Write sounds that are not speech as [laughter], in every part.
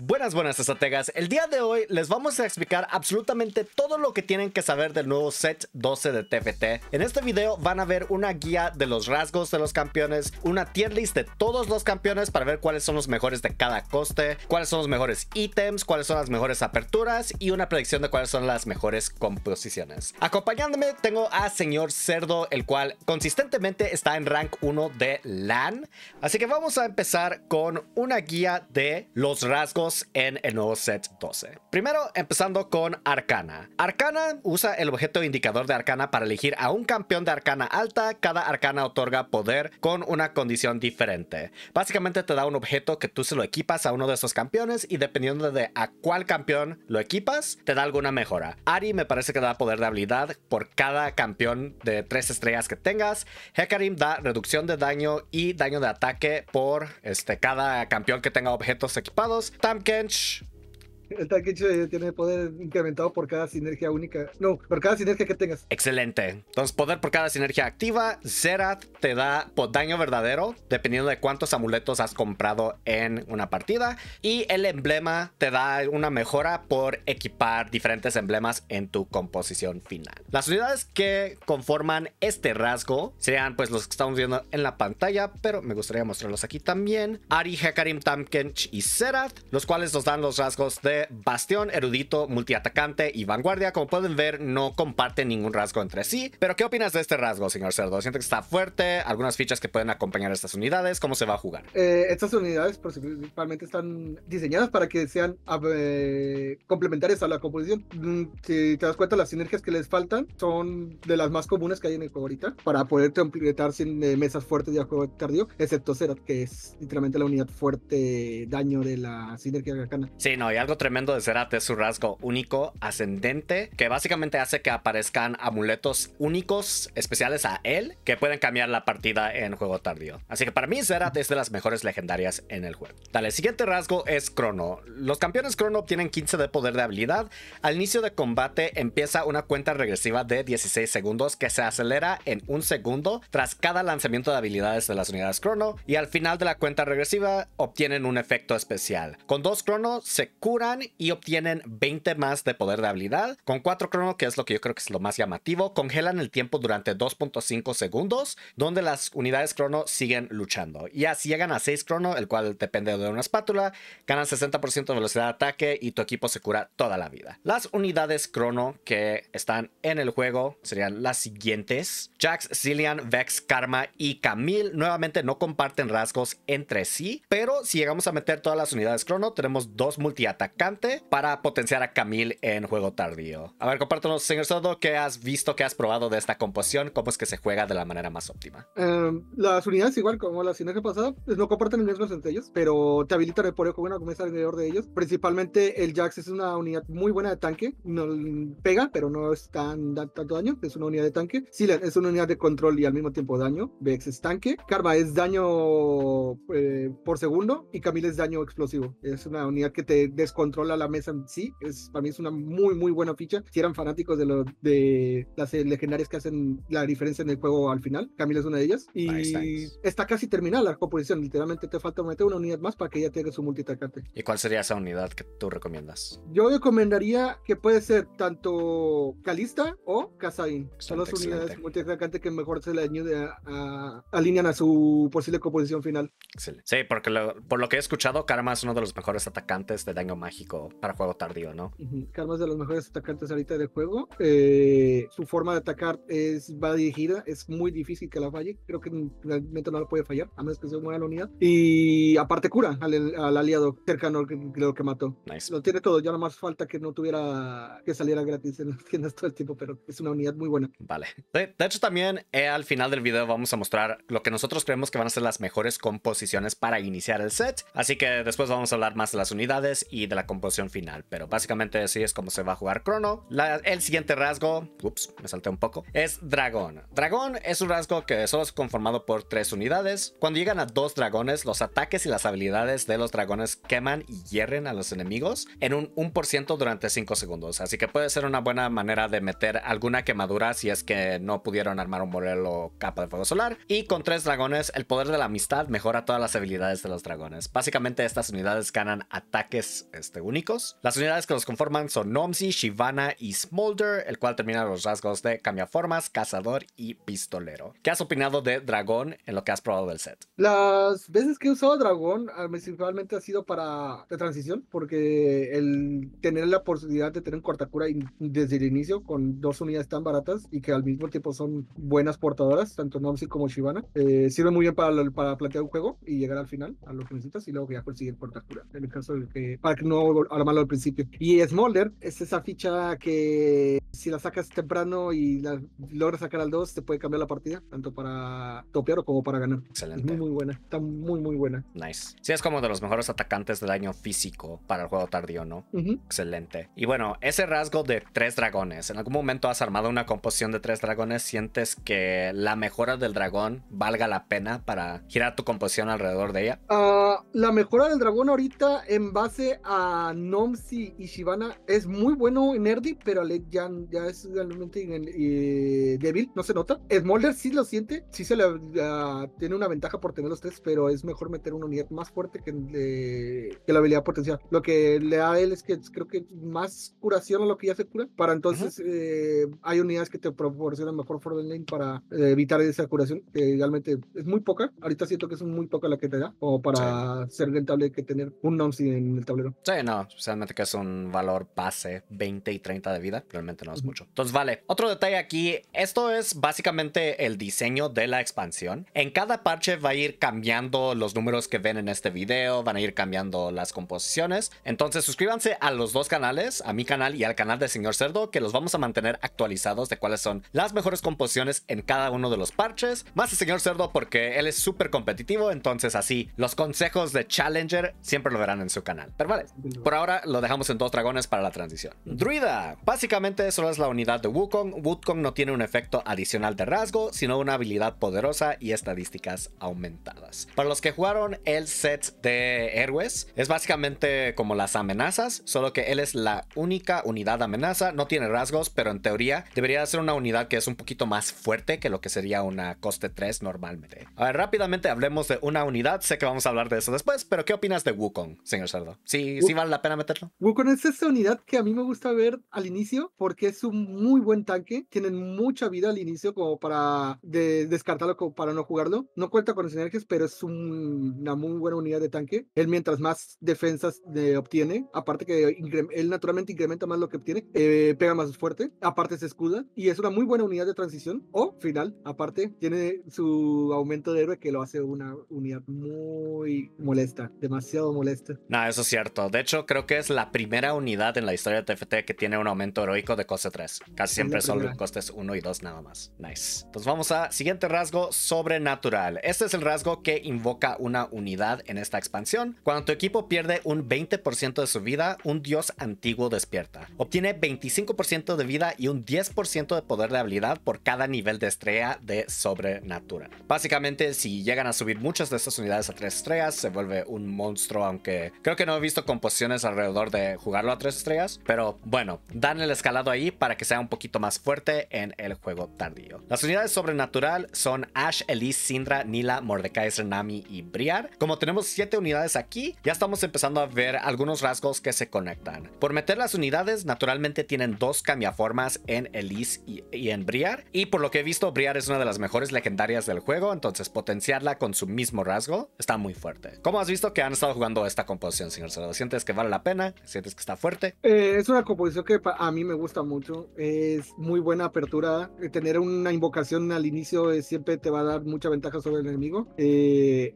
Buenas, buenas estrategas. El día de hoy les vamos a explicar absolutamente todo lo que tienen que saber del nuevo set 12 de TFT. En este video van a ver una guía de los rasgos de los campeones, una tier list de todos los campeones para ver cuáles son los mejores de cada coste, cuáles son los mejores ítems, cuáles son las mejores aperturas y una predicción de cuáles son las mejores composiciones. Acompañándome tengo a señor Cerdo, el cual consistentemente está en rank 1 de LAN. Así que vamos a empezar con una guía de los rasgos en el nuevo set 12. Primero, empezando con Arcana. Arcana usa el objeto indicador de Arcana para elegir a un campeón de Arcana alta. Cada Arcana otorga poder con una condición diferente. Básicamente te da un objeto que tú se lo equipas a uno de esos campeones y dependiendo de a cuál campeón lo equipas, te da alguna mejora. Ari me parece que da poder de habilidad por cada campeón de tres estrellas que tengas. Hecarim da reducción de daño y daño de ataque por este, cada campeón que tenga objetos equipados. También Kens. El Takechi eh, tiene poder incrementado por cada sinergia única. No, por cada sinergia que tengas. Excelente. Entonces, poder por cada sinergia activa. Zerath te da daño verdadero, dependiendo de cuántos amuletos has comprado en una partida. Y el emblema te da una mejora por equipar diferentes emblemas en tu composición final. Las unidades que conforman este rasgo serían pues los que estamos viendo en la pantalla, pero me gustaría mostrarlos aquí también. Ari, Hekarim, Tamkench y Zerath. los cuales nos dan los rasgos de bastión, erudito, multiatacante y vanguardia. Como pueden ver, no comparten ningún rasgo entre sí. Pero, ¿qué opinas de este rasgo, señor Cerdo? ¿Siente que está fuerte? ¿Algunas fichas que pueden acompañar a estas unidades? ¿Cómo se va a jugar? Eh, estas unidades principalmente están diseñadas para que sean eh, complementarias a la composición. Mm, si te das cuenta, las sinergias que les faltan son de las más comunes que hay en el juego ahorita para poder completar sin eh, mesas fuertes de juego tardío, excepto Cerat, que es literalmente la unidad fuerte daño de la sinergia arcana. Sí, no, y algo tremendo tremendo de Zerat es su rasgo único, ascendente, que básicamente hace que aparezcan amuletos únicos especiales a él que pueden cambiar la partida en juego tardío. Así que para mí Zerat es de las mejores legendarias en el juego. Dale, siguiente rasgo es Crono. Los campeones Crono obtienen 15 de poder de habilidad. Al inicio de combate empieza una cuenta regresiva de 16 segundos que se acelera en un segundo tras cada lanzamiento de habilidades de las unidades Crono y al final de la cuenta regresiva obtienen un efecto especial. Con dos Crono se curan y obtienen 20 más de poder de habilidad. Con 4 crono, que es lo que yo creo que es lo más llamativo, congelan el tiempo durante 2.5 segundos, donde las unidades crono siguen luchando. Y así llegan a 6 crono, el cual depende de una espátula, ganan 60% de velocidad de ataque y tu equipo se cura toda la vida. Las unidades crono que están en el juego serían las siguientes. Jax, Zillian, Vex, Karma y Camille nuevamente no comparten rasgos entre sí, pero si llegamos a meter todas las unidades crono, tenemos dos multiatacantes para potenciar a Camille en juego tardío. A ver, compártanos, señor Soto qué has visto, qué has probado de esta composición, cómo es que se juega de la manera más óptima. Em, las unidades, igual como las unidades pasada no comparten el mismo entre ellos, pero te habilita reporio con una comienza alrededor de ellos. Principalmente el Jax es una unidad muy buena de tanque, no pega, pero no es tan da tanto daño, es una unidad de tanque. Silen es una unidad de control y al mismo tiempo daño. Vex es tanque. Karma es daño eh, por segundo y Camille es daño explosivo. Es una unidad que te descontrola controla la mesa sí. Es, para mí es una muy, muy buena ficha. Si eran fanáticos de, lo, de las legendarias que hacen la diferencia en el juego al final, Camila es una de ellas. Y está casi terminada la composición. Literalmente te falta meter una unidad más para que ella tenga su multitacante. ¿Y cuál sería esa unidad que tú recomiendas? Yo recomendaría que puede ser tanto Calista o Kazain. Son las unidades multitacante que mejor se le a, a, alinean a su posible composición final. Excelente. Sí, porque por lo que he escuchado, Karma es uno de los mejores atacantes de daño mágico para juego tardío, ¿no? Carlos es de los mejores atacantes ahorita de juego. Eh, su forma de atacar es, va dirigida, es muy difícil que la falle. Creo que realmente no la puede fallar, a menos que se muera la unidad. Y aparte cura al, aliado cercano que creo que mató. Lo tiene todo, ya no más falta que no tuviera que saliera gratis en las tiendas todo el tiempo, pero es una unidad muy buena. Vale. De, hecho, también eh, al final del video vamos a mostrar lo que nosotros creemos que van a ser las mejores composiciones para iniciar el set. Así que después vamos a hablar más de las unidades y de la composición final. Pero básicamente así es como se va a jugar Crono. el siguiente rasgo, ups, me salté un poco, es Dragón. Dragón es un rasgo que solo es conformado por tres unidades. Cuando llegan a dos dragones, los ataques y las habilidades de los dragones queman y hierren a los enemigos en un 1% durante 5 segundos. Así que puede ser una buena manera de meter alguna quemadura si es que no pudieron armar un modelo capa de fuego solar. Y con tres dragones, el poder de la amistad mejora todas las habilidades de los dragones. Básicamente estas unidades ganan ataques este, únicos. Las unidades que los conforman son Nomsi, Shivana y Smolder, el cual termina los rasgos de cambiaformas, cazador y pistolero. ¿Qué has opinado de Dragón en lo que has probado del set? Las veces que he usado Dragón ah, principalmente ha sido para de transición, porque el tener la posibilidad de tener cortacura desde el inicio con dos unidades tan baratas y que al mismo tiempo son buenas portadoras, tanto Nomsi como Shivana, eh, sirve muy bien para, plantear un juego y llegar al final a lo que necesitas y luego ya conseguir cura. En el caso de que para que no a lo al principio. Y Smolder es esa ficha que si la sacas temprano y la logras sacar al 2, te puede cambiar la partida, tanto para topear como para ganar. Excelente. muy, buena, está muy, muy buena. Nice. Sí, es como de los mejores atacantes de daño físico para el juego tardío, ¿no? Excelente. Y bueno, ese rasgo de tres dragones, ¿en algún momento has armado una composición de tres dragones? ¿Sientes que la mejora del dragón valga la pena para girar tu composición alrededor de ella? Ah, la mejora del dragón ahorita en base a Nomsi y Shivana es muy bueno en Erdi, pero Alec ya, es realmente eh, débil, no se nota. Smolder sí lo siente, sí se le ah, tiene una ventaja por tener los tres, pero es mejor meter una unidad más fuerte eh, que, la habilidad potencial. Lo que le da a él es que creo que más curación a lo que ya se cura. Para entonces, eh, hay unidades que te proporcionan mejor forward lane para evitar esa curación, que realmente es muy poca. Ahorita siento que es muy poca la que te da, o para ser rentable que tener un Nomsi en el tablero no, especialmente que es un valor base 20 y 30 de vida, realmente no es mucho. Entonces vale, otro detalle aquí, esto es básicamente el diseño de la expansión. En cada parche va a ir cambiando los números que ven en este video, van a ir cambiando las composiciones. Entonces suscríbanse a los dos canales, a mi canal y al canal de Señor Cerdo, que los vamos a mantener actualizados de cuáles son las mejores composiciones en cada uno de los parches. Más el Señor Cerdo porque él es súper competitivo, entonces así los consejos de Challenger siempre lo verán en su canal. Pero vale, por ahora lo dejamos en dos dragones para la transición. Druida. Básicamente solo es la unidad de Wukong. Wukong no tiene un efecto adicional de rasgo, sino una habilidad poderosa y estadísticas aumentadas. Para los que jugaron el set de héroes, es básicamente como las amenazas, solo que él es la única unidad amenaza, no tiene rasgos, pero en teoría debería ser una unidad que es un poquito más fuerte que lo que sería una coste 3 normalmente. A ver, rápidamente hablemos de una unidad, sé que vamos a hablar de eso después, pero ¿qué opinas de Wukong, señor Cerdo? Sí, sí vale la pena meterlo. Wukong es esa unidad que a mí me gusta ver al inicio porque es un muy buen tanque. Tienen mucha vida al inicio como para descartarlo, como para no jugarlo. No cuenta con sinergias, pero es una muy buena unidad de tanque. Él mientras más defensas obtiene, aparte que él naturalmente incrementa más lo que obtiene, eh, pega más fuerte, aparte se escuda y es una muy buena unidad de transición o final. Aparte tiene su aumento de héroe que lo hace una unidad muy molesta, demasiado molesta. Nada, eso es cierto. De hecho, creo que es la primera unidad en la historia de TFT que tiene un aumento heroico de coste 3. Casi siempre solo costes 1 y 2 nada más. Nice. Entonces vamos a siguiente rasgo, sobrenatural. Este es el rasgo que invoca una unidad en esta expansión. Cuando tu equipo pierde un 20% de su vida, un dios antiguo despierta. Obtiene 25% de vida y un 10% de poder de habilidad por cada nivel de estrella de sobrenatural. Básicamente, si llegan a subir muchas de estas unidades a 3 estrellas, se vuelve un monstruo, aunque creo que no he visto composición alrededor de jugarlo a tres estrellas, pero bueno, dan el escalado ahí para que sea un poquito más fuerte en el juego tardío. Las unidades sobrenatural son Ash, Elise, Sindra, Nila, Mordecai, Nami y Briar. Como tenemos 7 unidades aquí, ya estamos empezando a ver algunos rasgos que se conectan. Por meter las unidades, naturalmente tienen dos cambiaformas en Elise y, en Briar, y por lo que he visto, Briar es una de las mejores legendarias del juego, entonces potenciarla con su mismo rasgo está muy fuerte. Como has visto que han estado jugando esta composición, señor Cero? ¿Sientes que vale la pena? ¿Sientes que está fuerte? Eh, es una composición que a mí me gusta mucho. Es muy buena apertura. Eh, tener una invocación al inicio eh, siempre te va a dar mucha ventaja sobre el enemigo.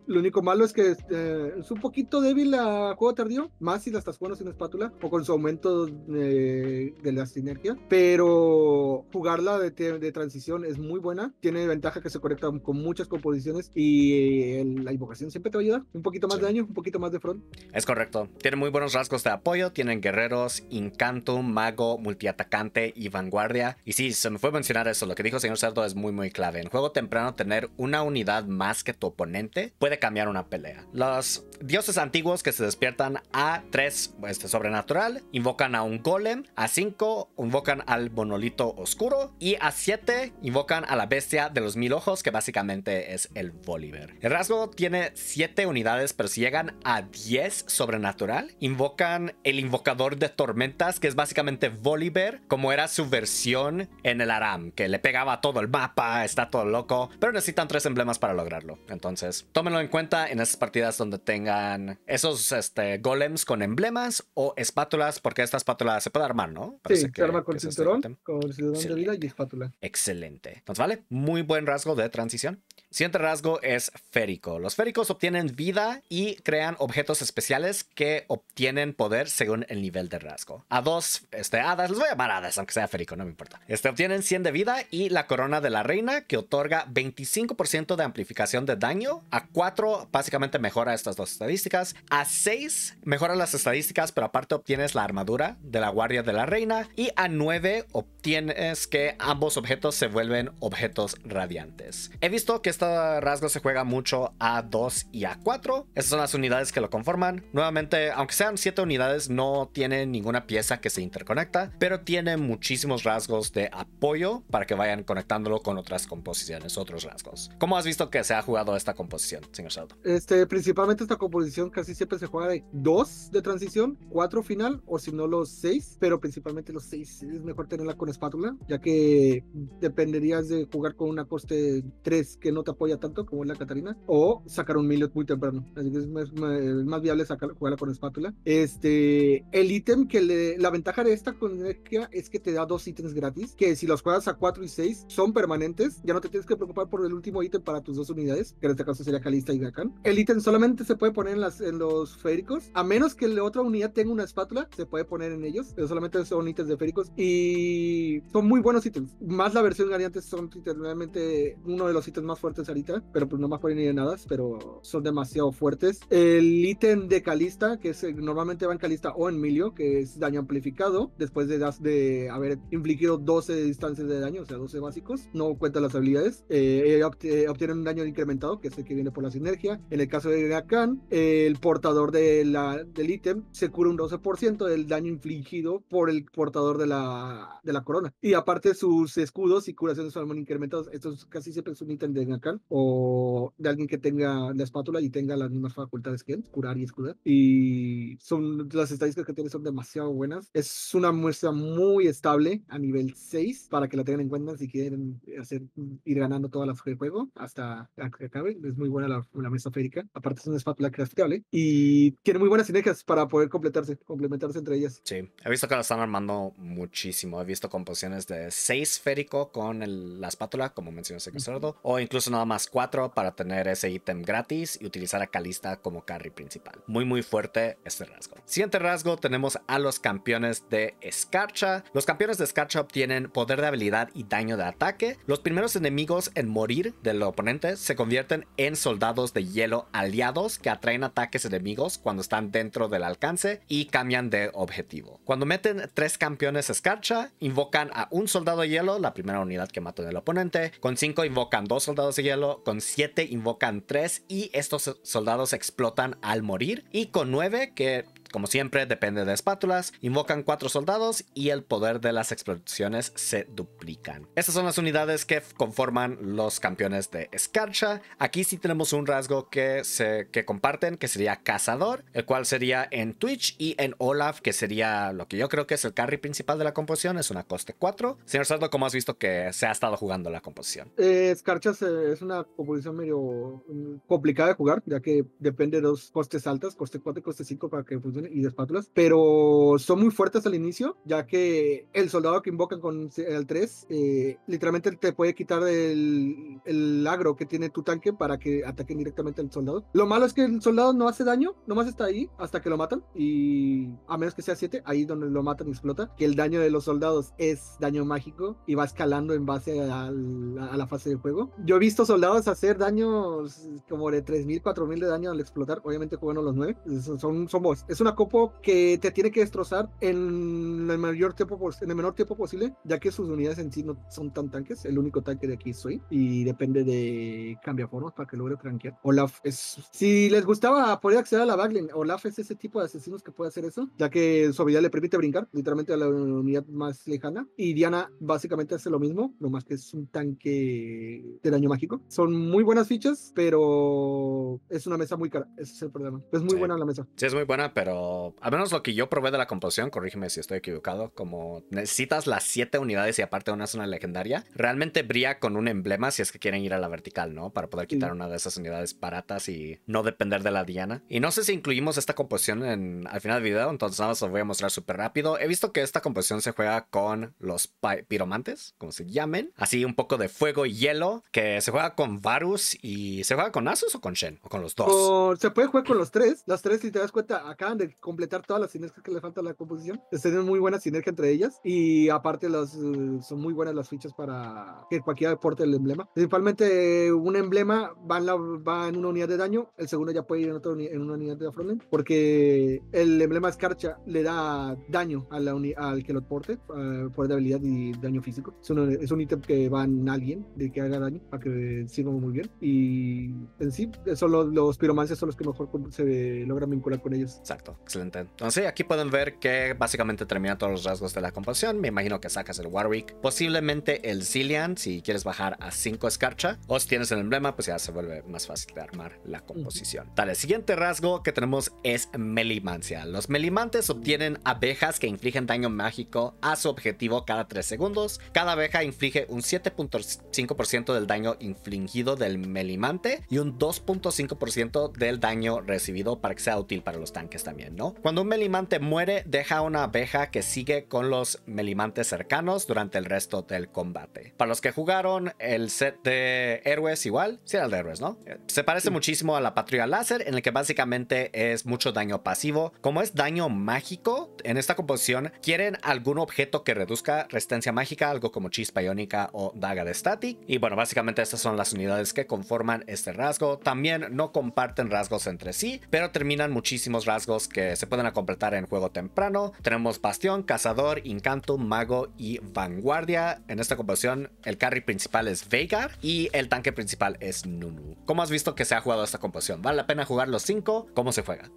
lo único malo es que es un poquito débil a juego tardío, más si la estás jugando sin espátula o con su aumento de, la sinergia. Pero jugarla de, transición es muy buena. Tiene ventaja que se conecta con muchas composiciones y la invocación siempre te va a ayudar. Un poquito más de daño, un poquito más de front. Es correcto. Tiene muy buena los rasgos de apoyo tienen guerreros, encanto, mago, multiatacante y vanguardia. Y sí, se me fue mencionar eso, lo que dijo señor Cerdo es muy muy clave. En juego temprano tener una unidad más que tu oponente puede cambiar una pelea. Los dioses antiguos que se despiertan a 3 este, sobrenatural, invocan a un golem, a 5 invocan al monolito oscuro y a 7 invocan a la bestia de los mil ojos que básicamente es el Bolívar. El rasgo tiene 7 unidades pero si llegan a 10 sobrenatural, invocan el invocador de tormentas, que es básicamente Volibear, como era su versión en el Aram, que le pegaba todo el mapa, está todo loco, pero necesitan tres emblemas para lograrlo. Entonces, tómenlo en cuenta en esas partidas donde tengan esos este, golems con emblemas o espátulas, porque esta espátula se puede armar, ¿no? sí, se arma con este cinturón, con cinturón de vida y espátula. Excelente. Entonces, vale, muy buen rasgo de transición. Siguiente rasgo es férico. Los féricos obtienen vida y crean objetos especiales que obtienen poder según el nivel de rasgo. A dos este, hadas, les voy a llamar hadas, aunque sea férico, no me importa. Este, obtienen 100 de vida y la corona de la reina que otorga 25% de amplificación de daño. A 4, básicamente mejora estas dos estadísticas. A 6, mejora las estadísticas, pero aparte obtienes la armadura de la guardia de la reina. Y a nueve obtienes que ambos objetos se vuelven objetos radiantes. He visto que esta rasgo se juega mucho a 2 y a 4. Esas son las unidades que lo conforman. Nuevamente, aunque sean 7 unidades, no tiene ninguna pieza que se interconecta, pero tiene muchísimos rasgos de apoyo para que vayan conectándolo con otras composiciones, otros rasgos. ¿Cómo has visto que se ha jugado esta composición, señor Saldo? Este, principalmente esta composición casi siempre se juega de 2 de transición, 4 final, o si no los 6, pero principalmente los 6 es mejor tenerla con espátula, ya que dependerías de jugar con una coste 3 que no te apoya tanto como en la Catarina, o sacar un Millet muy temprano. Así que es eh, más, viable sacar, jugarla con espátula. Este, el ítem que le, la ventaja de esta con es que te da dos ítems gratis, que si los juegas a 4 y 6 son permanentes, ya no te tienes que preocupar por el último ítem para tus dos unidades, que en este caso sería Calista y Gakan. El ítem solamente se puede poner en, las, en los féricos, a menos que la otra unidad tenga una espátula, se puede poner en ellos, pero solamente son ítems de féricos y son muy buenos ítems. Más la versión variante son literalmente uno de los ítems más fuertes ahorita, pero no pueden ir ni nada, pero son demasiado fuertes. El ítem de Calista, que es, eh, normalmente va en Calista o en Milio, que es daño amplificado, después de, de haber infligido 12 distancias de daño, o sea, 12 básicos, no cuenta las habilidades, eh, eh, eh, obtienen un daño incrementado, que es el que viene por la sinergia. En el caso de Nakan, el portador de la, del ítem se cura un 12% del daño infligido por el portador de la, de la corona. Y aparte sus escudos y curaciones son incrementados. Estos casi siempre es un ítem de Nakan o de alguien que tenga la espátula y tenga las mismas facultades que él, curar y escudar. Y son las estadísticas que tiene son demasiado buenas. Es una muestra muy estable a nivel 6 para que la tengan en cuenta si quieren hacer ir ganando todas las de juego hasta que acabe. Es muy buena la, mesa férica. Aparte es una espátula craftable y tiene muy buenas sinergias para poder completarse, complementarse entre ellas. Sí, he visto que la están armando muchísimo. He visto composiciones de 6 férico con la espátula, como mencionó mencionaste, Cerdo, o incluso nada más cuatro para tener ese ítem gratis y utilizar a Kalista como carry principal. Muy muy fuerte este rasgo. Siguiente rasgo tenemos a los campeones de escarcha. Los campeones de escarcha obtienen poder de habilidad y daño de ataque. Los primeros enemigos en morir del oponente se convierten en soldados de hielo aliados que atraen ataques enemigos cuando están dentro del alcance y cambian de objetivo. Cuando meten tres campeones escarcha, invocan a un soldado de hielo, la primera unidad que mató del oponente. Con cinco invocan dos soldados hielo con 7 invocan 3 y estos soldados explotan al morir. Y con 9, que como siempre, depende de espátulas, invocan cuatro soldados y el poder de las explosiones se duplican. Estas son las unidades que conforman los campeones de Escarcha. Aquí sí tenemos un rasgo que, se, que comparten, que sería Cazador, el cual sería en Twitch y en Olaf, que sería lo que yo creo que es el carry principal de la composición, es una coste 4. Señor Sardo, ¿cómo has visto que se ha estado jugando la composición? Eh, Scarcha es una composición medio mm, complicada de jugar, ya que depende de dos costes altas, coste 4 y coste 5 para que funcione y de espátulas, pero son muy fuertes al inicio, ya que el soldado que invocan con el 3 eh, literalmente te puede quitar el, el, agro que tiene tu tanque para que ataquen directamente al soldado. Lo malo es que el soldado no hace daño, nomás está ahí hasta que lo matan y a menos que sea 7, ahí donde lo matan y explota, que el daño de los soldados es daño mágico y va escalando en base a la, fase de juego. Yo he visto soldados hacer daños como de 3.000, 4.000 de daño al explotar, obviamente jugando los 9, son, son, es una copo que te tiene que destrozar en el, mayor tiempo en el menor tiempo posible, ya que sus unidades en sí no son tan tanques. El único tanque de aquí soy y depende de formas para que logre tranquear. Olaf es. Si les gustaba poder acceder a la backline, Olaf es ese tipo de asesinos que puede hacer eso, ya que su habilidad le permite brincar literalmente a la unidad más lejana. Y Diana básicamente hace lo mismo, nomás que es un tanque de daño mágico. Son muy buenas fichas, pero es una mesa muy cara. Ese es el problema. Es muy buena la mesa. Sí, es muy buena, pero al menos lo que yo probé de la composición, corrígeme si estoy equivocado, como necesitas las 7 unidades y aparte una es una legendaria, realmente brilla con un emblema si es que quieren ir a la vertical, ¿no? Para poder quitar mm. una de esas unidades baratas y no depender de la diana. Y no sé si incluimos esta composición en, al final del video, entonces nada más os voy a mostrar súper rápido. He visto que esta composición se juega con los piromantes, como se llamen, así un poco de fuego y hielo, que se juega con Varus y se juega con Asus o con Shen, o con los dos. se puede jugar con los tres, las tres si te das cuenta, acaban de completar todas las sinergias que le falta a la composición, tienen muy buena sinergia entre ellas y aparte las, eh, son muy buenas las fichas para que cualquiera porte el emblema. Principalmente un emblema va en, va en, una unidad de daño, el segundo ya puede ir en, otro en una unidad de afronten porque el emblema escarcha le da daño a la al que lo porte, eh, por de habilidad y daño físico. Es, es un ítem que va en alguien de que haga daño para que sirva muy bien y en sí son los, los piromancias son los que mejor se logran vincular con ellos. Exacto. Excelente. Entonces aquí pueden ver que básicamente termina todos los rasgos de la composición. Me imagino que sacas el Warwick, posiblemente el Zillian si quieres bajar a 5 escarcha. O si tienes el emblema, pues ya se vuelve más fácil de armar la composición. Dale, siguiente rasgo que tenemos es Melimancia. Los Melimantes obtienen abejas que infligen daño mágico a su objetivo cada 3 segundos. Cada abeja inflige un 7.5% del daño infligido del Melimante y un 2.5% del daño recibido para que sea útil para los tanques también. Cuando un melimante muere, deja una abeja que sigue con los melimantes cercanos durante el resto del combate. Para los que jugaron el set de héroes igual, si era el de héroes, ¿no? Eh, se parece muchísimo a la patria láser, en el que básicamente es mucho daño pasivo. Como es daño mágico, en esta composición quieren algún objeto que reduzca resistencia mágica, algo como chispa iónica o daga de static. Y bueno, básicamente estas son las unidades que conforman este rasgo. También no comparten rasgos entre sí, pero terminan muchísimos rasgos que se pueden completar en juego temprano. Tenemos Bastión, Cazador, Incanto, Mago y Vanguardia. En esta composición, el carry principal es Veigar y el tanque principal es Nunu. ¿Cómo has visto que se ha jugado esta composición? ¿Vale la pena jugar los 5? ¿Cómo se juega?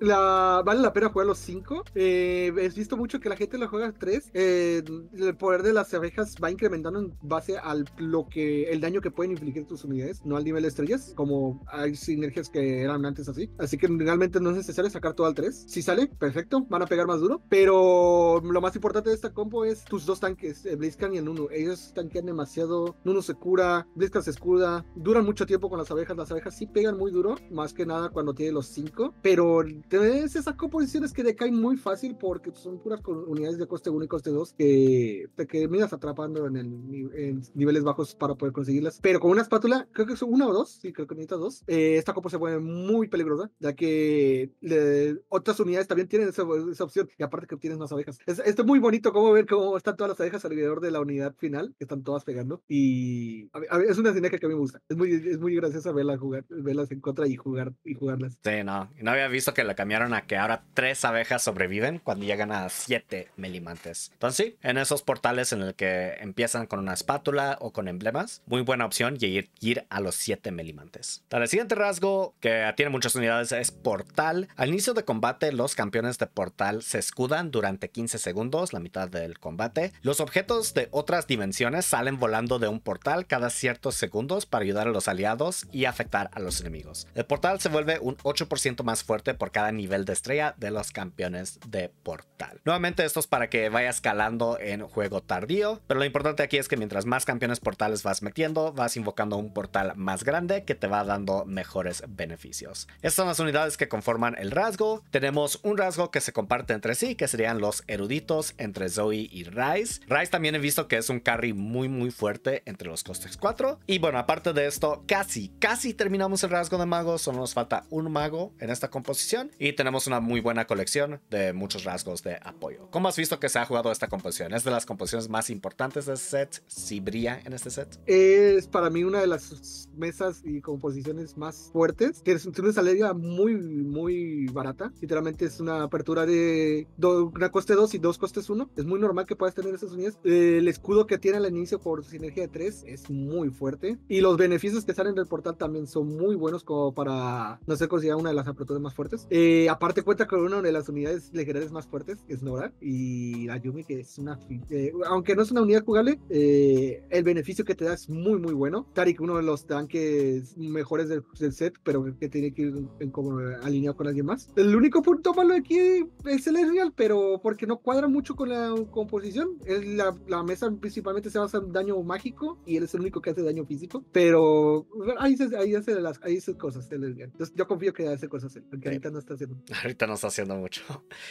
¿Vale la pena jugar los 5? Eh, he visto mucho que la gente la juega 3. Eh, el poder de las abejas va incrementando en base al lo que el daño que pueden infligir tus unidades, no al nivel de estrellas, como hay sinergias que eran antes así. Así que realmente no es necesario sacar todo al 3. Si sale, perfecto, van a pegar más duro. Pero lo más importante de esta compo es tus dos tanques, el eh, Blizzcan y el Nunu. Ellos tanquean demasiado, Nunu se cura, Blizzcan se escuda, duran mucho tiempo con las abejas. Las abejas sí pegan muy duro, más que nada cuando tiene los cinco, Pero es esas composiciones que decaen muy fácil porque son puras unidades de coste 1 y coste 2 que te que miras atrapando en, el, niveles bajos para poder conseguirlas. Pero con una espátula, creo que son una o dos, sí, creo que necesitas dos. Eh, esta compo se vuelve muy peligrosa, ya que otras unidades también tienen esa, opción. Y aparte que tienes más abejas. Es, esto es muy bonito como ver cómo están todas las abejas alrededor de la unidad final, que están todas pegando. Y es una sinergia que a mí me gusta. Es muy, es muy graciosa verla jugar, verlas en contra y jugar y jugarlas. Sí, no. No había visto que la cambiaron a que ahora tres abejas sobreviven cuando llegan a siete melimantes. Entonces, sí, en esos portales en el que empiezan con una espátula o con emblemas, muy buena opción y ir, a los siete melimantes. el siguiente rasgo que tiene muchas unidades es portal. Al inicio de combate, los los campeones de portal se escudan durante 15 segundos, la mitad del combate. Los objetos de otras dimensiones salen volando de un portal cada ciertos segundos para ayudar a los aliados y afectar a los enemigos. El portal se vuelve un 8% más fuerte por cada nivel de estrella de los campeones de portal. Nuevamente esto es para que vaya escalando en juego tardío, pero lo importante aquí es que mientras más campeones portales vas metiendo, vas invocando un portal más grande que te va dando mejores beneficios. Estas son las unidades que conforman el rasgo. Tenemos un rasgo que se comparte entre sí, que serían los eruditos entre Zoe y Rice. Rice también he visto que es un carry muy muy fuerte entre los costes 4. Y bueno, aparte de esto, casi, casi terminamos el rasgo de magos, solo nos falta un mago en esta composición y tenemos una muy buena colección de muchos rasgos de apoyo. ¿Cómo has visto que se ha jugado esta composición? ¿Es de las composiciones más importantes de este set? ¿Si brilla en este set? Es para mí una de las mesas y composiciones más fuertes. Tiene una salida muy, muy barata. Literalmente es una apertura de una coste 2 y dos costes 1. Es muy normal que puedas tener esas unidades. Eh, el escudo que tiene al inicio por sinergia de 3 es muy fuerte. Y los beneficios que salen del portal también son muy buenos como para no ser considerada una de las aperturas más fuertes. Eh, aparte cuenta con una de las unidades legendarias más fuertes, que es Nora. Y la Yumi, que es una... Eh, aunque no es una unidad jugable, el beneficio que te da es muy, muy bueno. Tarik, uno de los tanques mejores del, set, pero que tiene que ir como alineado con alguien más. El único punto malo aquí el Celestial, pero porque no cuadra mucho con la composición. es la, la, mesa principalmente se basa en daño mágico y él es el único que hace daño físico, pero ahí, ahí hace, las, ahí cosas Entonces, yo confío que hace cosas ahorita no está haciendo. [laughs] Ahorita no está haciendo mucho.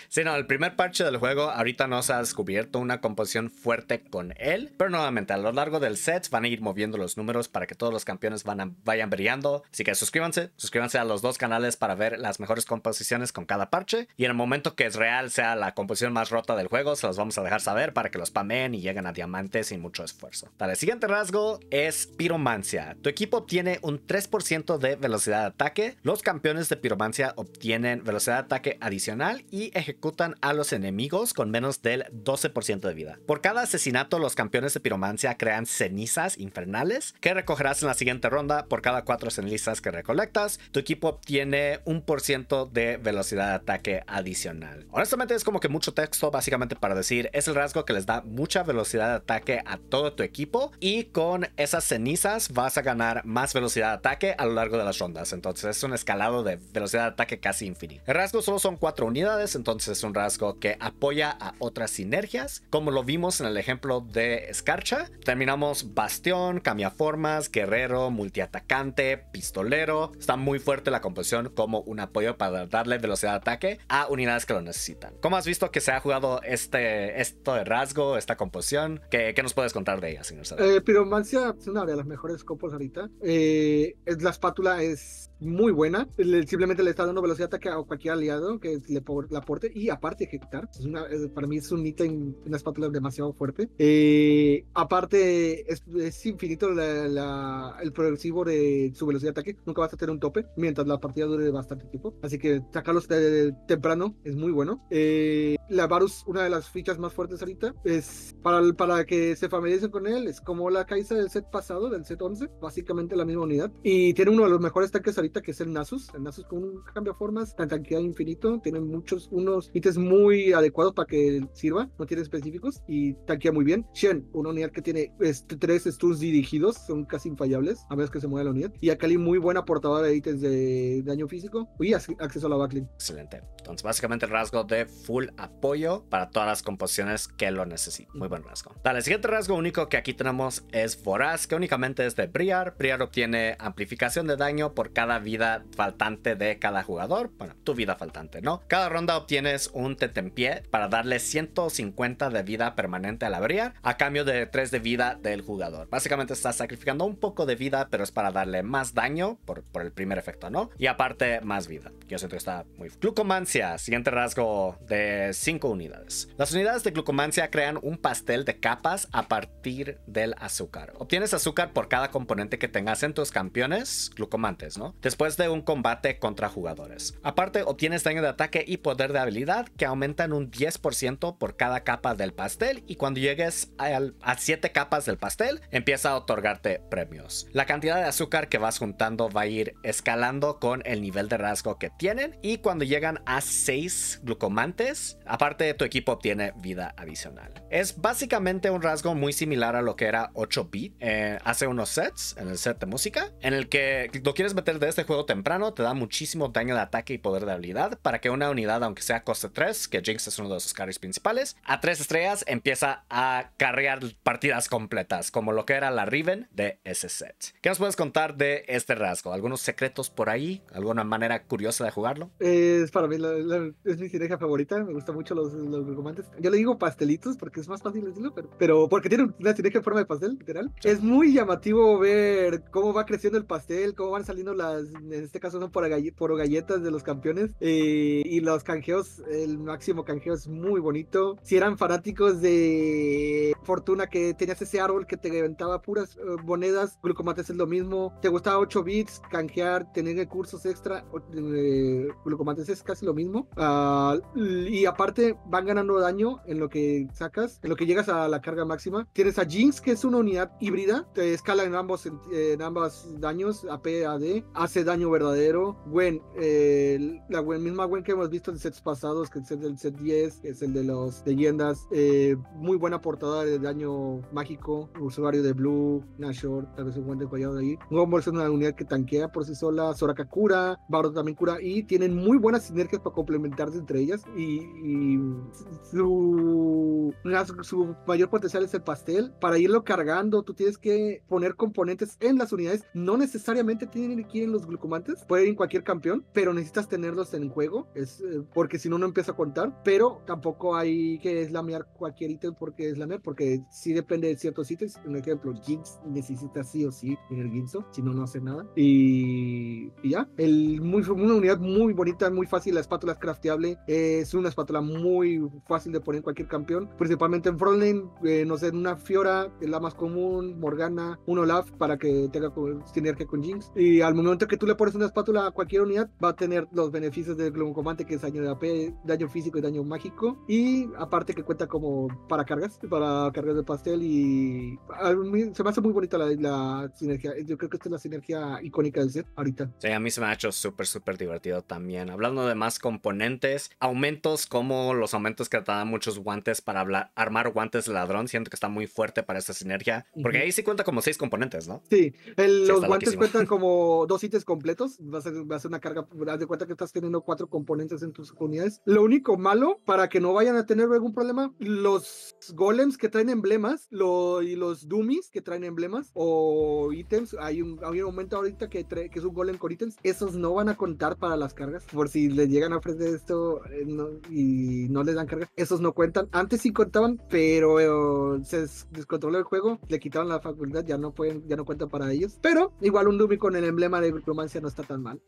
Sí, no, el primer parche del juego ahorita nos ha descubierto una composición fuerte con él, pero nuevamente a lo largo del set van a ir moviendo los números para que todos los campeones van a, vayan brillando. Así que suscríbanse, suscríbanse a los dos canales para ver las mejores composiciones con cada parche y en el momento que es real sea la composición más rota del juego, se los vamos a dejar saber para que los spamen y lleguen a diamantes sin mucho esfuerzo. Para el siguiente rasgo es piromancia. Tu equipo obtiene un 3% de velocidad de ataque. Los campeones de piromancia obtienen velocidad de ataque adicional y ejecutan a los enemigos con menos del 12% de vida. Por cada asesinato, los campeones de piromancia crean cenizas infernales que recogerás en la siguiente ronda por cada cuatro cenizas que recolectas. Tu equipo obtiene un por ciento de velocidad de ataque adicional. Honestamente es como que mucho texto básicamente para decir es el rasgo que les da mucha velocidad de ataque a todo tu equipo y con esas cenizas vas a ganar más velocidad de ataque a lo largo de las rondas. Entonces es un escalado de velocidad de ataque casi infinito. El rasgo solo son cuatro unidades, entonces es un rasgo que apoya a otras sinergias. Como lo vimos en el ejemplo de Escarcha, terminamos bastión, cambiaformas, guerrero, multiatacante, pistolero. Está muy fuerte la composición como un apoyo para darle velocidad de ataque a unidades que lo necesitan. ¿Cómo has visto que se ha jugado este, esto de rasgo, esta composición? ¿Qué, nos puedes contar de ella, señor eh, piromancia es una de las mejores copos ahorita. Eh, la espátula es muy buena. simplemente le está dando velocidad de ataque a cualquier aliado que le aporte y aparte ejecutar. Es una, para mí es un en una espátula demasiado fuerte. Eh, aparte, es, infinito el progresivo de su velocidad de ataque. Nunca vas a tener un tope mientras la partida dure bastante tiempo. Así que sacarlos temprano es muy bueno. Eh, la Varus, una de las fichas más fuertes ahorita, es para, para que se familiaricen con él. Es como la caída del set pasado, del set 11, básicamente la misma unidad. Y tiene uno de los mejores tanques ahorita que es el Nasus. El Nasus con un cambio formas, tanquea infinito, tiene muchos, unos ítems muy adecuados para que sirva, no tiene específicos y tanquea muy bien. Shen, una unidad que tiene este, tres stuns dirigidos, son casi infallables, a menos que se mueva la unidad. Y Akali, muy buena portadora de ítems de daño físico y acceso a la backlink. Excelente. Entonces, básicamente el rasgo de full apoyo para todas las composiciones que lo necesiten. Muy buen rasgo. Dale, el siguiente rasgo único que aquí tenemos es Voraz, que únicamente es de Briar. Briar obtiene amplificación de daño por cada vida faltante de cada jugador. Bueno, tu vida faltante, ¿no? Cada ronda obtienes un tetempié para darle 150 de vida permanente al avería, a cambio de 3 de vida del jugador. Básicamente estás sacrificando un poco de vida, pero es para darle más daño por, por el primer efecto, ¿no? Y aparte, más vida. Yo siento que está muy... Glucomancia, siguiente rasgo de 5 unidades. Las unidades de glucomancia crean un pastel de capas a partir del azúcar. Obtienes azúcar por cada componente que tengas en tus campeones glucomantes, ¿no? después de un combate contra jugadores. Aparte, obtienes daño de ataque y poder de habilidad que aumentan un 10% por cada capa del pastel y cuando llegues a 7 capas del pastel empieza a otorgarte premios. La cantidad de azúcar que vas juntando va a ir escalando con el nivel de rasgo que tienen y cuando llegan a 6 glucomantes, aparte tu equipo obtiene vida adicional. Es básicamente un rasgo muy similar a lo que era 8-bit eh, hace unos sets, en el set de música, en el que lo quieres meter de este juego temprano te da muchísimo daño de ataque y poder de habilidad para que una unidad, aunque sea coste 3, que Jinx es uno de sus carries principales, a 3 estrellas empieza a carrear partidas completas, como lo que era la Riven de ese set. ¿Qué nos puedes contar de este rasgo? ¿Algunos secretos por ahí? ¿Alguna manera curiosa de jugarlo? es para mí, es mi cineja favorita, me gustan mucho los, los Yo le digo pastelitos porque es más fácil decirlo, pero, porque tiene una cineja en forma de pastel, literal. Es muy llamativo ver cómo va creciendo el pastel, cómo van saliendo las pues, en este caso son por, por galletas de los campeones. Eh, y los canjeos, el máximo canjeo es muy bonito. Si eran fanáticos de Fortuna, que tenías ese árbol que te levantaba puras eh, monedas, Glucomates es lo mismo. Te gustaba 8 bits, canjear, tener recursos extra, eh, Glucomates es casi lo mismo. Ah, y aparte, van ganando daño en lo que sacas, en lo que llegas a la carga máxima. Tienes a Jinx, que es una unidad híbrida, te escala en ambos, en, en ambos daños, AP, AD. Hace daño verdadero. Gwen, eh, la misma Gwen que hemos visto en sets pasados, que es el del set 10, es el de las leyendas. Eh, muy buena portada de daño mágico, usuario de Blue, Nashor, tal vez un buen de ahí. Gumball es una unidad que tanquea por sí sola, Soraka cura, Bardo también cura y tienen muy buenas sinergias para complementarse entre ellas y, su, su mayor potencial es el pastel. Para irlo cargando, tú tienes que poner componentes en las unidades, no necesariamente tienen que ir en los los glucomantes, puede ir en cualquier campeón, pero necesitas tenerlos en juego, es, eh, porque si no, no empieza a contar, pero tampoco hay que slamear cualquier ítem porque eslamear, porque si depende de ciertos ítems, un ejemplo, Jinx necesita sí o sí el Ginzo, si no, no hace nada, y, ya, el, muy, una unidad muy bonita, muy fácil, la espátula es crafteable, es una espátula muy fácil de poner en cualquier campeón, principalmente en frontline, eh, no sé, una Fiora, es la más común, Morgana, un Olaf, para que tenga que sinergia con Jinx, y al momento que tú le pones una espátula a cualquier unidad, va a tener los beneficios del glomocomante, que es daño de AP, daño físico y daño mágico. Y aparte que cuenta como para cargas, para cargas de pastel. Y se me hace muy bonita la, sinergia. Yo creo que esta es la sinergia icónica del set ahorita. Sí, a mí se me ha hecho súper, súper divertido también. Hablando de más componentes, aumentos como los aumentos que te dan muchos guantes para hablar, armar guantes ladrón. Siento que está muy fuerte para esta sinergia. Porque ahí sí cuenta como seis componentes, ¿no? Sí, los guantes cuentan como dos ítems completos, va a ser, una carga, de cuenta que estás teniendo cuatro componentes en tus unidades. Lo único malo, para que no vayan a tener algún problema, los golems que traen emblemas y los dummies que traen emblemas o ítems, hay un, momento ahorita que, es un golem con ítems, esos no van a contar para las cargas, por si les llegan a ofrecer esto eh, y no les dan carga esos no cuentan. Antes sí contaban, pero eh, se descontroló el juego, le quitaron la facultad, ya no pueden, ya no cuentan para ellos. Pero igual un dummy con el emblema de diplomacia no está tan mal.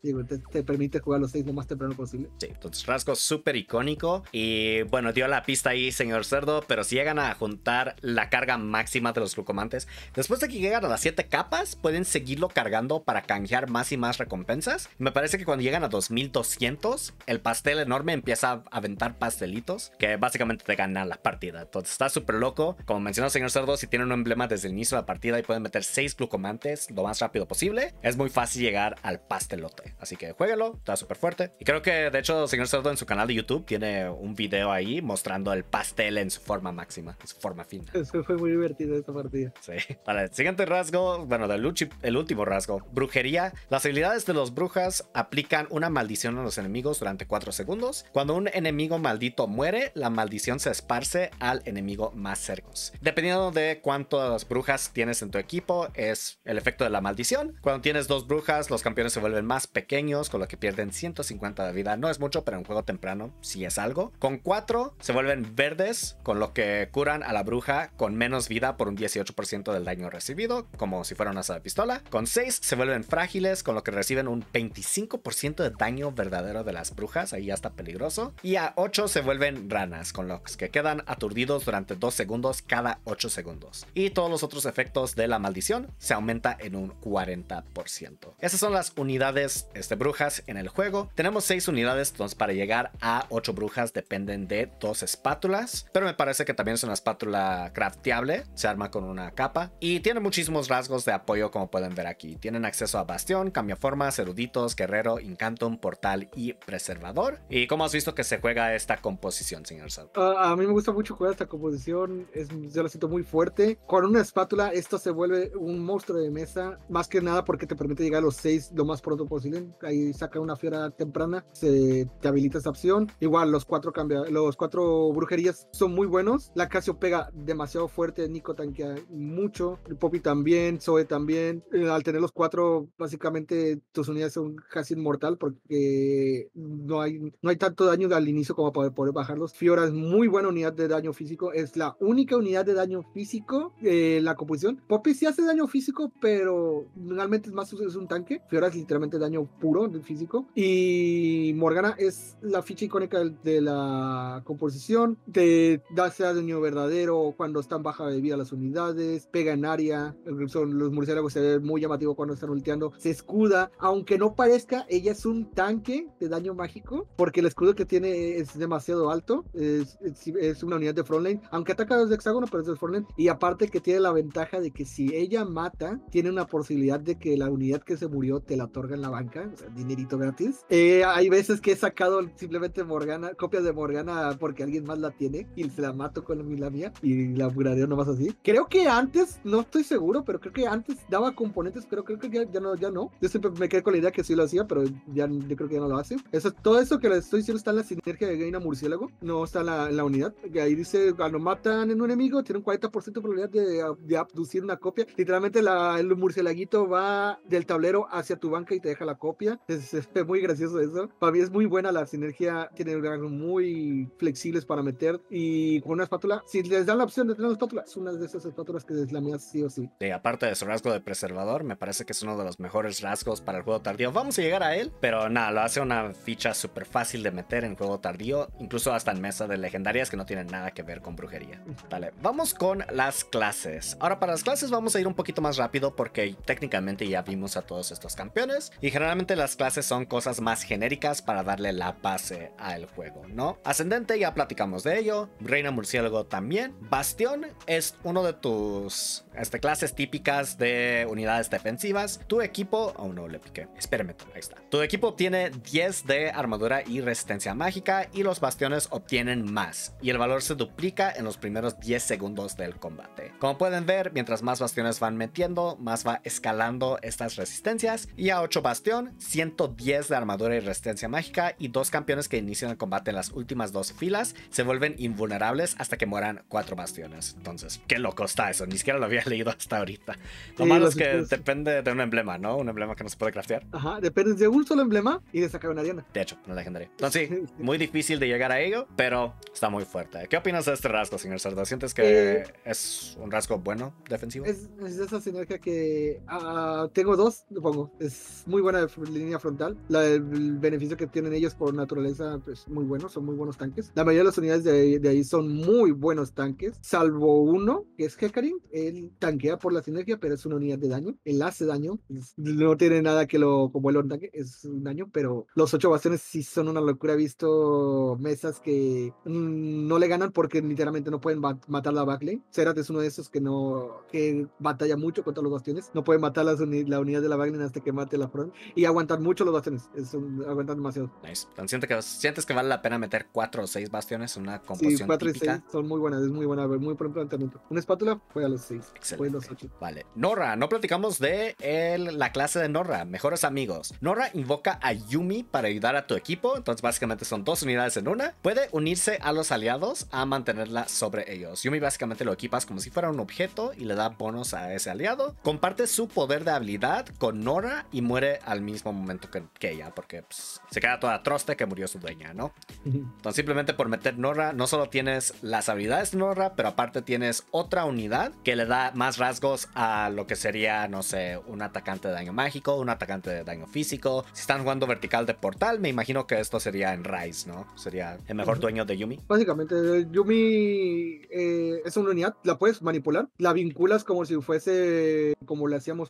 te, permite jugar los seis lo más temprano posible. Sí, entonces rasgo súper icónico. Y bueno, dio la pista ahí, señor Cerdo. Pero si llegan a juntar la carga máxima de los glucomantes, después de que llegan a las 7 capas, pueden seguirlo cargando para canjear más y más recompensas. Me parece que cuando llegan a 2200, el pastel enorme empieza a aventar pastelitos que básicamente te ganan la partida. Entonces está súper loco. Como mencionó el señor Cerdo, si tienen un emblema desde el inicio de la partida y pueden meter 6 glucomantes lo más rápido posible, es muy fácil llegar al pastelote. Así que jueguenlo, está súper fuerte. Y creo que, de hecho, señor Cerdo en su canal de YouTube tiene un video ahí mostrando el pastel en su forma máxima, en su forma fina. Eso fue muy divertido esta partida. Sí. el siguiente rasgo, bueno, del el último rasgo, brujería. Las habilidades de los brujas aplican una maldición a los enemigos durante 4 segundos. Cuando un enemigo maldito muere, la maldición se esparce al enemigo más cercos. Dependiendo de cuántas brujas tienes en tu equipo, es el efecto de la maldición. Cuando tienes dos brujas, los campeones se vuelven más pequeños, con lo que pierden 150 de vida. No es mucho, pero en juego temprano sí es algo. Con 4 se vuelven verdes, con lo que curan a la bruja con menos vida por un 18% del daño recibido, como si fuera una de pistola. Con 6 se vuelven frágiles, con lo que reciben un 25% de daño verdadero de las brujas, ahí ya está peligroso. Y a 8 se vuelven ranas, con los que quedan aturdidos durante 2 segundos cada 8 segundos. Y todos los otros efectos de la maldición se aumenta en un 40%. Esas son las unidades este, brujas en el juego. Tenemos 6 unidades, entonces para llegar a 8 brujas dependen de dos espátulas, pero me parece que también es una espátula crafteable, se arma con una capa y tiene muchísimos rasgos de apoyo como pueden ver aquí. Tienen acceso a bastión, cambia formas eruditos, guerrero, incantum, portal y preservador. ¿Y cómo has visto que se juega esta composición, señor Sal ah, a mí me gusta mucho jugar esta composición, es, yo la siento muy fuerte. Con una espátula esto se vuelve un monstruo de mesa, más que nada porque te permite llegar a los seis lo más pronto posible. Ahí saca una fiera temprana, se te habilita esa opción. Igual los cuatro cambia, los cuatro brujerías son muy buenos. La Casio pega demasiado fuerte, Nico tanquea mucho, Poppy también, Zoe también. Eh, al tener los cuatro, básicamente tus unidades son casi inmortal porque no hay, no hay tanto daño al inicio como para poder bajarlos. Fiora es muy buena unidad de daño físico, es la única unidad de daño físico en eh, la composición. Poppy sí hace daño físico, pero realmente es más es un tanque. Fiora es literalmente daño puro del físico. Y Morgana es la ficha icónica de, la composición. Te da sea daño verdadero cuando están baja de vida las unidades. Pega en área. Son los murciélagos se ve muy llamativo cuando están ulteando. Se escuda. Aunque no parezca, ella es un tanque de daño mágico. Porque el escudo que tiene es demasiado alto. Es, es una unidad de frontline. Aunque ataca desde hexágono, pero es de frontline. Y aparte que tiene la ventaja de que si ella mata, tiene una posibilidad de que la unidad que se murió te la otorga en la banca, o sea, dinerito gratis. Eh, hay veces que he sacado simplemente Morgana, copias de Morgana porque alguien más la tiene y se la mato con la mía y la upgradeo nomás así. Creo que antes, no estoy seguro, pero creo que antes daba componentes, pero creo que ya, no, ya no. Yo siempre me quedé con la idea que sí lo hacía, pero ya yo creo que ya no lo hace. Eso, todo eso que les estoy diciendo está en la sinergia de Gaina Murciélago, no está en la, unidad. Que ahí dice, cuando ah, matan en un enemigo, tienen 40% de probabilidad de, de abducir una copia. Literalmente la, el murciélaguito va del tablero a a tu banca y te deja la copia. [laughs] Es, muy gracioso eso. Para mí es muy buena la sinergia, tiene grano muy flexibles para meter y con una espátula, si les dan la opción de tener una espátula, es una de esas espátulas que deslameas sí o sí. Y aparte de su rasgo de preservador, me parece que es uno de los mejores rasgos para el juego tardío. Vamos a llegar a él, pero nada, lo hace una ficha súper fácil de meter en juego tardío, incluso hasta en mesa de legendarias que no tienen nada que ver con brujería. Vale, [laughs] vamos con las clases. Ahora, para las clases vamos a ir un poquito más rápido porque técnicamente ya vimos a todos estos campeones. Y generalmente las clases son cosas más genéricas para darle la base al juego, ¿no? Ascendente ya platicamos de ello. Reina Murciélago también. Bastión es uno de tus este, clases típicas de unidades defensivas. Tu equipo... Oh no, le piqué. Espérame, ahí está. Tu equipo obtiene 10 de armadura y resistencia mágica y los bastiones obtienen más. Y el valor se duplica en los primeros 10 segundos del combate. Como pueden ver, mientras más bastiones van metiendo, más va escalando estas resistencias y a 8 bastión, 110 de armadura y resistencia mágica. Y dos campeones que inician el combate en las últimas dos filas se vuelven invulnerables hasta que mueran 4 bastiones. Entonces, qué loco está eso. Ni siquiera lo había [laughs] leído hasta ahorita. Lo malo es que depende de un emblema, ¿no? Un emblema que no se puede craftear. Ajá, depende de un solo emblema y de sacar una diana. De hecho, una legendaria. Entonces, [laughs] sí, muy difícil de llegar a ello, pero está muy fuerte. ¿Qué opinas de este rasgo, señor Sardo? ¿Sientes que eh, es un rasgo bueno defensivo? Es, esa sinergia que ah, tengo dos, lo pongo es muy buena línea frontal. el beneficio que tienen ellos por naturaleza es pues, muy bueno, son muy buenos tanques. La mayoría de las unidades de, ahí son muy buenos tanques, salvo uno, que es Hecarim. Él tanquea por la sinergia, pero es una unidad de daño. Él hace daño, no tiene nada que lo como el tanque, es un daño, pero los ocho bastiones sí son una locura. He visto mesas que mm, no le ganan porque literalmente no pueden matar la backlane. Cerat es uno de esos que no que batalla mucho contra los bastiones, no pueden matar las la unidad de la backlane hasta que mate la front. Y aguantar mucho los bastiones. Es demasiado. Nice. que, sientes que vale la pena meter cuatro o seis bastiones en una composición. Sí, y son muy buenas. Es muy buena. Muy pronto planteamiento. Una espátula fue a los seis Fue a los 8. Vale. Nora, no platicamos de la clase de Norra Mejores amigos. Nora invoca a Yumi para ayudar a tu equipo. Entonces, básicamente son dos unidades en una. Puede unirse a los aliados a mantenerla sobre ellos. Yumi básicamente lo equipas como si fuera un objeto y le da bonos a ese aliado. Comparte su poder de habilidad con Nora y muere al mismo momento que, ella, porque pues, se queda toda troste que murió su dueña, ¿no? Entonces simplemente por meter Norra no solo tienes las habilidades de Nora, pero aparte tienes otra unidad que le da más rasgos a lo que sería, no sé, un atacante de daño mágico, un atacante de daño físico. Si están jugando vertical de portal, me imagino que esto sería en Rise, ¿no? Sería el mejor dueño de Yumi. Básicamente, Yumi eh, es una unidad, la puedes manipular, la vinculas como si fuese, como lo hacíamos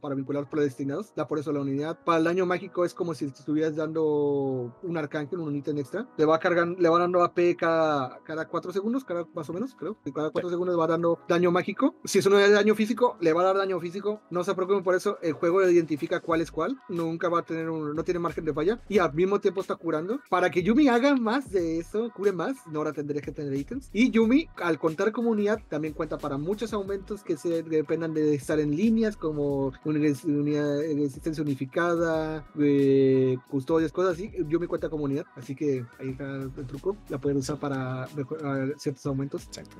para vincular predestinado da por eso la unidad. Para el daño mágico es como si estuvieras dando un arcángel, un ítem extra. Le va cargando, le va dando AP cada, cada 4 segundos, cada más o menos, creo. cada 4 segundos le va dando daño mágico. Si eso no es de daño físico, le va a dar daño físico. No se preocupen por eso, el juego identifica cuál es cuál. Nunca va a tener un, no tiene margen de falla. Y al mismo tiempo está curando. Para que Yumi haga más de eso, cure más, no ahora tendré que tener ítems. Y Yumi, al contar como unidad, también cuenta para muchos aumentos que se dependan de estar en líneas como unidades existencia unificada, de custodias, cosas así. Yo me cuenta comunidad, así que ahí está el truco. La pueden usar para ciertos aumentos. Exacto,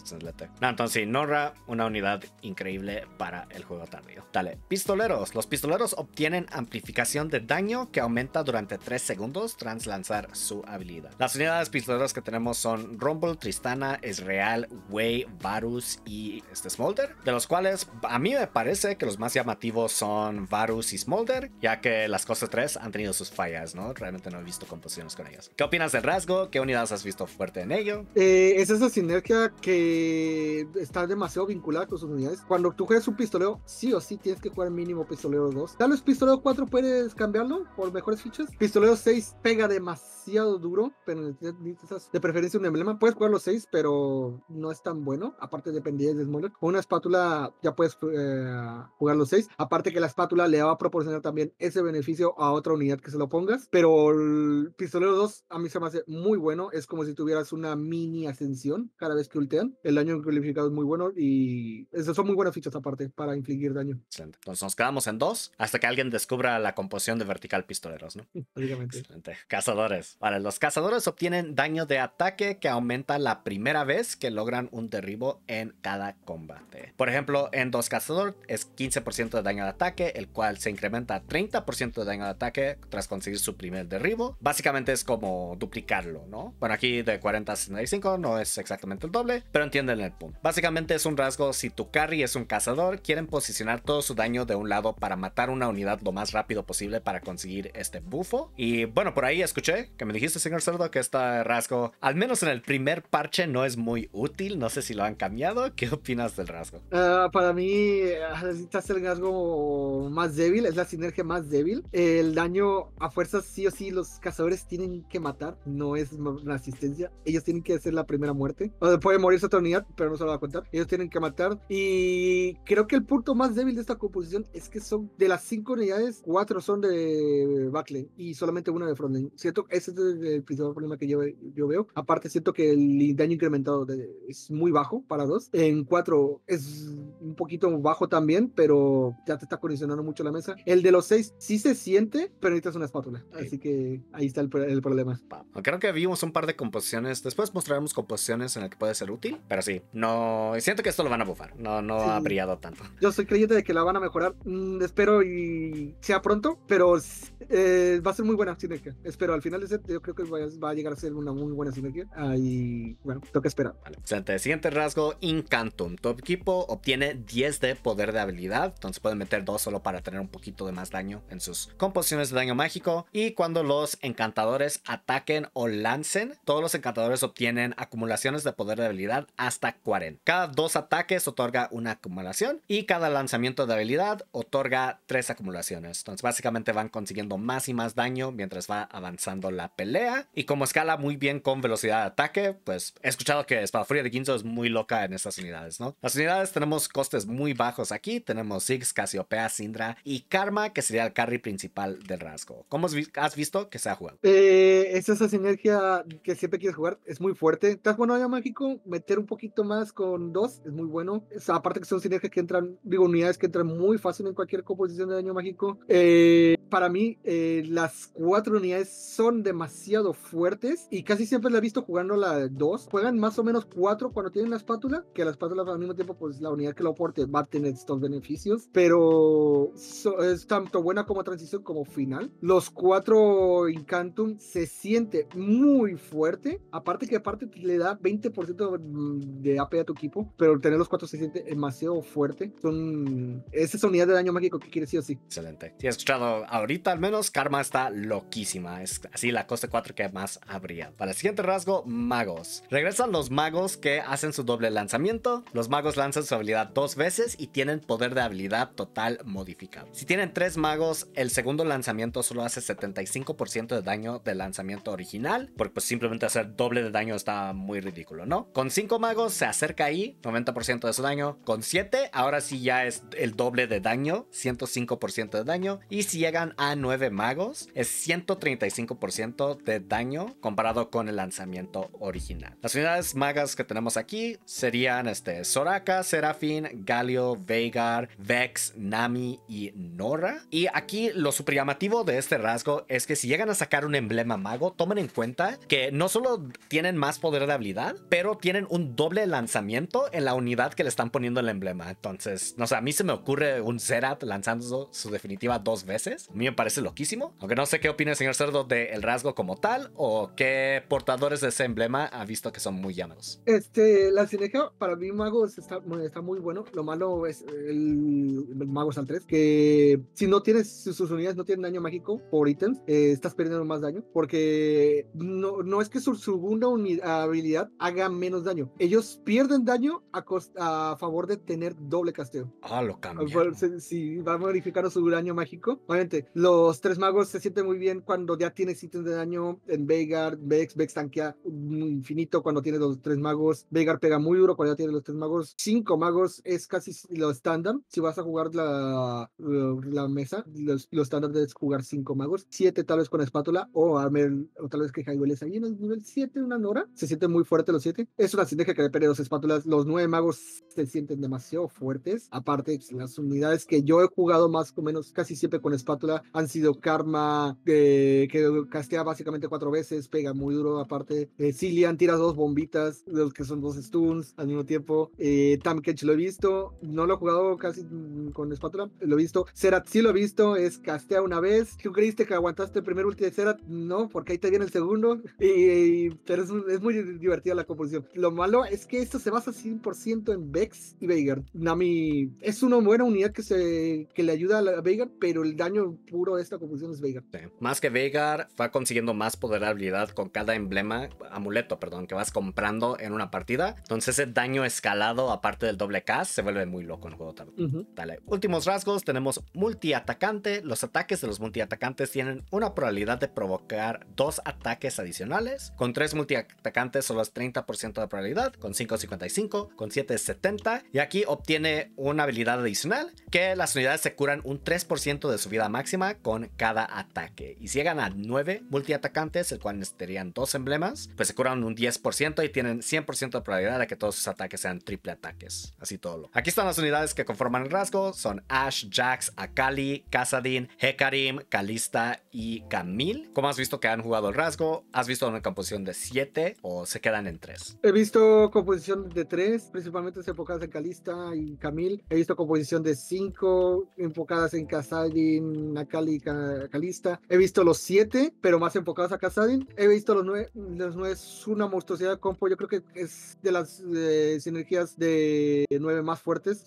No, entonces, Norra, una unidad increíble para el juego tardío. Dale, pistoleros. Los pistoleros obtienen amplificación de daño que aumenta durante 3 segundos tras lanzar su habilidad. Las unidades pistoleras que tenemos son Rumble, Tristana, real Way, Varus y este Smolder, de los cuales a mí me parece que los más llamativos son Varus y Smolder, ya que las cosas 3 han tenido sus fallas, ¿no? Realmente no he visto composiciones con ellas. ¿Qué opinas del rasgo? ¿Qué unidades has visto fuerte en ello? Eh, es esa sinergia que está demasiado vinculada con sus unidades. Cuando tú juegas un pistoleo, sí o sí tienes que jugar mínimo pistoleo 2. Tal vez pistoleo 4 puedes cambiarlo por mejores fichas. Pistoleo 6 pega demasiado duro, pero necesitas de preferencia un emblema. Puedes jugar los 6, pero no es tan bueno. Aparte dependía de Smolder. Con una espátula ya puedes eh, jugar los 6. Aparte que la espátula le daba proporcionar también ese beneficio a otra unidad que se lo pongas. Pero el Pistolero 2 a mí se me hace muy bueno. Es como si tuvieras una mini ascensión cada vez que ultean. El daño calificado es muy bueno y son muy buenas fichas aparte para infligir daño. Entonces nos quedamos en dos hasta que alguien descubra la composición de vertical pistoleros, ¿no? Excelente. Cazadores. Vale, los cazadores obtienen daño de ataque que aumenta la primera vez que logran un derribo en cada combate. Por ejemplo, en dos cazador es 15% de daño de ataque, el cual se incrementa 30% de daño de ataque tras conseguir su primer derribo. Básicamente es como duplicarlo, ¿no? Bueno, aquí de 40 a 65 no es exactamente el doble, pero entienden el punto. Básicamente es un rasgo si tu carry es un cazador, quieren posicionar todo su daño de un lado para matar una unidad lo más rápido posible para conseguir este bufo. Y bueno, por ahí escuché que me dijiste, señor Cerdo, que este rasgo, al menos en el primer parche, no es muy útil. No sé si lo han cambiado. ¿Qué opinas del rasgo? Ah, para mí, ah, necesitas el rasgo más débil es la sinergia más débil. El daño a fuerzas sí o sí los cazadores tienen que matar, no es una asistencia. Ellos tienen que hacer la primera muerte. O después de morirse otra unidad, pero no se lo va a contar. Ellos tienen que matar. Y creo que el punto más débil de esta composición es que son de las cinco unidades, cuatro son de backline y solamente una de frontline. ¿Cierto? ese es el principal problema que yo, veo. Aparte, siento que el daño incrementado de, es muy bajo para dos. En cuatro es un poquito bajo también, pero ya te está condicionando mucho la mesa el de los seis sí se siente, pero necesitas una espátula. Así que ahí está el, problema. Creo que vimos un par de composiciones. Después mostraremos composiciones en las que puede ser útil, pero sí, no. Siento que esto lo van a bufar. No, no ha brillado tanto. Yo soy creyente de que la van a mejorar. Mm, espero y sea pronto, pero eh, va a ser muy buena sinergia. Espero al final de ese, yo creo que va, a llegar a ser una muy buena sinergia. Ahí, bueno, toca esperar. Siguiente rasgo: Incantum. Tu equipo obtiene 10 de poder de habilidad, entonces pueden meter dos solo para tener un poquito de más daño en sus composiciones de daño mágico. Y cuando los encantadores ataquen o lancen, todos los encantadores obtienen acumulaciones de poder de habilidad hasta 40. Cada dos ataques otorga una acumulación y cada lanzamiento de habilidad otorga tres acumulaciones. Entonces básicamente van consiguiendo más y más daño mientras va avanzando la pelea. Y como escala muy bien con velocidad de ataque, pues he escuchado que Espada Furia de Ginzo es muy loca en estas unidades, ¿no? Las unidades tenemos costes muy bajos aquí. Tenemos Ziggs, Casiopea, Sindra y Karma, que sería el carry principal del rasgo. ¿Cómo has visto que se ha jugado? Eh, es esa sinergia que siempre quieres jugar, es muy fuerte. Estás bueno ya mágico, meter un poquito más con dos es muy bueno. aparte que son sinergias que entran, digo, unidades que entran muy fácil en cualquier composición de daño mágico. Eh, para mí, eh, las cuatro unidades son demasiado fuertes y casi siempre la he visto jugando la dos. Juegan más o menos cuatro cuando tienen la espátula, que la espátula al mismo tiempo, pues la unidad que lo aporte va a tener estos beneficios, pero son es tanto buena como transición como final. Los cuatro Incantum se siente muy fuerte. Aparte que aparte le da 20% de AP a tu equipo, pero tener los cuatro se siente demasiado fuerte. Son esa es de daño mágico que quiere decir sí. Excelente. Si escuchado ahorita al menos, Karma está loquísima. Es así la coste 4 que más habría. Para el siguiente rasgo, magos. Regresan los magos que hacen su doble lanzamiento. Los magos lanzan su habilidad dos veces y tienen poder de habilidad total modificado tienen tres magos, el segundo lanzamiento solo hace 75% de daño del lanzamiento original, porque pues simplemente hacer doble de daño está muy ridículo, ¿no? Con cinco magos se acerca ahí, 90% de su daño. Con siete, ahora sí ya es el doble de daño, 105% de daño. Y si llegan a nueve magos, es 135% de daño comparado con el lanzamiento original. Las unidades magas que tenemos aquí serían este, Soraka, Serafin, Galio, Veigar, Vex, Nami y Nora. Y aquí lo super llamativo de este rasgo es que si llegan a sacar un emblema mago, tomen en cuenta que no solo tienen más poder de habilidad, pero tienen un doble lanzamiento en la unidad que le están poniendo el emblema. Entonces, no sé, a mí se me ocurre un Zerat lanzando su definitiva dos veces. A mí me parece loquísimo. Aunque no sé qué opina el señor Cerdo del rasgo como tal o qué portadores de ese emblema ha visto que son muy llamados. Este, la cineca para mí magos está, está muy bueno. Lo malo es el, mago San 3, que eh, si no tienes sus, unidades, no tienen daño mágico por ítems, eh, estás perdiendo más daño porque no, no es que su segunda habilidad haga menos daño. Ellos pierden daño a, favor de tener doble casteo. Ah, lo cambia. Si, va a modificar su daño mágico, obviamente los tres magos se sienten muy bien cuando ya tienes ítems de daño en Veigar, Vex, Vex tanquea infinito cuando tiene los tres magos, Veigar pega muy duro cuando ya tiene los tres magos, cinco magos es casi lo estándar si vas a jugar la la mesa, los, estándares es jugar cinco magos, siete tal vez con espátula o tal vez que Hyrule es ahí en el nivel 7, una Nora, se siente muy fuerte los siete. Es una sinergia que depende de dos espátulas, los nueve magos se sienten demasiado fuertes. Aparte, pues, las unidades que yo he jugado más o menos casi siempre con espátula han sido Karma, eh, que castea básicamente cuatro veces, pega muy duro. Aparte, Silian eh, tira dos bombitas, los que son dos stuns al mismo tiempo. Eh, lo he visto, no lo he jugado casi con espátula, lo he visto. Serat sí lo he visto, es castea una vez. Tú creíste que aguantaste el primer ulti de Serat, no, porque ahí te viene el segundo. [laughs] Y, pero es, muy divertida la composición. Lo malo es que esto se basa 100% en Vex y Veigar. Nami es una buena unidad que, se, le ayuda a, Veigar, pero el daño puro de esta composición es Veigar. Más que Veigar, va consiguiendo más poderabilidad con cada emblema, amuleto, perdón, que vas comprando en una partida. Entonces ese daño escalado, aparte del doble cast, se vuelve muy loco en el juego también. Últimos rasgos, tenemos multiatacante, los ataques de los multiatacantes tienen una probabilidad de provocar dos ataques adicionales. Con tres multiatacantes solo es 30% de probabilidad, con 5 55, con 7 70. Y aquí obtiene una habilidad adicional que las unidades se curan un 3% de su vida máxima con cada ataque. Y si llegan a 9 multiatacantes, el cual necesitarían dos emblemas, pues se curan un 10% y tienen 100% de probabilidad de que todos sus ataques sean triple ataques. Así todo lo. Aquí están las unidades que conforman el rasgo, son Ash, Jax, Akali, Kazadin, Hekarim, Kalista y Camil. ¿Cómo has visto que han jugado el rasgo? ¿Has visto una composición de 7 o se quedan en 3? He visto composición de 3, principalmente enfocadas en Kalista y Camil. He visto composición de 5 enfocadas en Kazadin, Akali y Kalista. He visto los 7, pero más enfocadas a Kazadin. He visto los 9, los es una monstruosidad de compo. Yo creo que es de las eh, sinergias de 9 más fuertes.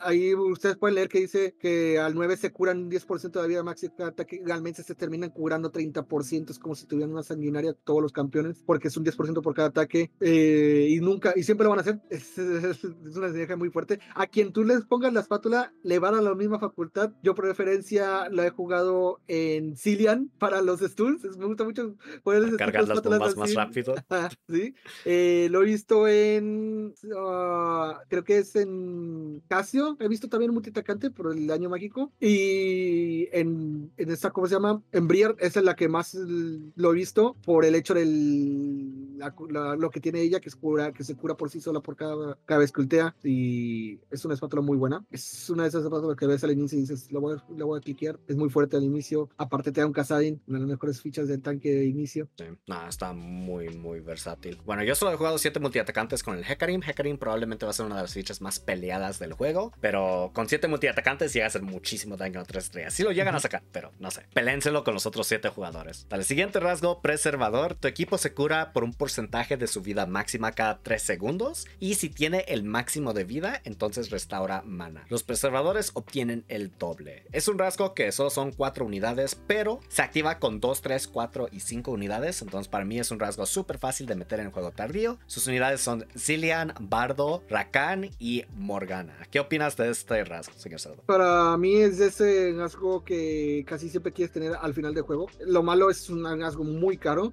ahí ustedes pueden leer que dice que al 9 se curan un 10% de la vida máxima ataque, realmente se terminan curando 30%, es como si tuvieran una sanguinaria todos los campeones, porque es un 10% por cada ataque, eh, y nunca, y siempre lo van a hacer, [laughs] es, una enseñanza muy fuerte. A quien tú les pongas la espátula, le van a la misma facultad, yo por referencia la he jugado en Cilian para los stools, me gusta mucho poder las bombas más rápido. [laughs] sí, eh, lo he visto en, ah, creo que es en Casio, he visto también multitacante por el año mágico. Y en, en esta, ¿cómo se llama? En Briar, esa es la que más lo he visto por el hecho de lo que tiene ella, que, que se cura por sí sola por cada, cada vez que ultea. Y es una espátula muy buena. Es una de esas espátulas que ves al inicio y dices, la voy, a, voy a cliquear. Es muy fuerte al inicio. Aparte, te da un Kazadin, una de las mejores fichas del tanque de inicio. Sí. Nada, está muy, muy versátil. Bueno, yo solo he jugado siete multiatacantes con el Hecarim. Hecarim probablemente va a ser una de las fichas más peleadas del juego, pero con siete multiatacantes llegas a muchísimo daño a tres estrellas. Si lo llegan a sacar, pero no sé. Pelénselo con los otros siete jugadores. el siguiente rasgo, preservador. Tu equipo se cura por un porcentaje de su vida máxima cada 3 segundos. Y si tiene el máximo de vida, entonces restaura mana. Los preservadores obtienen el doble. Es un rasgo que solo son 4 unidades, pero se activa con 2, 3, 4 y 5 unidades. Entonces para mí es un rasgo súper fácil de meter en juego tardío. Sus unidades son Zillian, Bardo, Rakan y Morgana. ¿Qué opinas de este rasgo, señor Cerdo? Para a mí es ese rasgo que casi siempre quieres tener al final del juego. Lo malo es un rasgo muy caro.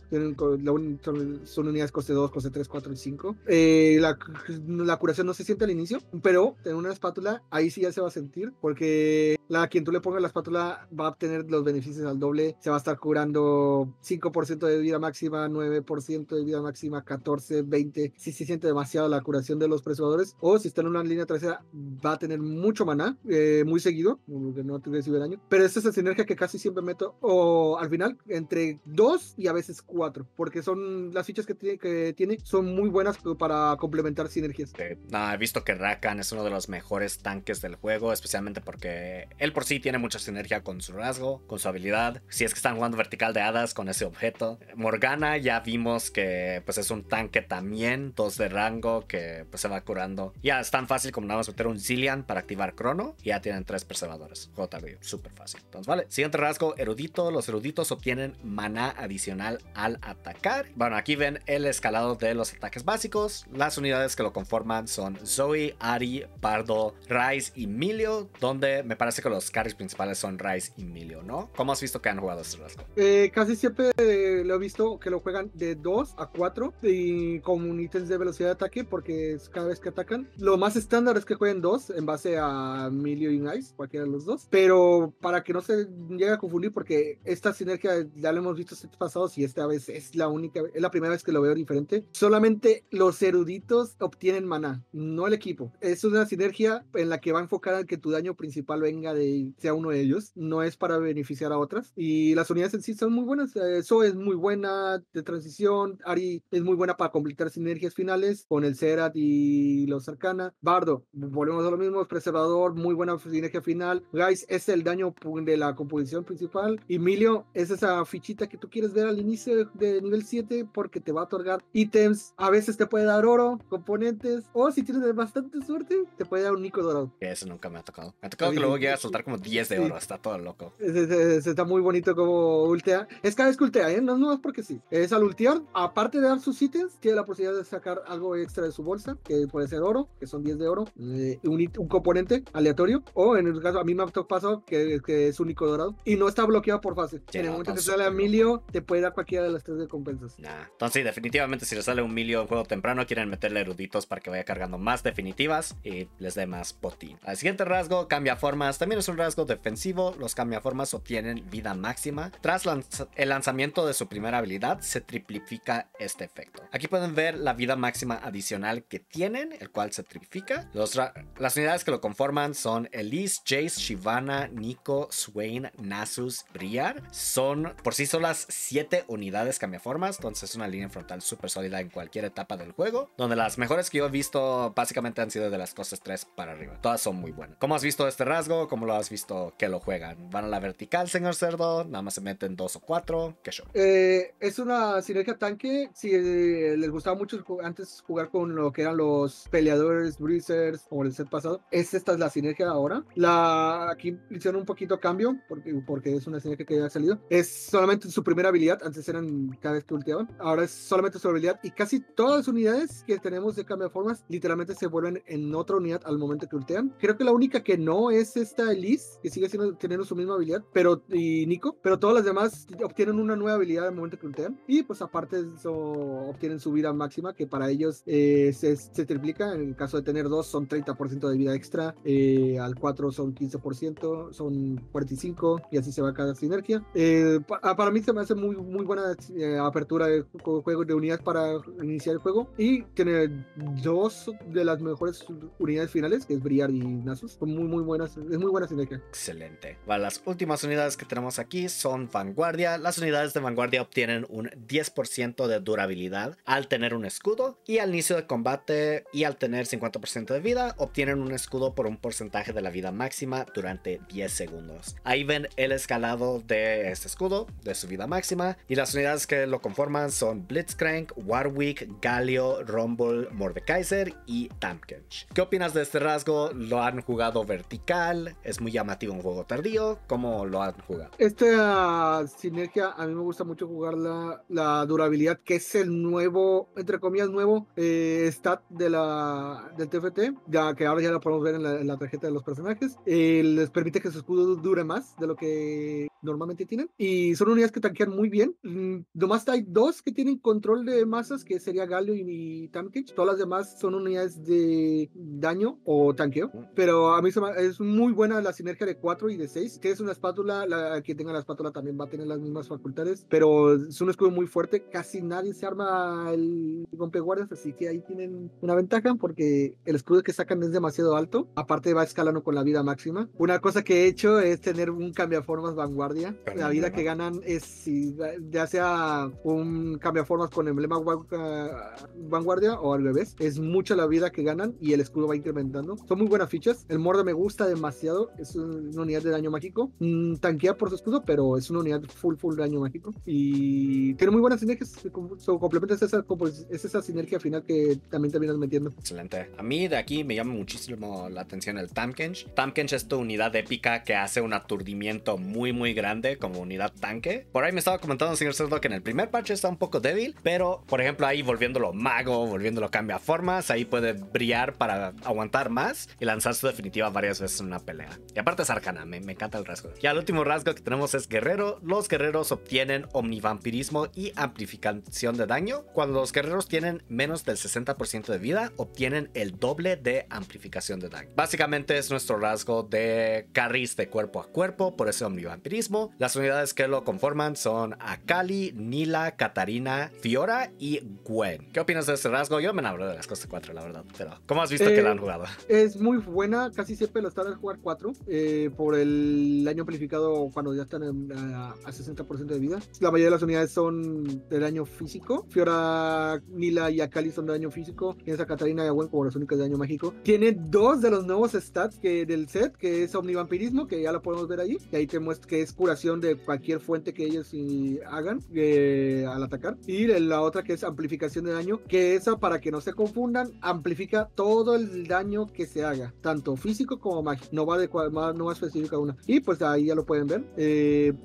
Son unidades coste 2, coste 3, 4 y 5. Eh, la, curación no se siente al inicio, pero tener una espátula ahí sí ya se va a sentir porque la quien tú le pongas la espátula va a obtener los beneficios al doble, se va a estar curando 5% de vida máxima, 9% de vida máxima, 14, 20. Si se siente demasiado la curación de los presuadores o si está en una línea trasera va a tener mucho maná, eh, muy seguido pero no pero es esa sinergia que casi siempre meto, o al final, entre dos y a veces cuatro, porque son las fichas que tiene, que tiene son muy buenas para complementar sinergias. he visto que Rakan es uno de los mejores tanques del juego, especialmente porque él por sí tiene mucha sinergia con su rasgo, con su habilidad, si es que están jugando vertical de hadas con ese objeto. Morgana ya vimos que pues es un tanque también, dos de rango, que pues se va curando. Ya es tan fácil como nada más meter un Zillian para activar Crono, ya tienen tres preservadores. JB, súper fácil. Entonces, vale. Siguiente rasgo, erudito. Los eruditos obtienen maná adicional al atacar. Bueno, aquí ven el escalado de los ataques básicos. Las unidades que lo conforman son Zoe, Ari, Pardo, Rice y Milio, donde me parece que los carries principales son Rice y Milio, ¿no? ¿Cómo has visto que han jugado este rasgo? Eh, casi siempre lo he visto que lo juegan de 2 a 4 y con ítems de velocidad de ataque porque es cada vez que atacan. Lo más estándar es que jueguen 2 en base a Milio y Nice cualquiera de los dos, pero para que no se llegue a confundir, porque esta sinergia ya lo hemos visto en pasados y esta vez es la única, es la primera vez que lo veo diferente. Solamente los eruditos obtienen maná, no el equipo. Es una sinergia en la que va a enfocar al que tu daño principal venga de sea uno de ellos, no es para beneficiar a otras. Y las unidades en sí son muy buenas. Eso eh, es muy buena de transición. Ari es muy buena para completar sinergias finales con el Serat y los Arcana. Bardo, volvemos a lo mismo, preservador, muy buena sinergia final final, Guys es el daño de la composición principal. Emilio es esa fichita que tú quieres ver al inicio de, nivel 7 porque te va a otorgar ítems. A veces te puede dar oro, componentes, o si tienes bastante suerte, te puede dar un nico dorado. Eso nunca me ha tocado. Me ha tocado que luego llega a soltar como 10 de oro, está todo loco. Se está muy bonito como ultea. Es cada vez que ultea, ¿eh? No, no es porque sí. Es al ultear, aparte de dar sus ítems, tiene la posibilidad de sacar algo extra de su bolsa, que puede ser oro, que son 10 de oro, eh, un, un, componente aleatorio, o en el caso, a mí me tocado que, que es único dorado y no está bloqueado por fase. en el momento que sale a Milio, te puede dar cualquiera de las tres recompensas. Entonces, definitivamente, si le sale un Milio en juego temprano, quieren meterle eruditos para que vaya cargando más definitivas y les dé más potín. Al siguiente rasgo, cambia formas. También es un rasgo defensivo. Los cambia formas obtienen vida máxima. Tras el lanzamiento de su primera habilidad, se triplifica este efecto. Aquí pueden ver la vida máxima adicional que tienen, el cual se triplifica. las unidades que lo conforman son Elise, Jace, Shivana, Nico, Swain, Nasus, Briar. Son por sí solas 7 unidades cambiaformas, entonces es una línea frontal súper sólida en cualquier etapa del juego, donde las mejores que yo he visto básicamente han sido de las cosas 3 para arriba. Todas son muy buenas. ¿Cómo has visto este rasgo? ¿Cómo lo has visto que lo juegan? ¿Van a la vertical, señor Cerdo? ¿Nada más se meten 2 o 4? ¿Qué show? Eh, es una sinergia tanque. Si eh, les gustaba mucho antes jugar con lo que eran los peleadores, bruisers o el set pasado, esta es la sinergia ahora. La aquí hicieron un poquito cambio, porque, porque es una señal que, ya había salido. Es solamente su primera habilidad, antes eran cada vez que ulteaban. Ahora es solamente su habilidad y casi todas las unidades que tenemos de cambio de formas literalmente se vuelven en otra unidad al momento que ultean. Creo que la única que no es esta Elise, que sigue teniendo su misma habilidad, pero y Nico, pero todas las demás obtienen una nueva habilidad al momento que ultean. Y pues aparte eso, obtienen su vida máxima, que para ellos eh, se, triplica. En caso de tener dos, son 30% de vida extra, eh, al 4 son 15%, son 45% y así se va cada sinergia. Eh, ah, para mí se me hace muy, muy buena eh, apertura de juego de unidades para iniciar el juego y tiene dos de las mejores unidades finales, que es Briar y Nasus. Son muy, muy buenas, es muy buena sinergia. Excelente. las últimas unidades que tenemos aquí son Vanguardia. Las unidades de Vanguardia obtienen un 10% de durabilidad al tener un escudo y al inicio de combate y al tener 50% de vida obtienen un escudo por un porcentaje de la vida máxima máxima durante 10 segundos. Ahí ven el escalado de este escudo, de su vida máxima, y las unidades que lo conforman son Blitzcrank, Warwick, Galio, Rumble, Mordekaiser y Tampkench. ¿Qué opinas de este rasgo? ¿Lo han jugado vertical? ¿Es muy llamativo un juego tardío? ¿Cómo lo han jugado? Esta sinergia a mí me gusta mucho jugar la, durabilidad, que es el nuevo, entre comillas, nuevo eh, stat de la, del TFT, ya que ahora ya lo podemos ver en la tarjeta de los personajes. Eh, les permite que su escudo dure más de lo que normalmente tienen. Y son unidades que tanquean muy bien. Mm, nomás hay dos que tienen control de masas, que sería Galio y, tanque Todas las demás son unidades de daño o tanqueo. Pero a mí es muy buena la sinergia de 4 y de 6. Tienes una espátula, la que tenga la espátula también va a tener las mismas facultades. Pero es un escudo muy fuerte. Casi nadie se arma el guardias así que ahí tienen una ventaja porque el escudo que sacan es demasiado alto. Aparte va escalando con la vida máxima. Una cosa que he hecho es tener un cambiaformas vanguardia. la vida que ganan es si ya sea un cambiaformas con emblema ah, vanguardia o al revés. Es mucha la vida que ganan y el escudo va incrementando. Son muy buenas fichas. El mordo me gusta demasiado. Es una unidad de daño mágico. Mm, tanquea por su escudo, pero es una unidad full, full daño mágico. Y tiene muy buenas sinergias. complemento esa, es esa sinergia final que también terminas metiendo. Excelente. A mí de aquí me llama muchísimo la atención el Tamkench. Tamkench Hawkins unidad épica que hace un aturdimiento muy muy grande como unidad tanque. Por ahí me estaba comentando el señor Cerdo que en el primer parche está un poco débil, pero por ejemplo ahí volviéndolo mago, volviéndolo cambia formas, ahí puede brillar para aguantar más y lanzar su definitiva varias veces en una pelea. Y aparte es arcana, me, me encanta el rasgo. Y el último rasgo que tenemos es guerrero. Los guerreros obtienen omnivampirismo y amplificación de daño. Cuando los guerreros tienen menos del 60% de vida, obtienen el doble de amplificación de daño. Básicamente es nuestro rasgo de Carris de cuerpo a cuerpo por ese omnivampirismo. Las unidades que lo conforman son Akali, Nila, Katarina, Fiora y Gwen. ¿Qué opinas de ese rasgo? Yo me enamoré de las cosas 4, la verdad, pero ¿cómo has visto que la han eh, jugado? Es muy buena, casi siempre lo están al jugar 4 eh, por el daño amplificado cuando ya están en, a, 60% de vida. La mayoría de las unidades son de daño físico. Fiora, Nila y Akali son de daño físico. Tienes a Katarina y a Gwen como las únicas de daño mágico. Tiene dos de los nuevos stats que del que es omnivampirismo, que ya lo podemos ver allí que ahí te muestra que es curación de cualquier fuente que ellos hagan eh, al atacar. Y la otra que es amplificación de daño, que esa, para que no se confundan, amplifica todo el daño que se haga, tanto físico como mágico. No va, de, no va específica una. Y pues ahí ya lo pueden ver.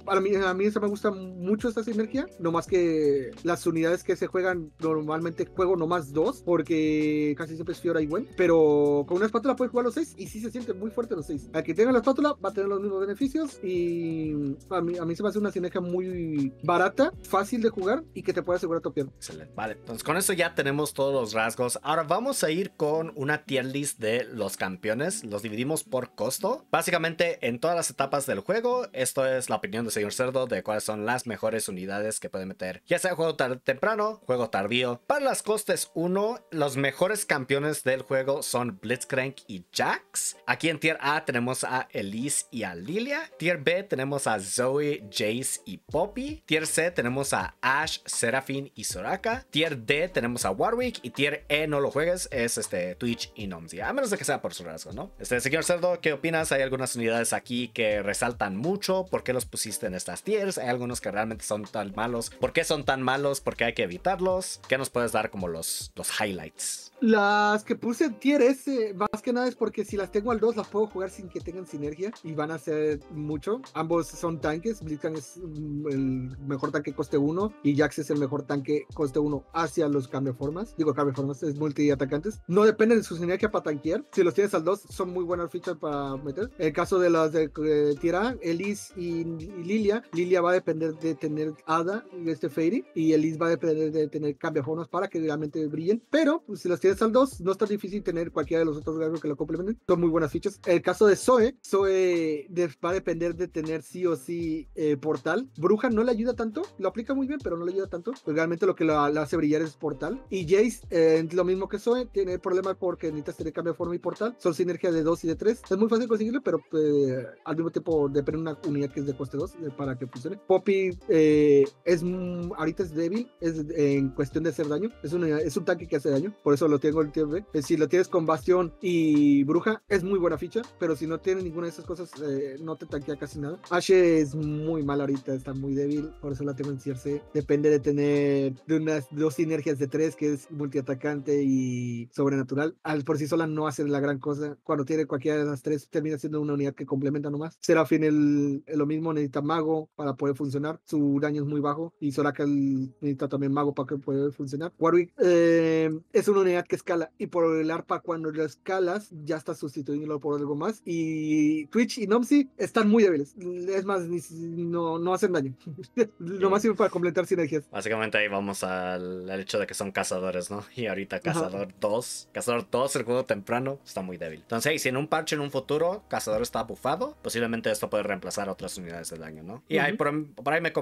para eh, mí, a mí eso me gusta mucho esta sinergia, no más que las unidades que se juegan normalmente juego nomás dos, porque casi siempre es Fiora y Gwen, pero con una espátula puedes jugar los seis y sí se siente muy fuerte los Aquí tiene que tenga la espátula va a tener los mismos beneficios y a mí, a mí se me hace una cineja muy barata, fácil de jugar y que te puede asegurar tu piel. Excelente. Vale, entonces con eso ya tenemos todos los rasgos. Ahora vamos a ir con una tier list de los campeones. Los dividimos por costo. Básicamente en todas las etapas del juego, esto es la opinión del señor Cerdo de cuáles son las mejores unidades que puede meter. Ya sea juego temprano, juego tardío. Para las costes 1, los mejores campeones del juego son Blitzcrank y Jax. Aquí en tier A tenemos a Elise y a Lilia. Tier B tenemos a Zoe, Jace y Poppy. Tier C tenemos a Ash, Seraphine y Soraka. Tier D tenemos a Warwick. Y tier E no lo juegues, es este Twitch y Nomsia A menos de que sea por su rasgo, ¿no? Este, señor Cerdo, ¿qué opinas? Hay algunas unidades aquí que resaltan mucho. ¿Por qué los pusiste en estas tiers? Hay algunos que realmente son tan malos. ¿Por qué son tan malos? ¿Por qué hay que evitarlos? ¿Qué nos puedes dar como los, los highlights? Las que puse tier S, más que nada es porque si las tengo al 2, las puedo jugar sin que tengan sinergia y van a ser mucho. Ambos son tanques. Blitzkrieg es mm, el mejor tanque coste 1 y Jax es el mejor tanque coste 1 hacia los formas Digo, formas es multiatacantes. No dependen de su sinergia para tanquear. Si los tienes al 2, son muy buenas fichas para meter. En el caso de las de eh, A, Elise y, Lilia, Lilia va a depender de tener Ada, este Fairy, y Elise va a depender de tener formas para que realmente brillen. Pero pues, si las tienes al 2, no es tan difícil tener cualquiera de los otros rasgos que lo complementen. Son muy buenas fichas. El caso de Zoe, Zoe va a depender de tener sí o sí eh, portal. Bruja no le ayuda tanto, lo aplica muy bien, pero no le ayuda tanto. Pues realmente lo que la, hace brillar es portal. Y Jace, eh, lo mismo que Zoe, tiene problema porque necesita tener cambio de forma y portal. Son sinergia de 2 y de 3. Es muy fácil conseguirlo, pero eh, al mismo tiempo depende de una unidad que es de coste 2 para que funcione. Poppy es mm, ahorita es débil es en cuestión de hacer daño. Es un, es un tanque que hace daño, por eso lo tengo el TV. Eh, si lo tienes con Bastión y Bruja, es muy buena ficha, pero si no tiene ninguna de esas cosas, eh, no te tanquea casi nada. Ashe es muy mal ahorita, está muy débil, por eso la tengo en cierre, Depende de tener de unas dos sinergias de tres, que es multiatacante y sobrenatural. Al por sí sola no hace la gran cosa. Cuando tiene cualquiera de las tres, termina siendo una unidad que complementa nomás. Serafín el, el lo mismo, necesita mago para poder funcionar. Su daño es muy bajo y Soraka necesita también mago para que pueda funcionar. Warwick eh, es una unidad que escala. Y por el arpa, cuando lo escalas, ya está sustituyéndolo por algo más. Y Twitch y Nomsi están muy débiles. Es más, no, hacen daño. [laughs] lo más sirve para completar sinergias. Básicamente ahí vamos al, hecho de que son cazadores, ¿no? Y ahorita Cazador 2. Cazador 2, el juego temprano, está muy débil. Entonces, si en un parche en un futuro Cazador está bufado, posiblemente esto puede reemplazar otras unidades de daño, ¿no? Y ahí por, ahí me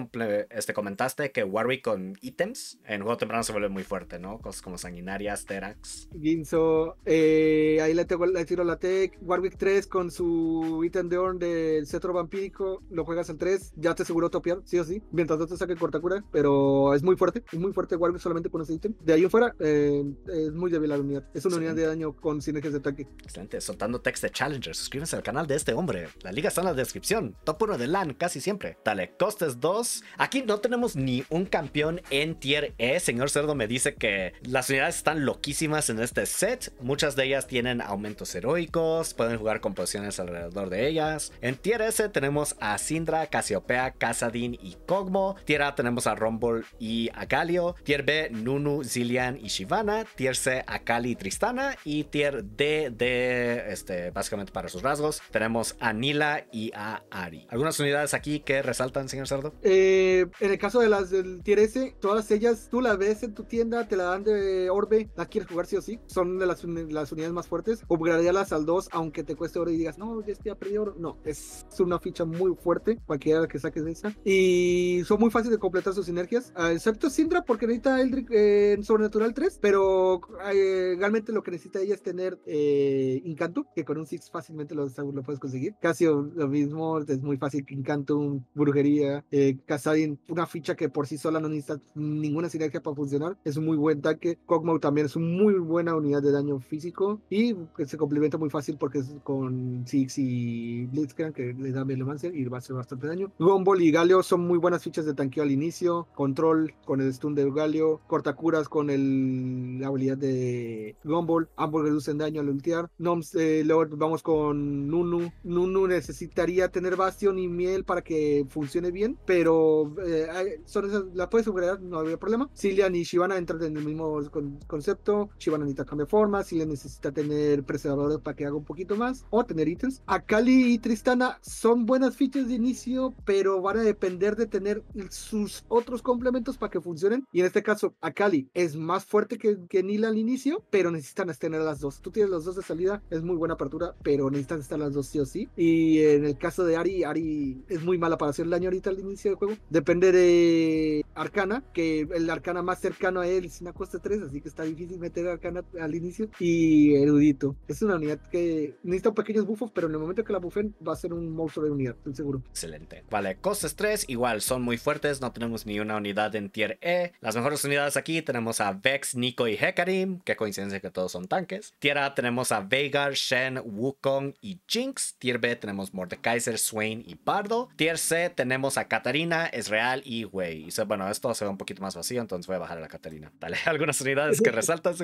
este, comentaste que Warwick con ítems en juego temprano se vuelve muy fuerte, ¿no? Cosas como sanguinarias, tera Ginzo. Eh, ahí le, tengo, tiro la tech. Warwick 3 con su ítem de Orn del cetro vampírico. Lo juegas en 3. Ya te aseguró topear, sí o sí. Mientras no te saque cura. Pero es muy fuerte. Es muy fuerte Warwick solamente con ese ítem. De ahí afuera eh, es muy débil la unidad. Es una unidad de daño con sinergias de ataque. Excelente. Soltando text de Challenger. Suscríbanse al canal de este hombre. La liga está en la descripción. Top 1 de LAN casi siempre. Dale, costes 2. Aquí no tenemos ni un campeón en tier E. Señor Cerdo me dice que las unidades están loquísimas en este set. Muchas de ellas tienen aumentos heroicos, pueden jugar con alrededor de ellas. En tier S tenemos a Sindra, Casiopea, Casadin y Cogmo. Tier A tenemos a Rumble y a Galio. Tier B, Nunu, Zillian y Shivana. Tier C, Akali y Tristana. Y tier D de, este, básicamente para sus rasgos, tenemos a Nila y a Ari. ¿Algunas unidades aquí que resaltan, señor Cerdo? Eh, en el caso de las del tier S, todas ellas tú las ves en tu tienda, te la dan de orbe, la quieres jugar sí o sí, son de las, las unidades más fuertes. las al 2, aunque te cueste oro y digas, no, ya estoy a prior No, es una ficha muy fuerte, cualquiera que saques de esa. Y son muy fáciles de completar sus sinergias, ah, excepto Sindra, porque necesita el eh, en Sobrenatural 3, pero eh, realmente lo que necesita ella es tener eh, Incantum, que con un 6 fácilmente lo, lo puedes conseguir. Casi lo mismo, es muy fácil que Incantum, Brujería, eh, una ficha que por sí sola no necesita ninguna sinergia para funcionar. Es un muy buen tanque. Kog'Maw también es un muy muy buena unidad de daño físico y que se complementa muy fácil porque es con Six y Blitzcrank que le da relevancia y va a hacer bastante daño. Gumball y Galio son muy buenas fichas de tanqueo al inicio, control con el stun de Galio, curas con el, la habilidad de Gumball, ambos reducen daño al ultear. Eh, luego vamos con Nunu. Nunu necesitaría tener Bastion y Miel para que funcione bien, pero eh, la puedes superar, no habría problema. Cillian y Shivana entran en el mismo concepto a necesita cambiar forma, Si le necesita tener preservadores para que haga un poquito más, o tener ítems. Akali y Tristana son buenas fichas de inicio, pero van a depender de tener sus otros complementos para que funcionen. Y en este caso, Akali es más fuerte que, que Nila al inicio, pero necesitan tener las dos. Tú tienes las dos de salida, es muy buena apertura, pero necesitan estar las dos sí o sí. Y en el caso de Ari, Ari es muy mala para hacer el daño ahorita al inicio del juego. Depende de Arcana, que el Arcana más cercano a él es una cuesta 3, así que está difícil meter al inicio y erudito. Es una unidad que necesita pequeños buffos, pero en el momento que la buffen va a ser un monstruo de unidad, estoy seguro. Excelente. Vale, costes 3, igual son muy fuertes, no tenemos ni una unidad en tier E. Las mejores unidades aquí tenemos a Vex, Nico y Hecarim, qué coincidencia que todos son tanques. Tier A tenemos a Veigar, Shen, Wukong y Jinx. Tier B tenemos Mordekaiser, Swain y Bardo. Tier C tenemos a Katarina, Israel y Wei. Y bueno, esto se ve un poquito más vacío, entonces voy a bajar a la Katarina. Dale, [laughs] algunas unidades que [laughs] resaltan,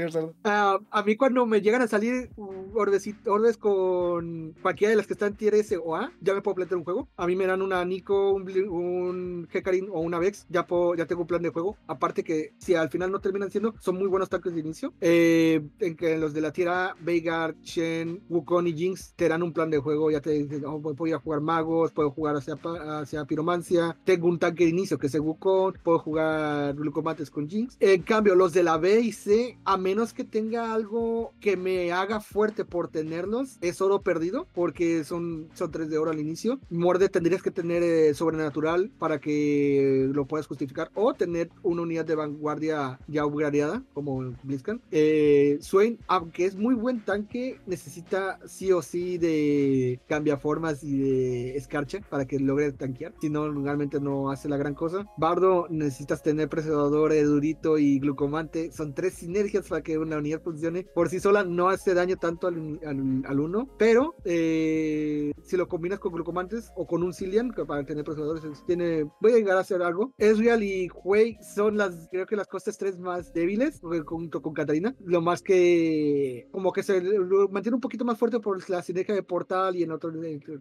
Ah, a mí cuando me llegan a salir orbes con cualquiera de las que están tier S o A, ya me puedo plantear un juego. A mí me dan una Nico, un, un Hecarim o una Vex, ya, puedo, ya tengo un plan de juego. Aparte que si al final no terminan siendo, son muy buenos tanques de inicio. Eh, en que los de la tierra, Veigar, Shen, Wukong y Jinx te dan un plan de juego, ya te dicen, oh, voy a jugar magos, puedo jugar hacia, hacia piromancia, tengo un tanque de inicio que es el Wukong, puedo jugar glucomates con Jinx. En cambio, los de la B y C, a menos que tenga algo que me haga fuerte por tenerlos, es oro perdido, porque son, son tres de oro al inicio. Morde tendrías que tener eh, sobrenatural para que lo puedas justificar, o tener una unidad de vanguardia ya upgradeada, como Blitzcan. Eh, Swain, aunque es muy buen tanque, necesita sí o sí de cambiaformas y de escarcha para que logre tanquear. Si no, realmente no hace la gran cosa. Bardo, necesitas tener precedador, eh, durito y glucomante. Son tres sinergias para que una unidad funcione por sí sola no hace daño tanto al, al, uno, pero eh, si lo combinas con glucomantes o con un Cillian, para tener procesadores tiene, voy a llegar a hacer algo. real y Huey son las, creo que las costas tres más débiles, junto con Catarina, lo más que como que se mantiene un poquito más fuerte por la sinergia de Portal y en otro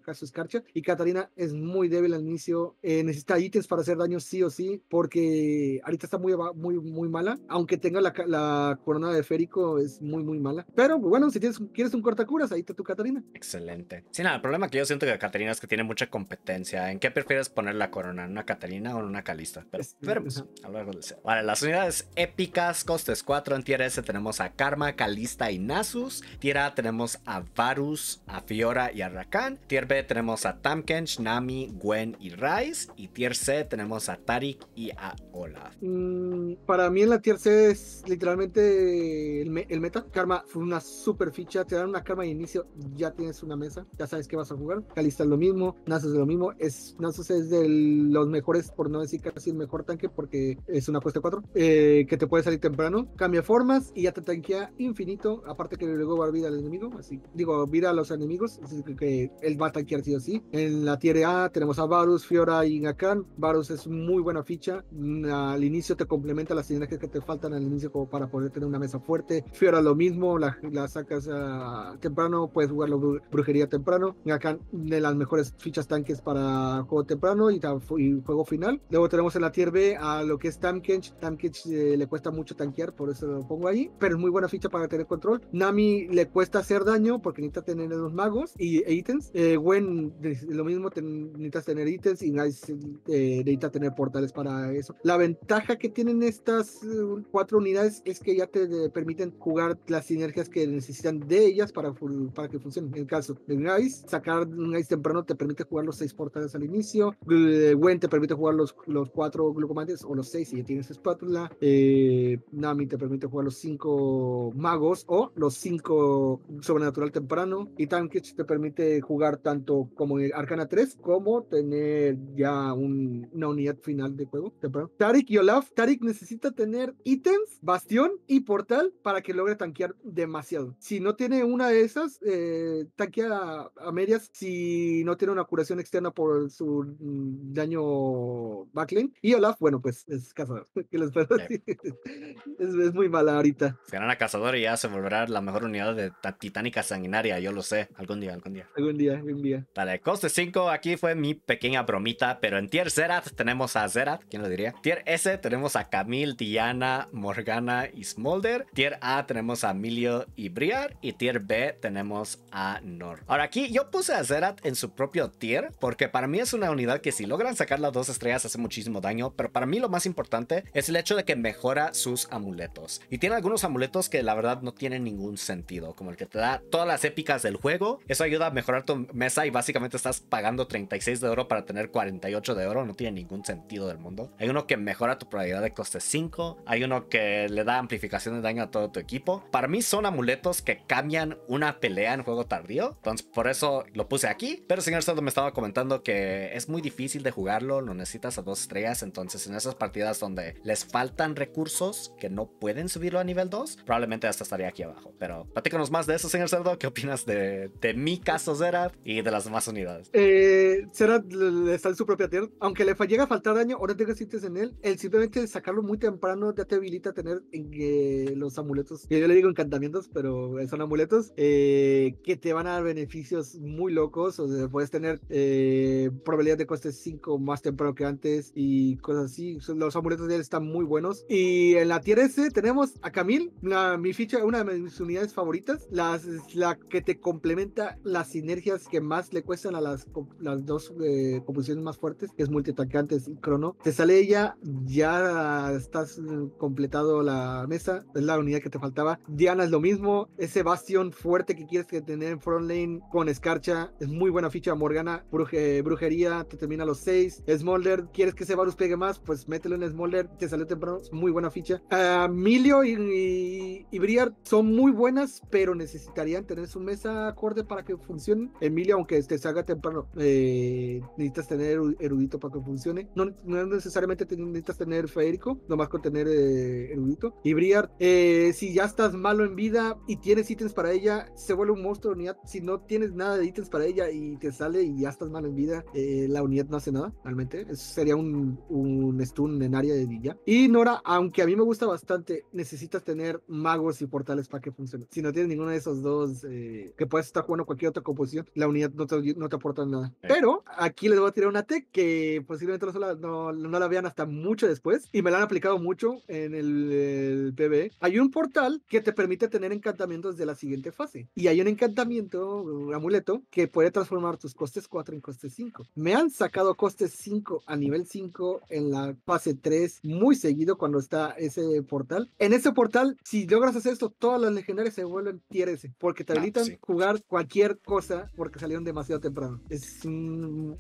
caso Escarcha, y Catarina es muy débil al inicio, eh, necesita ítems para hacer daño sí o sí, porque ahorita está muy, muy, muy mala, aunque tenga la corona de Férico es muy, muy mala. Pero bueno, si tienes, quieres un cortacuras, ahí está tu Catarina. Excelente. Sí, nada, el problema que yo siento que Catarina es que tiene mucha competencia. ¿En qué prefieres poner la corona? ¿En una Catarina o en una Calista? Pero veremos. Pues, a lo largo del Vale, las unidades épicas, costes 4. En tier S tenemos a Karma, Calista y Nasus. Tier A tenemos a Varus, a Fiora y a Rakan. Tier B tenemos a Tamkench, Nami, Gwen y Rice. Y tier C tenemos a Tarik y a Olaf. Mm, para mí en la tier C es literalmente eh, el, meta. Karma fue una super ficha. Te dan una karma de inicio, ya tienes una mesa, ya sabes que vas a jugar. Calista es lo mismo, Nasus es lo mismo. Es, Nasus es de los mejores, por no decir casi el mejor tanque, porque es una cuesta 4, eh, que te puede salir temprano. Cambia formas y ya te tanquea infinito. Aparte que luego va a vida al enemigo, así digo, vida a los enemigos. Así que él va a tanquear sí o sí. En la tier A tenemos a Varus, Fiora y Gakan. Varus es muy buena ficha. Al inicio te complementa las sinergias que te faltan al inicio como para poder tener una mesa mesa fuerte. Fiora lo mismo, la, sacas temprano, puedes jugar la brujería temprano. Acá de las mejores fichas tanques para juego temprano y, juego final. Luego tenemos en la tier B a lo que es Tamkench. Tamkench eh, le cuesta mucho tanquear, por eso lo pongo ahí, pero es muy buena ficha para tener control. Nami le cuesta hacer daño porque necesita tener los magos y e ítems. Eh, Gwen, lo mismo, necesitas tener ítems y Nice eh, necesita tener portales para eso. La ventaja que tienen estas cuatro unidades es que ya te permiten jugar las sinergias que necesitan de ellas para, para que funcionen. En el caso de Ice, sacar Ice temprano te permite jugar los seis portales al inicio. Eh, Gwen te permite jugar los, los cuatro glucomantes o los seis si ya tienes espátula. Eh, Nami te permite jugar los cinco magos o los cinco sobrenatural temprano. Y Tanque te permite jugar tanto como Arcana 3 como tener ya una unidad final de juego temprano. Tarik y Olaf. Tarik necesita tener ítems, bastión y portal para que logre tanquear demasiado. Si no tiene una de esas, eh, tanquea a, medias si no tiene una curación externa por su daño backlink, Y Olaf, bueno, pues es cazador. [laughs] ¿Qué les es, muy mala ahorita. Serán a cazador y ya se volverá la mejor unidad de titánica sanguinaria, yo lo sé. Algún día, algún día. Algún día, algún día. Vale, coste 5, aquí fue mi pequeña bromita, pero en tier Zerat tenemos a Zerat, ¿quién lo diría? Tier S tenemos a Camille, Diana, Morgana y Smolder. Tier. A tenemos a Emilio y Briar. Y Tier B tenemos a Nor. Ahora aquí yo puse a Zerat en su propio Tier. Porque para mí es una unidad que si logran sacar las dos estrellas hace muchísimo daño. Pero para mí lo más importante es el hecho de que mejora sus amuletos. Y tiene algunos amuletos que la verdad no tienen ningún sentido. Como el que te da todas las épicas del juego. Eso ayuda a mejorar tu mesa y básicamente estás pagando 36 de oro para tener 48 de oro. No tiene ningún sentido del mundo. Hay uno que mejora tu probabilidad de coste 5. Hay uno que le da amplificaciones de daño a todo tu equipo. Para mí son amuletos que cambian una pelea en juego tardío. Entonces por eso lo puse aquí. Pero señor cerdo me estaba comentando que es muy difícil de jugarlo. Lo necesitas a dos estrellas. Entonces en esas partidas donde les faltan recursos que no pueden subirlo a nivel 2, probablemente hasta estaría aquí abajo. Pero platícanos más de eso, señor Cerdo. ¿Qué opinas de, mi caso, Zerat, y de las demás unidades? Eh, Zerat está en su propia tierra. Aunque le llega a faltar daño, ahora te resistes en él. El simplemente sacarlo muy temprano ya te habilita a tener eh, eh, los amuletos, que yo le digo encantamientos, pero son amuletos, eh, que te van a dar beneficios muy locos, o sea, puedes tener eh, probabilidad de costes 5 más temprano que antes y cosas así. Los amuletos de están muy buenos. Y en la tier S tenemos a Camille, mi ficha, una de mis unidades favoritas, las, la que te complementa las sinergias que más le cuestan a las, las dos composiciones más fuertes, que es multiatacantes y crono. Te sale ella, ya estás completado la mesa, es la unidad que te faltaba. Diana es lo mismo, ese bastión fuerte que quieres que tener en front lane con escarcha, es muy buena ficha. Morgana, brujería, te termina los seis Smolder, quieres que ese Varus pegue más, pues mételo en Smolder, te sale temprano, es muy buena ficha. Emilio ah, y, son muy buenas, pero necesitarían tener su mesa acorde para que funcione. Emilio, aunque te salga temprano, eh, necesitas tener erudito para que funcione. No, necesariamente necesitas tener Federico... nomás con tener eh, erudito. Y Briar, eh, si ya estás malo en vida y tienes ítems para ella, se vuelve un monstruo de unidad. Si no tienes nada de ítems para ella y te sale y ya estás malo en vida, eh, la unidad no hace nada, realmente. Eso sería un, stun en área de ninja, Y Nora, aunque a mí me gusta bastante, necesitas tener magos y portales para que funcione. Si no tienes ninguno de esos dos, eh, que puedes estar jugando cualquier otra composición, la unidad no te, aporta nada. Pero aquí les voy a tirar una tech que posiblemente no, la vean hasta mucho después y me la han aplicado mucho en el, el PB hay un portal que te permite tener encantamientos de la siguiente fase. Y hay un encantamiento, un amuleto, que puede transformar tus costes 4 en costes 5. Me han sacado costes 5 a nivel 5 en la fase 3 muy seguido cuando está ese portal. En ese portal, si logras hacer esto, todas las legendarias se vuelven tier porque te ah, habilitan jugar cualquier cosa porque salieron demasiado temprano. Es,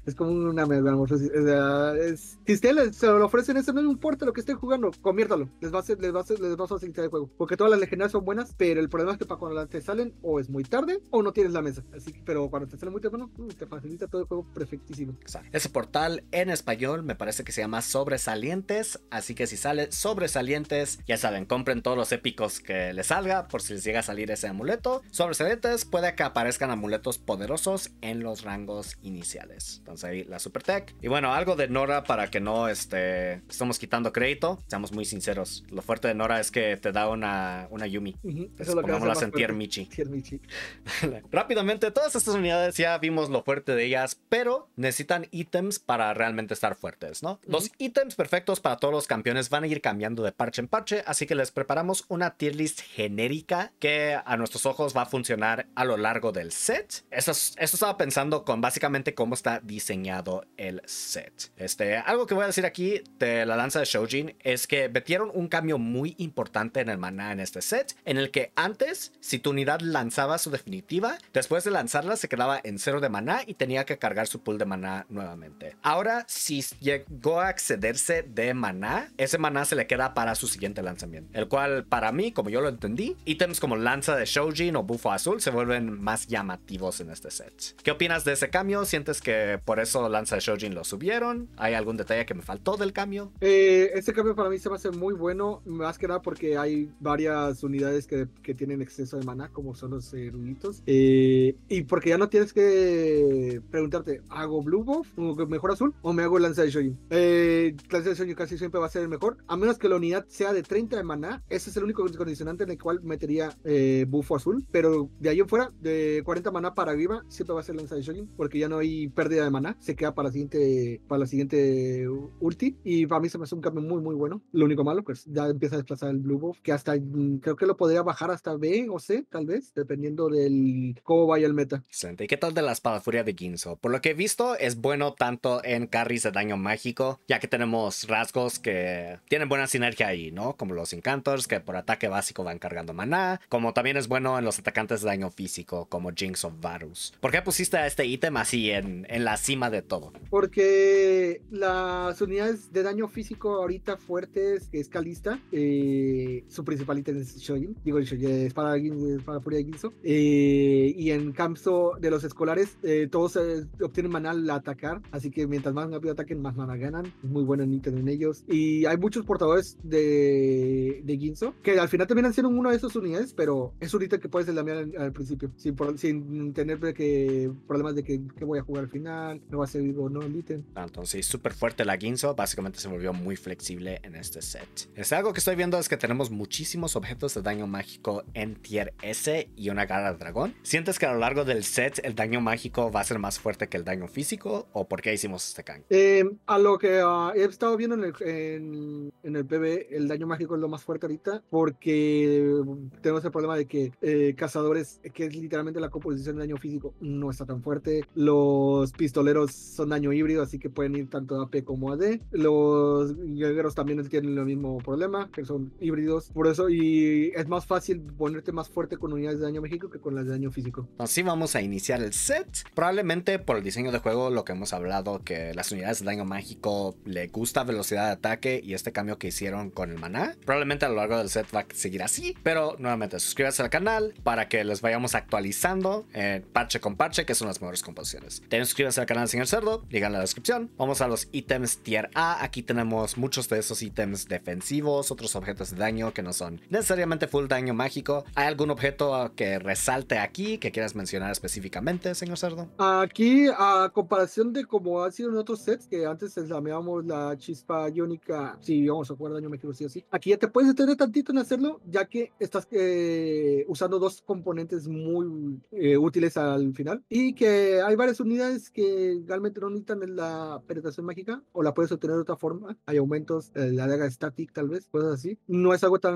es como una si ustedes se lo ofrecen ese no importa lo que estén jugando, conviértalo. Les va a, les a, les va a facilitar juego. Porque todas las legendarias son buenas, pero el problema es que para cuando te salen o es muy tarde o no tienes la mesa. Así que, pero cuando te sale muy bueno mm, te facilita todo el juego perfectísimo. Ese portal en español me parece que se llama Sobresalientes. Así que si sale Sobresalientes, ya saben, compren todos los épicos que les salga por si les llega a salir ese amuleto. Sobresalientes puede que aparezcan amuletos poderosos en los rangos iniciales. Entonces ahí la Super Tech. Y bueno, algo de Nora para que no este, estamos quitando crédito. Seamos muy sinceros. Lo fuerte de Nora es que te da una, Yumi. Eso es lo que en tier Michi. [laughs] Rápidamente, todas estas unidades ya vimos lo fuerte de ellas, pero necesitan ítems para realmente estar fuertes, ¿no? Los ítems perfectos para todos los campeones van a ir cambiando de parche en parche, así que les preparamos una tier list genérica que a nuestros ojos va a funcionar a lo largo del set. Eso, estaba pensando con básicamente cómo está diseñado el set. Este, algo que voy a decir aquí de la lanza de Shoujin es que metieron un cambio muy importante en el maná en este set, en el que antes, si tu unidad lanzaba su definitiva, después de lanzarla se quedaba en cero de maná y tenía que cargar su pool de maná nuevamente. Ahora, si llegó a accederse de maná, ese maná se le queda para su siguiente lanzamiento, el cual para mí, como yo lo entendí, ítems como lanza de Shoujin o bufo azul se vuelven más llamativos en este set. ¿Qué opinas de ese cambio? ¿Sientes que por eso lanza de Shoujin lo subieron? ¿Hay algún detalle que me faltó del cambio? Eh, este cambio para mí se me hace muy bueno, más que nada porque hay varias unidades que, que tienen exceso de maná, como son los eruditos. Eh, y porque ya no tienes que preguntarte, ¿hago Blue Buff? o ¿Mejor azul? ¿O me hago Lanza de shogun Eh, lanza de shogun casi siempre va a ser el mejor, a menos que la unidad sea de 30 de maná. Ese es el único condicionante en el cual metería eh, Buffo azul. Pero de ahí en fuera, de 40 maná para arriba, siempre va a ser Lanza de shogun porque ya no hay pérdida de maná. Se queda para la siguiente, para la siguiente ulti. Y para mí se me hace un cambio muy, muy bueno. Lo único malo, pues ya empieza a desplazar el Blue Buff que hasta mm, creo que lo podría bajar hasta B o C, tal vez, dependiendo del cómo vaya el meta. Excelente. ¿Y qué tal de la espada furia de Ginzo? Por lo que he visto, es bueno tanto en carries de daño mágico, ya que tenemos rasgos que tienen buena sinergia ahí, ¿no? Como los Encantors, que por ataque básico van cargando maná, como también es bueno en los atacantes de daño físico, como Jinx o Varus. ¿Por qué pusiste a este ítem así en, en la cima de todo? Porque las unidades de daño físico ahorita fuertes que es Calista, eh, su principal ítem es Shogun, digo Shogun, es para, es para Furia de Ginzo. Eh, y en campo de los escolares, eh, todos eh, obtienen maná al atacar, así que mientras más rápido ataquen, más maná ganan. Es muy buen ítem en ellos. Y hay muchos portadores de, Ginzo, que al final terminan siendo uno de esas unidades, pero es un ítem que puedes lamear al, principio, sin, tener que, problemas de que, voy a jugar al final, no va a servir o no el ítem. Ah, entonces, súper fuerte la Ginzo, básicamente se volvió muy flexible en este set. Es algo que estoy viendo es que tenemos muchísimos objetos de daño mágico en tier S y una garra de dragón. ¿Sientes que a lo largo del set el daño mágico va a ser más fuerte que el daño físico o por qué hicimos este cambio? Eh, a lo que ah, he estado viendo en el, en, el PB, el daño mágico es lo más fuerte ahorita porque tenemos el problema de que eh, cazadores, que es literalmente la composición de daño físico, no está tan fuerte. Los pistoleros son daño híbrido, así que pueden ir tanto a AP como AD. Los guerreros también tienen el mismo problema, que son híbridos por eso, y es más fácil ponerte más fuerte con unidades de daño mágico que con las de daño físico. Así vamos a iniciar el set. Probablemente por el diseño de juego, lo que hemos hablado, que las unidades de daño mágico le gusta velocidad de ataque y este cambio que hicieron con el maná. Probablemente a lo largo del set va a seguir así. Pero nuevamente, suscríbase al canal para que les vayamos actualizando en eh, parche con parche, que son las mejores composiciones. También suscríbase al canal Señor Cerdo, llegan en la descripción. Vamos a los ítems tier A. Aquí tenemos muchos de esos ítems defensivos, otros objetos de daño que no son necesariamente full daño mágico. ¿Hay algún objeto que resalte aquí que quieras mencionar específicamente, señor Cerdo? Aquí, a comparación de como ha sido en otros sets, que antes es la chispa iónica, si vamos a jugar daño mágico, sí o sí, aquí ya te puedes detener tantito en hacerlo, ya que estás eh, usando dos componentes muy eh, útiles al final y que hay varias unidades que realmente no necesitan la penetración mágica o la puedes obtener de otra forma. Hay aumentos, eh, la daga estática tal vez, cosas así. No es algo tan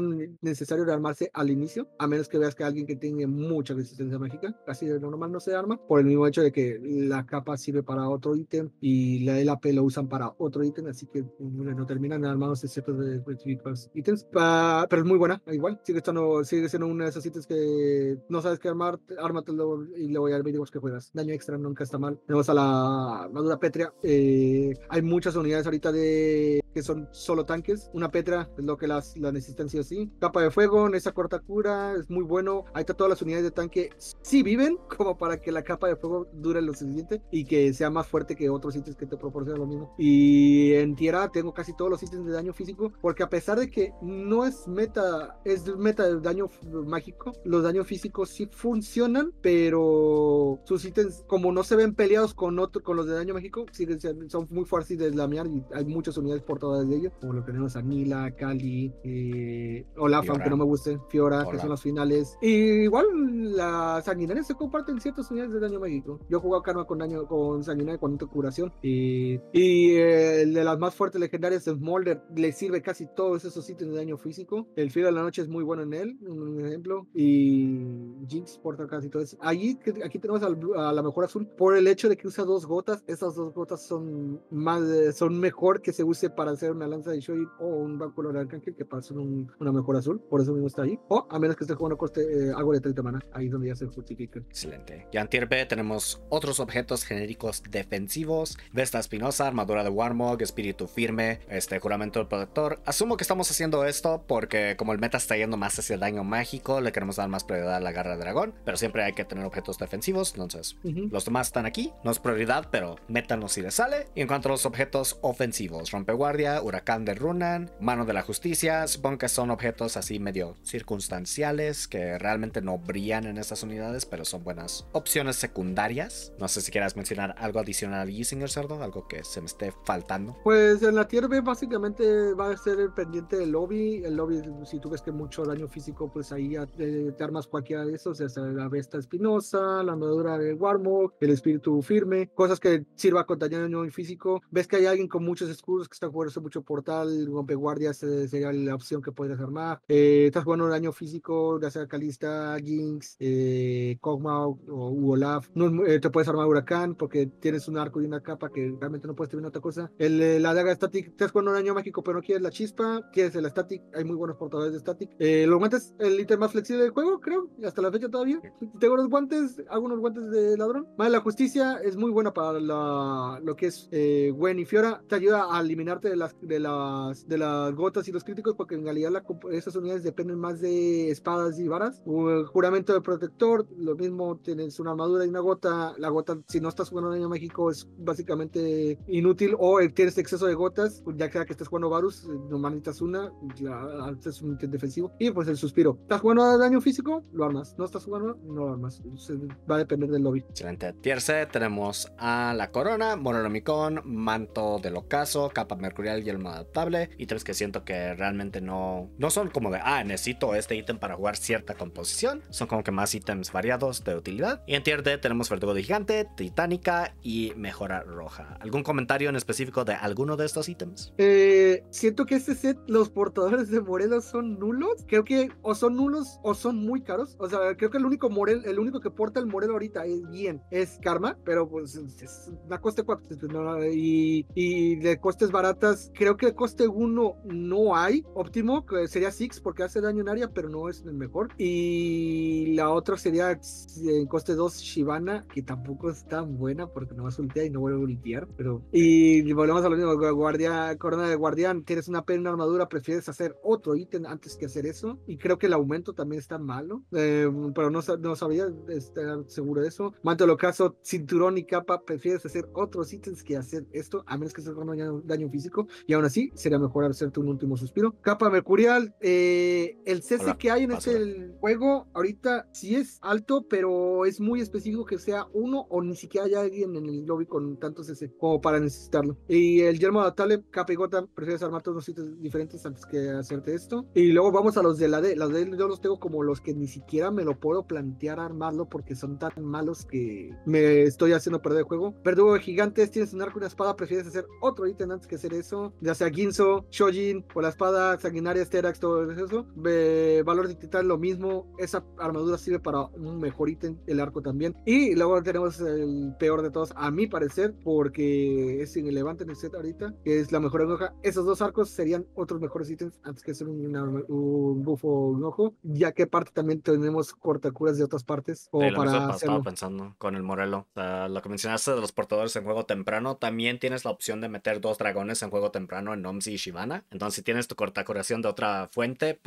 necesario de armarse al inicio, a menos que veas que alguien que tiene mucha resistencia mágica, casi de normal no se arma, por el mismo hecho de que la capa sirve para otro ítem y la LAP lo usan para otro ítem, así que no terminan armados excepto de, los ítems. Ah, pero es muy buena, igual, sigue, no sigue siendo una de esas ítems que no sabes qué armar, ármatelo y le voy a ver que juegas. Daño extra nunca está mal. Tenemos a la madura pétrea. Eh, hay muchas unidades ahorita de que son solo tanques. Una petra es lo que las, las necesitan sí. Capa de fuego, en esa corta cura, es muy bueno. Ahí está todas las unidades de tanque, sí viven, [laughs] como para que la capa de fuego dure lo suficiente y que sea más fuerte que otros ítems que te proporcionan lo mismo. Y en tierra tengo casi todos los ítems de daño físico, porque a pesar de que no es meta, es meta de daño mágico, los daños físicos sí funcionan, pero sus ítems, como no se ven peleados con, con los de daño mágico, sí, son muy fáciles de lamear y hay muchas unidades todas de ellos, como lo que tenemos Mila Cali, eh, eh, Olaf, aunque no me guste, Fiora, que son los finales. igual las sanguinarias se comparten ciertos unidades de daño mágico. Yo jugado karma con daño con sanguinaria con curación. Y, y eh, el de las más fuertes legendarias es Molder. Le sirve casi todos esos sitios de daño físico. El Fiora de la Noche es muy bueno en él, un ejemplo. Y Jinx porta casi todo eso. Allí, aquí tenemos a la mejor azul por el hecho de que usa dos gotas. Esas dos gotas son más son mejor que se use para hacer una lanza de Shoji o un Banco de Arcángel que pasa en un una mejor azul, por eso mismo está ahí. O a menos que este juego eh, no coste algo de 30 maná ahí donde ya se justifica. Excelente. Y tier B tenemos otros objetos genéricos defensivos: Vesta Espinosa, Armadura de Warmog, Espíritu Firme, este Juramento del Protector. Asumo que estamos haciendo esto porque, como el meta está yendo más hacia el daño mágico, le queremos dar más prioridad a la Garra de Dragón, pero siempre hay que tener objetos defensivos, entonces los demás están aquí, no es prioridad, pero no si le sale. Y en cuanto a los objetos ofensivos, Rompeguardia, Huracán de Runan, Mano de la Justicia, supongo que son objetos así medio circunstanciales que realmente no brillan en estas unidades, pero son buenas opciones secundarias. No sé si quieras mencionar algo adicional allí, señor Cerdo, algo que se me esté faltando. Pues en la Tierra básicamente va a ser el pendiente del lobby. El lobby, si tú ves que mucho daño físico, pues ahí eh, te, armas cualquiera de esos, ya sea, la besta espinosa, la Andadura de Warlock, el espíritu firme, cosas que sirva contra daño físico. Ves que hay alguien con muchos escudos que está jugando mucho portal, rompeguardias guardias, eh, sería la opción que puede puedes estás Eh, estás jugando daño físico, gracias a Calista, Jinx eh, o Olaf. No, eh, te puedes armar Huracán porque tienes un arco y una capa que realmente no puedes tener otra cosa. El, eh, la daga Static, estás jugando daño mágico, pero no quieres la chispa, quieres el Static. Hay muy buenos portadores de Static. Eh, los guantes, el ítem más flexible del juego, creo, hasta la fecha todavía. Tengo los guantes, hago unos guantes de ladrón. Más la justicia es muy buena para la, lo que es eh, Gwen y Fiora. Te ayuda a eliminarte de las, de las, de las gotas y los críticos porque en realidad la esas unidades dependen más de espadas y varas. El juramento de protector, lo mismo, tienes una armadura y una gota. La gota, si no estás jugando en México, es básicamente inútil. O tienes exceso de gotas, pues, ya que estás jugando Varus, eh, no manitas una, antes un un defensivo. Y pues el suspiro. ¿Estás jugando daño físico? Lo armas. ¿No estás jugando? No lo armas. va a depender del lobby. Excelente. tierce tenemos a la corona, monolomicón, manto del ocaso, capa mercurial y el adaptable. Y tres que siento que realmente no, no son como de, ah, necesito este ítem para jugar cierta composición. Son como que más ítems variados de utilidad. Y en tier D tenemos Verdugo de Gigante, Titánica y Mejora Roja. ¿Algún comentario en específico de alguno de estos ítems? Eh, siento que este set, los portadores de morelos son nulos. Creo que o son nulos o son muy caros. O sea, creo que el único Morel, el único que porta el Morel ahorita es bien, es Karma, pero pues es coste 4 pues, y, de costes baratas, creo que coste uno no hay. Óptimo, eh, sería Six porque hace daño en área, pero no es el mejor. Y la otra sería eh, en coste 2 Shivana, que tampoco es tan buena porque no va a soltear y no vuelve a limpiar, Pero... Y volvemos a lo mismo, guardia, corona de guardián, tienes una pena, una armadura, prefieres hacer otro ítem antes que hacer eso. Y creo que el aumento también está malo, eh, pero no, no sabía estar seguro de eso. Manto lo caso cinturón y capa, prefieres hacer otros ítems que hacer esto, a menos que sea con daño físico. Y aún así, sería mejor hacerte un último suspiro. Capa Mercuria eh, el CC que hay en este juego ahorita sí es alto, pero es muy específico que sea uno o ni siquiera haya alguien en el lobby con tanto CC como para necesitarlo. Y el yermo de Taleb, Capigota, prefieres armar todos los sitios diferentes antes que hacerte esto. Y luego vamos a los de la D. Las de yo los tengo como los que ni siquiera me lo puedo plantear armarlo porque son tan malos que me estoy haciendo perder el juego. Verdugo de gigantes, tienes un arco y una espada, prefieres hacer otro ítem antes que hacer eso. Ya sea Ginzo, Shojin o la espada sanguinaria este Terax, de eso. valor de lo mismo. Esa armadura sirve para un mejor ítem, el arco también. Y luego tenemos el peor de todos, a mi parecer, porque es en el set ahorita, que es la mejor enoja. Esos dos arcos serían otros mejores ítems antes que ser un, bufo o un ojo, ya que parte también tenemos cortacuras de otras partes. O para estaba pensando con el Morelo. lo que mencionaste de los portadores en juego temprano, también tienes la opción de meter dos dragones en juego temprano en Nomsi y Shivana. Entonces, si tienes tu cortacuración de otra fuente,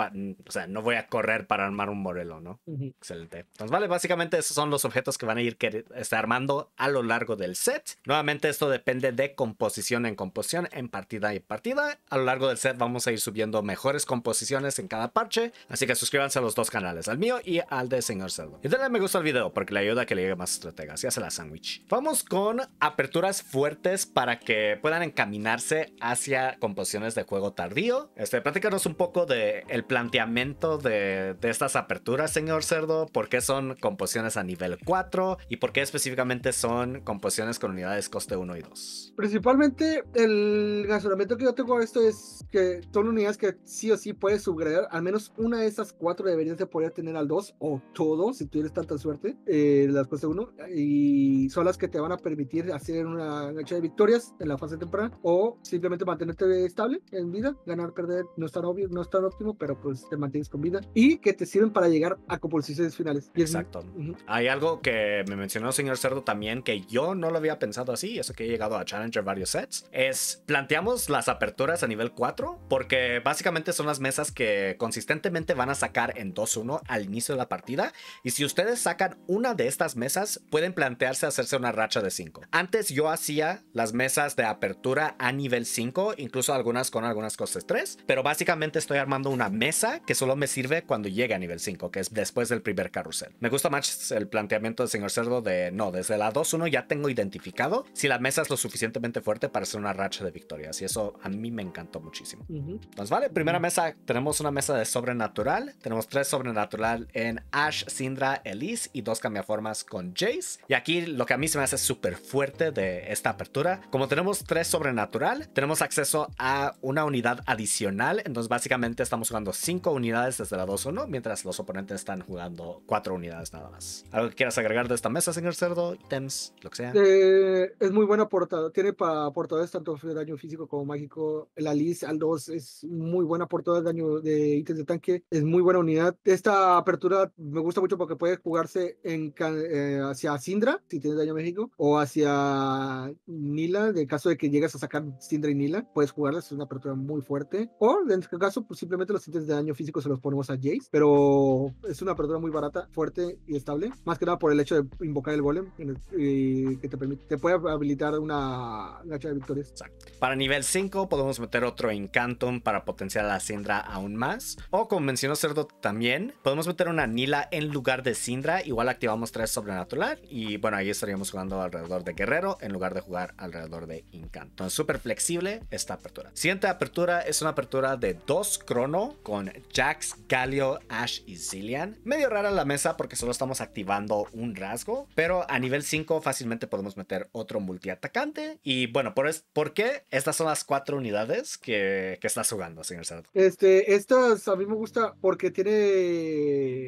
o sea, no voy a correr para armar un morelo, ¿no? Excelente. Entonces, vale, básicamente esos son los objetos que van a ir que, este, armando a lo largo del set. Nuevamente, esto depende de composición en composición, en partida y partida. A lo largo del set vamos a ir subiendo mejores composiciones en cada parche, así que suscríbanse a los dos canales, al mío y al de Señor Cerdo. Y denle me gusta al video porque le ayuda a que le llegue más estrategas y hace la sandwich. Vamos con aperturas fuertes para que puedan encaminarse hacia composiciones de juego tardío. Este, platícanos un poco poco de el planteamiento de, estas aperturas, señor Cerdo? ¿Por qué son composiciones a nivel 4? ¿Y por qué específicamente son composiciones con unidades coste 1 y 2? Principalmente el razonamiento que yo tengo esto es que son unidades que sí o sí puedes subgradar. Al menos una de esas cuatro deberían de poder tener al 2 o todo, si tuvieras tanta suerte, eh, las coste 1. Y son las que te van a permitir hacer una gancha de victorias en la fase temprana o simplemente mantenerte estable en vida, ganar, perder, no estar obvio, no es tan óptimo, pero pues te mantienes con vida y que te sirven para llegar a composiciones finales. Y Exacto. Hay algo que me mencionó el señor Cerdo también que yo no lo había pensado así, eso que he llegado a Challenger varios sets, es planteamos las aperturas a nivel 4 porque básicamente son las mesas que consistentemente van a sacar en 2-1 al inicio de la partida y si ustedes sacan una de estas mesas pueden plantearse hacerse una racha de 5. Antes yo hacía las mesas de apertura a nivel 5, incluso algunas con algunas costes 3, pero básicamente estoy armando una mesa que solo me sirve cuando llegue a nivel 5, que es después del primer carrusel. Me gusta más el planteamiento del señor Cerdo de, no, desde la 2-1 ya tengo identificado si la mesa es lo suficientemente fuerte para hacer una racha de victorias. Y eso a mí me encantó muchísimo. Entonces, vale, primera mesa, tenemos una mesa de sobrenatural. Tenemos tres sobrenatural en Ash, Sindra, Elise y dos cambiaformas con Jace. Y aquí lo que a mí se me hace súper fuerte de esta apertura, como tenemos tres sobrenatural, tenemos acceso a una unidad adicional. Entonces, básicamente, estamos jugando 5 unidades desde la 2 no mientras los oponentes están jugando 4 unidades nada más. ¿Algo que quieras agregar de esta mesa, señor Cerdo? Items, lo que sea. Eh, es muy buena portada. Tiene para portadas tanto daño físico como mágico. La Liz al 2 es muy buena portada de daño de ítems de tanque. Es muy buena unidad. Esta apertura me gusta mucho porque puede jugarse en, eh, hacia Sindra, si tienes daño mágico, o hacia Nila, en caso de que llegues a sacar Sindra y Nila, puedes jugarla. Es una apertura muy fuerte. O en este caso, pues, simplemente los tintes de daño físico se los ponemos a Jace, pero es una apertura muy barata, fuerte y estable. Más que nada por el hecho de invocar el golem y que te permite, puede habilitar una gacha de victorias. Exacto. Para nivel 5 podemos meter otro Encantum para potenciar a la Sindra aún más. O como mencionó Cerdo también, podemos meter una Nila en lugar de Sindra. Igual activamos 3 Sobrenatural y bueno, ahí estaríamos jugando alrededor de Guerrero en lugar de jugar alrededor de Encantum. Súper flexible esta apertura. Siguiente apertura es una apertura de 2 Crono con Jax, Galio, Ash y Zillian. Medio rara la mesa porque solo estamos activando un rasgo, pero a nivel 5 fácilmente podemos meter otro multiatacante. Y bueno, por, qué? Estas son las cuatro unidades que, que estás jugando, señor Cerdo. Este, estas a mí me gusta porque tiene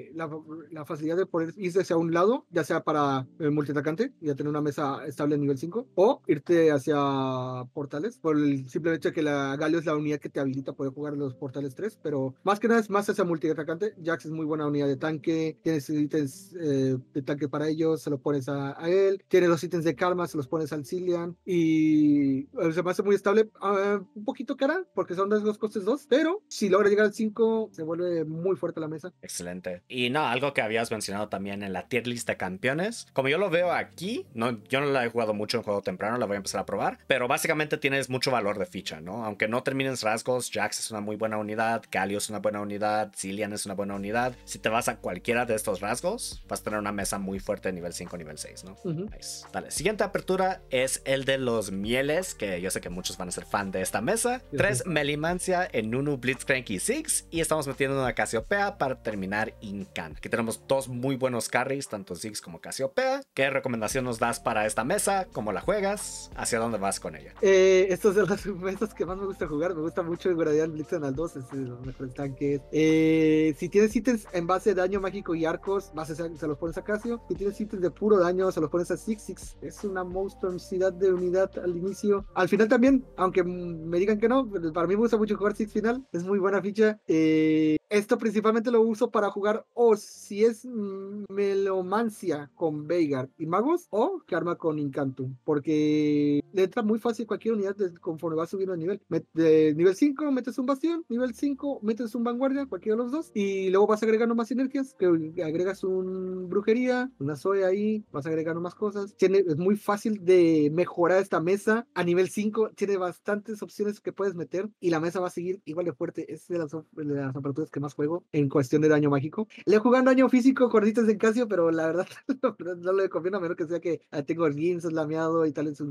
la, facilidad de poder irse hacia un lado, ya sea para el multiatacante y tener una mesa estable en nivel 5, o irte hacia portales, por el simple hecho de que la Galio es la unidad que te habilita poder jugar los portales 3, pero más que nada es más hacia multiatacante. Jax es muy buena unidad de tanque, tienes ítems eh, de tanque para ellos, se lo pones a, él, tiene los ítems de karma, se los pones al Cillian, y se me hace muy estable, ah, un poquito cara, porque son dos costes 2, pero si logra llegar al 5, se vuelve muy fuerte la mesa. Excelente. Y no, algo que habías mencionado también en la tier list de campeones. Como yo lo veo aquí, no, yo no la he jugado mucho en juego temprano, la voy a empezar a probar. Pero básicamente tienes mucho valor de ficha, ¿no? Aunque no termines rasgos, Jax es una muy buena unidad, Galio es una buena unidad, Zillian es una buena unidad. Si te vas a cualquiera de estos rasgos, vas a tener una mesa muy fuerte de nivel 5, nivel 6, ¿no? siguiente apertura es el de los mieles, que yo sé que muchos van a ser fan de esta mesa. 3 Tres Melimancia en Nunu Blitzcrank y Six. Y estamos metiendo una Casiopea para terminar increíble Aquí tenemos dos muy buenos carries, tanto Ziggs como Casiopea. ¿Qué recomendación nos das para esta mesa? ¿Cómo la juegas? ¿Hacia dónde vas con ella? Eh, estas son las mesas [laughs] que más me gusta jugar. Me gusta mucho el Guardian Blitzen al 2, este es el mejor tanque. Eh, si tienes ítems en base de daño mágico y arcos, vas se los pones a Casio. Si tienes ítems de puro daño, se los pones a Six Six es una monstruosidad de unidad al inicio. Al final también, aunque mm, me digan que no, para mí me gusta mucho jugar Six final. Es muy buena ficha. Eh, esto principalmente lo uso para jugar si es melomancia con Veigar y Magos o Karma con Incantum, porque le entra muy fácil cualquier unidad conforme va subiendo de nivel. de nivel 5 metes un bastión, nivel 5 metes un vanguardia, cualquiera de los dos, y luego vas agregando más sinergias, que agregas un brujería, una soya ahí, vas agregando más cosas. Tiene, es muy fácil de mejorar esta mesa a nivel 5, tiene bastantes opciones que puedes meter y la mesa va a seguir igual de fuerte. Es de las, de que más juego en cuestión de daño mágico. Le está jugando daño físico, corditas en Casio, pero [laughs] la verdad no, le conviene a menos que sea que ah, tengo el Gims lameado y tal es un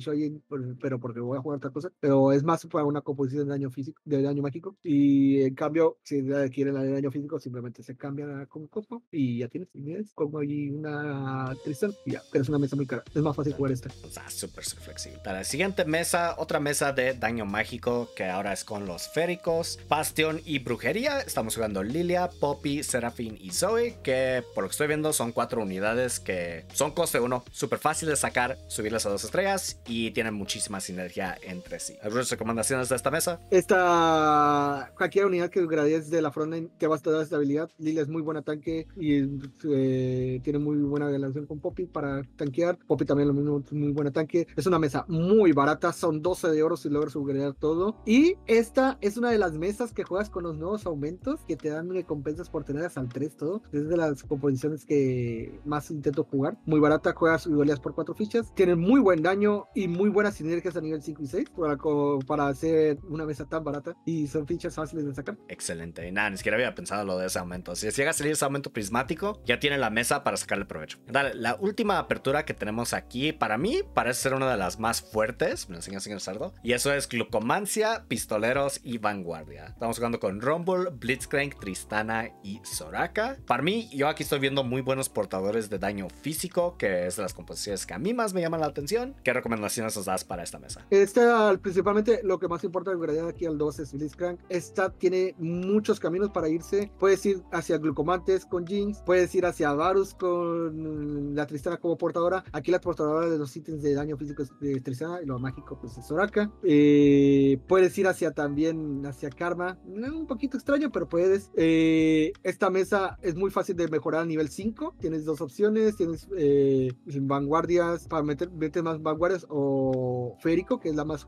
pero porque voy a jugar otra cosa. Pero es más para una composición de daño físico, de daño mágico. Y en cambio, si quieren el daño físico, simplemente se cambian con Cosmo y ya tienes, como allí una Tristan y ya, pero es una mesa muy cara. Es más fácil jugar esta. O sea, súper, súper flexible. Para la siguiente mesa, otra mesa de daño mágico que ahora es con los féricos, Bastión y Brujería. Estamos jugando Lilia, Poppy, Serafín y Zoe que por lo que estoy viendo son cuatro unidades que son coste uno, súper fácil de sacar, subirlas a dos estrellas y tienen muchísima sinergia entre sí. ¿Algunas recomendaciones de esta mesa? Esta, cualquier unidad que gradees de la frontline te va a dar estabilidad. Lila es muy buena tanque y eh, tiene muy buena relación con Poppy para tanquear. Poppy también lo mismo, muy buena tanque Es una mesa muy barata, son 12 de oro si logras subgradear todo. Y esta es una de las mesas que juegas con los nuevos aumentos que te dan recompensas por tener hasta el 3 todo es de las composiciones que más intento jugar. Muy barata, juegas y goleas por cuatro fichas. Tienen muy buen daño y muy buenas sinergias a nivel 5 y 6 para, para hacer una mesa tan barata. Y son fichas fáciles de sacar. Excelente. Nada, ni siquiera había pensado lo de ese aumento. Si llega a salir ese aumento prismático, ya tiene la mesa para sacarle provecho. Dale, la última apertura que tenemos aquí, para mí, parece ser una de las más fuertes. Me lo enseña el señor Sardo. Y eso es Glucomancia, Pistoleros y Vanguardia. Estamos jugando con Rumble, Blitzcrank, Tristana y Soraka. Para mí, yo aquí estoy viendo muy buenos portadores de daño físico, que es de las composiciones que a mí más me llaman la atención. ¿Qué recomendaciones os das para esta mesa? Esta, principalmente, lo que más importa en realidad aquí al 2 es Blitzcrank. Esta tiene muchos caminos para irse. Puedes ir hacia Glucomantes con Jinx, puedes ir hacia Varus con la Tristana como portadora. Aquí la portadora de los ítems de daño físico es de eh, Tristana y lo mágico pues es Soraka. Eh, puedes ir hacia también, hacia Karma. Un poquito extraño, pero puedes. Eh, esta mesa es muy fácil de mejorar a nivel 5. Tienes dos opciones, tienes eh, vanguardias para meter, meter más vanguardias o férico, que es la más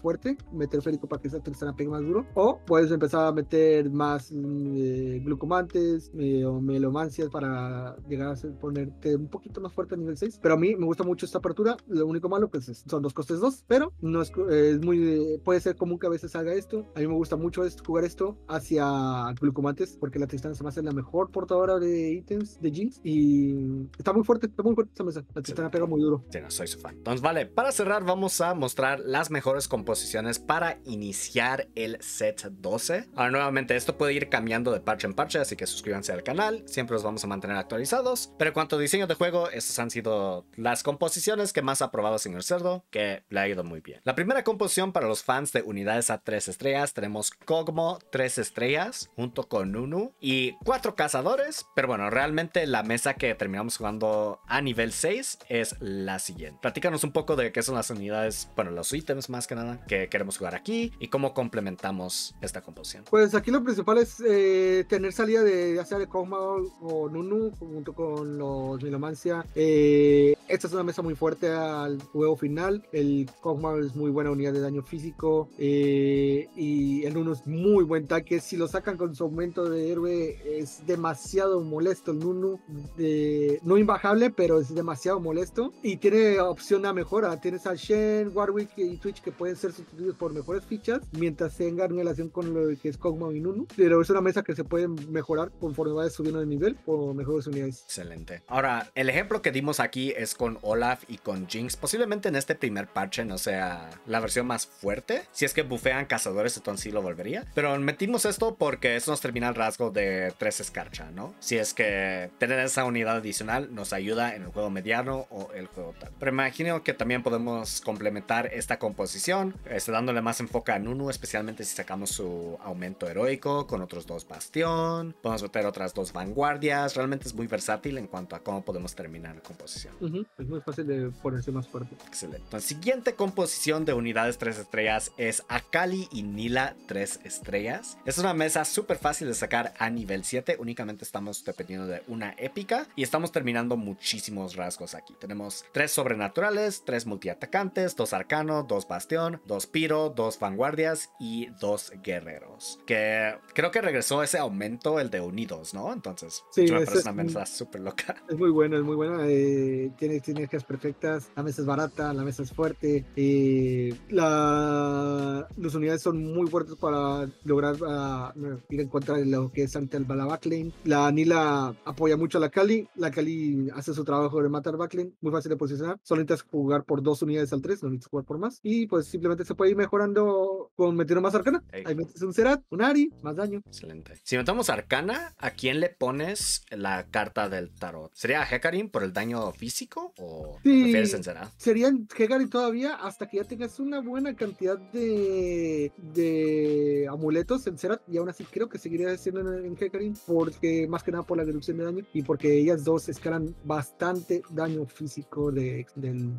fuerte, meter férico para que esa tercera pegue más duro, o puedes empezar a meter más eh, glucomantes eh, o melomancias para llegar a ponerte un poquito más fuerte a nivel 6. Pero a mí me gusta mucho esta apertura, lo único malo pues son los costes 2, pero no es, es muy, puede ser común que a veces salga esto. A mí me gusta mucho esto, jugar esto hacia glucomantes porque la tristana se me hace la mejor portadora de ítems de jeans y está muy fuerte, está muy fuerte esta mesa. La titana muy duro. Sí, no, soy su fan. Entonces, vale, para cerrar, vamos a mostrar las mejores composiciones para iniciar el set 12. Ahora, nuevamente, esto puede ir cambiando de parche en parche, así que suscríbanse al canal. Siempre los vamos a mantener actualizados. Pero en cuanto a diseño de juego, estas han sido las composiciones que más ha probado Señor Cerdo, que le ha ido muy bien. La primera composición para los fans de unidades a 3 estrellas tenemos Cogmo 3 estrellas junto con Nunu y 4 cazadores pero bueno, realmente la mesa que terminamos jugando a nivel 6 es la siguiente. Platícanos un poco de qué son las unidades, bueno, los ítems más que nada que queremos jugar aquí y cómo complementamos esta composición. Pues aquí lo principal es eh, tener salida de ya sea de Kogma o Nunu junto con los Milomancia. Eh, esta es una mesa muy fuerte al juego final. El Kog'Maw es muy buena unidad de daño físico eh, y el Nunu es muy buen tanque. Si lo sacan con su aumento de héroe es demasiado demasiado molesto el Nunu. De, no imbajable, pero es demasiado molesto. Y tiene opción a mejora. Tienes a Shen, Warwick y Twitch que pueden ser sustituidos por mejores fichas mientras tengan relación con lo que es Kog'Maw y Nunu. Pero es una mesa que se puede mejorar conforme va subiendo de nivel o mejores unidades. Excelente. Ahora, el ejemplo que dimos aquí es con Olaf y con Jinx. Posiblemente en este primer parche no sea la versión más fuerte. Si es que bufean cazadores, entonces sí lo volvería. Pero metimos esto porque eso nos termina el rasgo de tres escarcha, si es que tener esa unidad adicional nos ayuda en el juego mediano o el juego tal. Pero imagino que también podemos complementar esta composición, este, dándole más enfoque a Nunu, especialmente si sacamos su aumento heroico con otros dos bastión, podemos meter otras dos vanguardias, realmente es muy versátil en cuanto a cómo podemos terminar la composición. Es muy fácil de ponerse más fuerte. Excelente. La siguiente composición de unidades 3 estrellas es Akali y Nila 3 estrellas. Es una mesa súper fácil de sacar a nivel 7, únicamente estamos dependiendo de una épica y estamos terminando muchísimos rasgos aquí. Tenemos tres sobrenaturales, tres multiatacantes, dos arcano, dos bastión, dos piro, dos vanguardias y dos guerreros. Que creo que regresó ese aumento, el de unidos, ¿no? Entonces, sí, una mesa súper loca. [laughs] Es muy bueno, es muy bueno. Eh, tiene sinergias perfectas. La mesa es barata, la mesa es fuerte. y la, las unidades son muy fuertes para lograr ah, ir en contra de lo que es ante el Balabacling. La Nila apoya mucho a la Cali. La Cali hace su trabajo de matar Backlin Muy fácil de posicionar. Solo necesitas jugar por dos unidades al tres. No necesitas jugar por más. Y pues simplemente se puede ir mejorando con metiendo más arcana. Ahí metes un Cerat, un Ari, más daño. Excelente. Si metamos arcana, ¿a quién le pones la carta del tarot? ¿Sería a Hecarim por el daño físico o prefieres en Cerat? Sería en Hecarim todavía hasta que ya tengas una buena cantidad de, de amuletos en Serat Y aún así creo que seguiría siendo en, en Hecarim porque eh, más que nada por la reducción de daño y porque ellas dos escalan bastante daño físico de,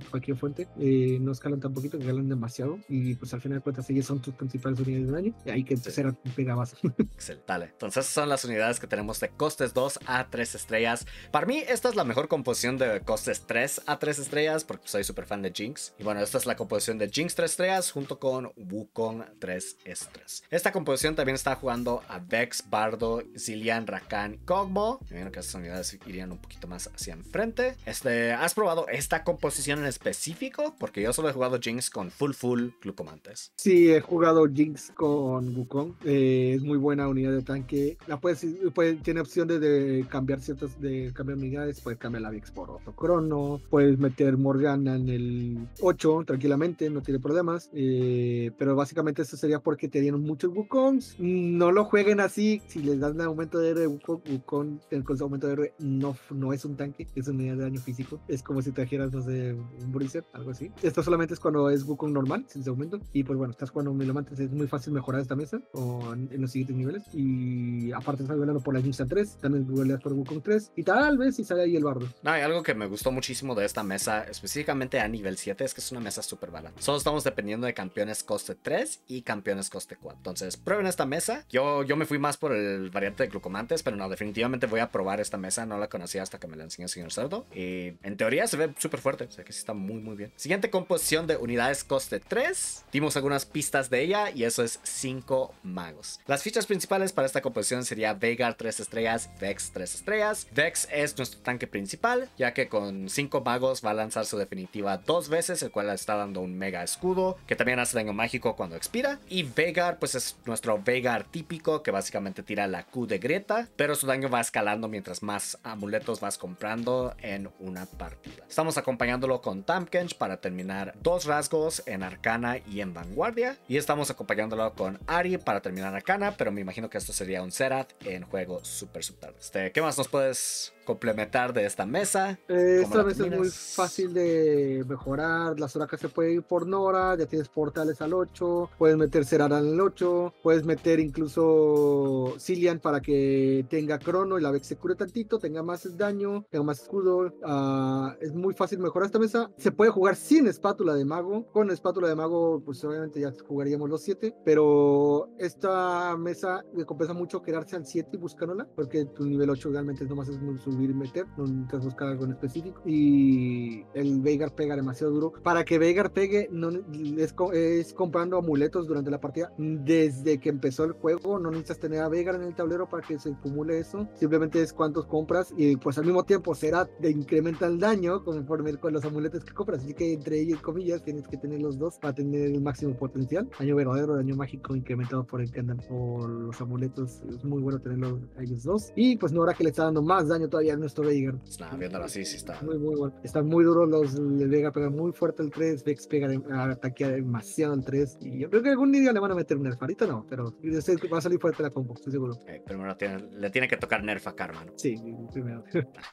cualquier fuente. Eh, no escalan tan poquito, escalan demasiado. Y pues al final de cuentas, ellas son tus principales unidades de daño. Y hay que empezar sí. a pegar base. [laughs] Excelente. Entonces, son las unidades que tenemos de costes 2 a 3 estrellas. Para mí, esta es la mejor composición de costes 3 a 3 estrellas porque soy súper fan de Jinx. Y bueno, esta es la composición de Jinx 3 estrellas junto con Wukong 3 estrellas. Esta composición también está jugando a Vex, Bardo, Zillian, Rakan gran Cogmo. que estas unidades irían un poquito más hacia enfrente. Este, ¿Has probado esta composición en específico? Porque yo solo he jugado Jinx con full full glucomantes. Sí, he jugado Jinx con Wukong. Eh, es muy buena unidad de tanque. La puedes, tiene opción de cambiar ciertas, de cambiar unidades. Puedes cambiar la Vix por otro crono. Puedes meter Morgana en el 8 tranquilamente, no tiene problemas. Eh, pero básicamente esto sería porque te dieron muchos Wukongs. No lo jueguen así. Si les dan un aumento de Wukong Wukong eh, con su aumento de no, no es un tanque, es una unidad de daño físico. Es como si trajeras, no sé, un Bruiser, algo así. Esto solamente es cuando es Wukong normal, sin su aumento. Y pues bueno, estás cuando mantes es muy fácil mejorar esta mesa o en, los siguientes niveles. Y aparte estás volando por la Insta 3, también duelas por Wukong 3 y tal vez si sale ahí el bardo. hay algo que me gustó muchísimo de esta mesa, específicamente a nivel 7, es que es una mesa súper bala Solo estamos dependiendo de campeones coste 3 y campeones coste 4. Entonces, prueben esta mesa. Yo, yo me fui más por el variante de glucomantes, pero no definitivamente voy a probar esta mesa. No la conocía hasta que me la enseñó el señor Cerdo. Y en teoría se ve súper fuerte. O sea que sí está muy, muy bien. Siguiente composición de unidades coste 3. Dimos algunas pistas de ella y eso es 5 magos. Las fichas principales para esta composición sería Veigar 3 estrellas, Vex 3 estrellas. Vex es nuestro tanque principal, ya que con 5 magos va a lanzar su definitiva dos veces, el cual le está dando un mega escudo, que también hace daño mágico cuando expira. Y Veigar pues es nuestro Veigar típico, que básicamente tira la Q de grieta, pero su daño va escalando mientras más amuletos vas comprando en una partida. Estamos acompañándolo con Tamkench para terminar dos rasgos en Arcana y en Vanguardia. Y estamos acompañándolo con Ari para terminar Arcana, pero me imagino que esto sería un Serath en juego Super Este, ¿Qué más nos puedes complementar de esta mesa. Eh, esta mesa es muy fácil de mejorar, las horacas se puede ir por Nora, ya tienes portales al 8, puedes meter Ceraran al 8, puedes meter incluso Cilian para que tenga crono y la vez se cure tantito, tenga más daño, tenga más escudo, ah, es muy fácil mejorar esta mesa, se puede jugar sin espátula de mago, con espátula de mago pues obviamente ya jugaríamos los 7, pero esta mesa le compensa mucho quedarse al 7 y buscarla porque tu nivel 8 realmente nomás es muy subir y meter, no necesitas buscar algo en específico. Y el Veigar pega demasiado duro. Para que Veigar pegue, no, es, comprando amuletos durante la partida. Desde que empezó el juego, no necesitas tener a Veigar en el tablero para que se acumule eso. Simplemente es cuántos compras y pues al mismo tiempo será de incrementa el daño conforme con los amuletos que compras. Así que entre ellos, comillas, tienes que tener los dos para tener el máximo potencial. Daño verdadero, daño mágico incrementado por el que andan por los amuletos. Es muy bueno tenerlos ellos dos. Y pues no ahora que le está dando más daño todavía ya nuestro estoy está viéndolo así, sí está. Muy, muy bueno. Están muy duros los de Vega, pero muy fuerte el 3. Vex pega, de, ataquea demasiado el 3. Y yo creo que algún día le van a meter un nerf. no, pero va a salir fuerte la combo, estoy seguro. Eh, primero le tiene que tocar nerf a Karma, Sí, primero.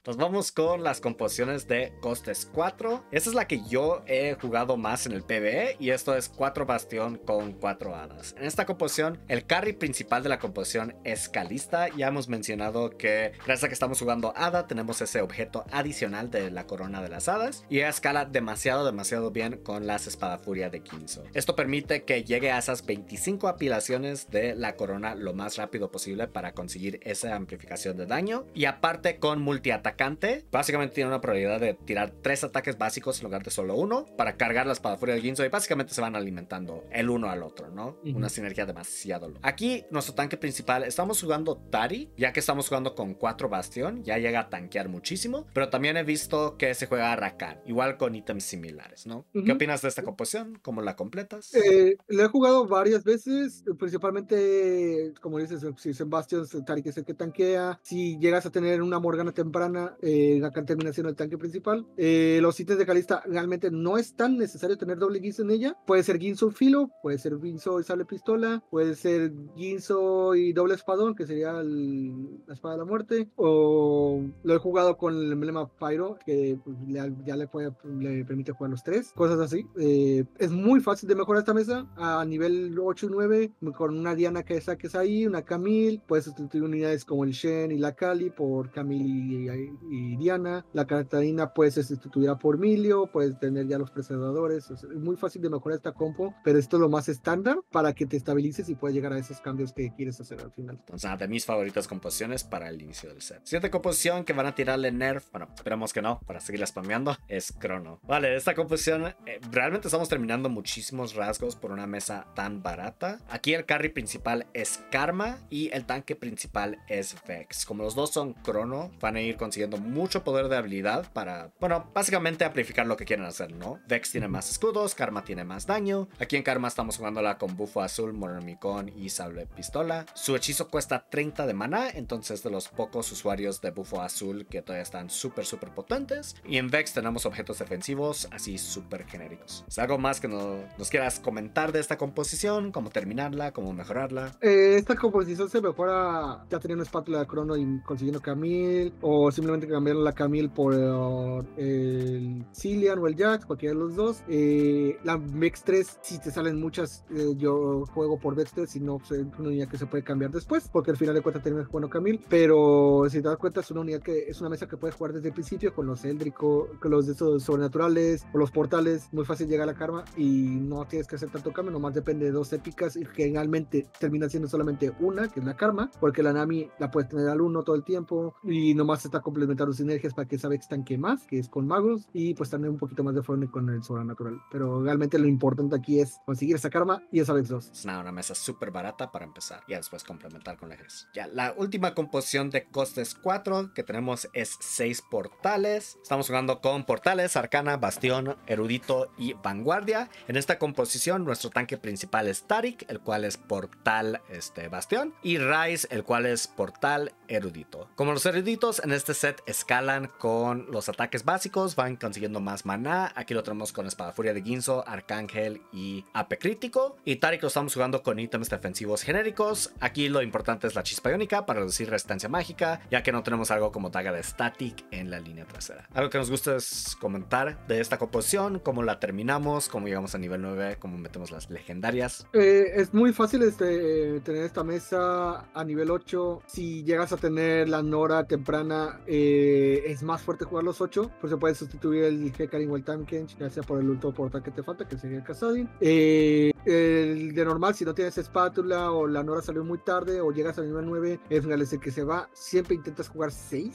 Nos vamos con las composiciones de costes 4. Esta es la que yo he jugado más en el PBE y esto es 4 bastión con 4 hadas. En esta composición, el carry principal de la composición es Calista. Ya hemos mencionado que gracias a que estamos jugando hada tenemos ese objeto adicional de la corona de las hadas y escala demasiado demasiado bien con las espada furia de Kinzo. Esto permite que llegue a esas 25 apilaciones de la corona lo más rápido posible para conseguir esa amplificación de daño y aparte con multiatacante básicamente tiene una probabilidad de tirar tres ataques básicos en lugar de solo uno para cargar la espada furia de Kinzo y básicamente se van alimentando el uno al otro, ¿no? Una sinergia demasiado Aquí nuestro tanque principal estamos jugando Tari, ya que estamos jugando con cuatro bastión, ya, ya llega a tanquear muchísimo, pero también he visto que se juega a Rakan, igual con ítems similares, ¿no? ¿Qué opinas de esta composición? ¿Cómo la completas? Eh, he jugado varias veces, principalmente, como dices, eh, si Sebastián que es el que tanquea, si llegas a tener una Morgana temprana, eh, Rakan termina siendo el tanque principal. Eh, los ítems de Calista realmente no es tan necesario tener doble guinzo en ella, puede ser guinzo filo, puede ser guinzo y sale pistola, puede ser guinzo y doble espadón, que sería la espada de la muerte, o lo he jugado con el emblema Pyro, que pues, ya le, puede, le permite jugar los tres, cosas así. Eh, es muy fácil de mejorar esta mesa a nivel 8 y 9, con una Diana que saques ahí, una Camille, puedes sustituir unidades como el Shen y la Cali por Camille y, Diana, la Catalina puedes sustituida por Milio, puedes tener ya los preservadores es muy fácil de mejorar esta compo, pero esto es lo más estándar para que te estabilices y puedas llegar a esos cambios que quieres hacer al final. una de mis favoritas composiciones para el inicio del set. siete composición que van a tirarle nerf, bueno, esperemos que no, para seguirle spameando, es Crono. Vale, esta composición, eh, realmente estamos terminando muchísimos rasgos por una mesa tan barata. Aquí el carry principal es Karma y el tanque principal es Vex. Como los dos son Crono, van a ir consiguiendo mucho poder de habilidad para, bueno, básicamente amplificar lo que quieren hacer, ¿no? Vex tiene más escudos, Karma tiene más daño. Aquí en Karma estamos jugándola con bufo azul, monomicón y sable pistola. Su hechizo cuesta 30 de mana, entonces de los pocos usuarios de bufo azul que todavía están súper, súper potentes. Y en Vex tenemos objetos defensivos así súper genéricos. algo más que nos quieras comentar de esta composición? ¿Cómo terminarla? ¿Cómo mejorarla? Eh, esta composición se mejora ya teniendo espátula de crono y consiguiendo Camil o simplemente cambiar la Camille por eh, el Cillian o el Jax, cualquiera de los dos. Eh, la Vex 3, si te salen muchas, yo juego por Vex 3, si no, pues, es una que se puede cambiar después, porque al final de cuentas termina bueno Camil pero si te das cuenta, es una unidad que es una mesa que puedes jugar desde el principio con los Eldrico, con los de esos sobrenaturales, o los portales, muy fácil llegar a la karma y no tienes que hacer tanto cambio, nomás depende de dos épicas y generalmente termina siendo solamente una, que es la karma, porque la Nami la puedes tener al uno todo el tiempo y nomás está complementando sinergias para que sabe que que más, que es con magos y pues también un poquito más de forma con el sobrenatural. Pero realmente lo importante aquí es conseguir esa karma y esa vez dos. Es una, mesa súper barata para empezar y después complementar con ejes. Ya, la última composición de costes 4 que tenemos es 6 portales. Estamos jugando con portales, arcana, bastión, erudito y vanguardia. En esta composición nuestro tanque principal es Tarik, el cual es portal este, bastión, y Rice, el cual es portal erudito. Como los eruditos en este set escalan con los ataques básicos, van consiguiendo más maná. Aquí lo tenemos con espada furia de Ginzo, arcángel y ape crítico. Y Tarik lo estamos jugando con ítems defensivos genéricos. Aquí lo importante es la chispa iónica para reducir resistencia mágica, ya que no tenemos a como taga de static en la línea trasera. Algo que nos gusta es comentar de esta composición, cómo la terminamos, cómo llegamos a nivel 9, cómo metemos las legendarias. Eh, es muy fácil este, tener esta mesa a nivel 8. Si llegas a tener la Nora temprana, eh, es más fuerte jugar los 8, Por se puede sustituir el Hecarim o el Tankens. ya sea por el último portal que te falta, que sería el Eh, el de normal, si no tienes espátula o la Nora salió muy tarde o llegas a nivel 9, es el que se va. Siempre intentas jugar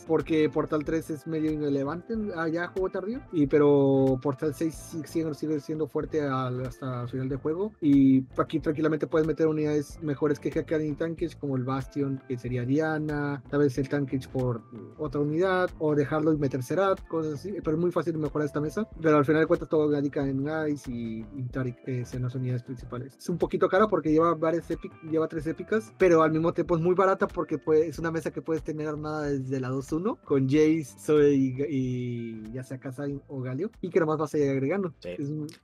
porque Portal 3 es medio irrelevante allá juego tardío, y, pero Portal 6 sigue, sigue siendo fuerte hasta el final de juego. Y aquí tranquilamente puedes meter unidades mejores que Hakan y Tankage, como el Bastion, que sería Diana, tal vez el Tankage por otra unidad, o dejarlo y meter Serat, cosas así. Pero es muy fácil mejorar esta mesa. Pero al final de cuentas todo radica en Ice y, y Tarik, que eh, son las unidades principales. Es un poquito cara porque lleva varias épicas lleva tres épicas, pero al mismo tiempo es muy barata porque es una mesa que puedes tener armada desde la 2-1 con Jace, Zoe y, ya sea Casa o Galio y que nomás vas a ir agregando.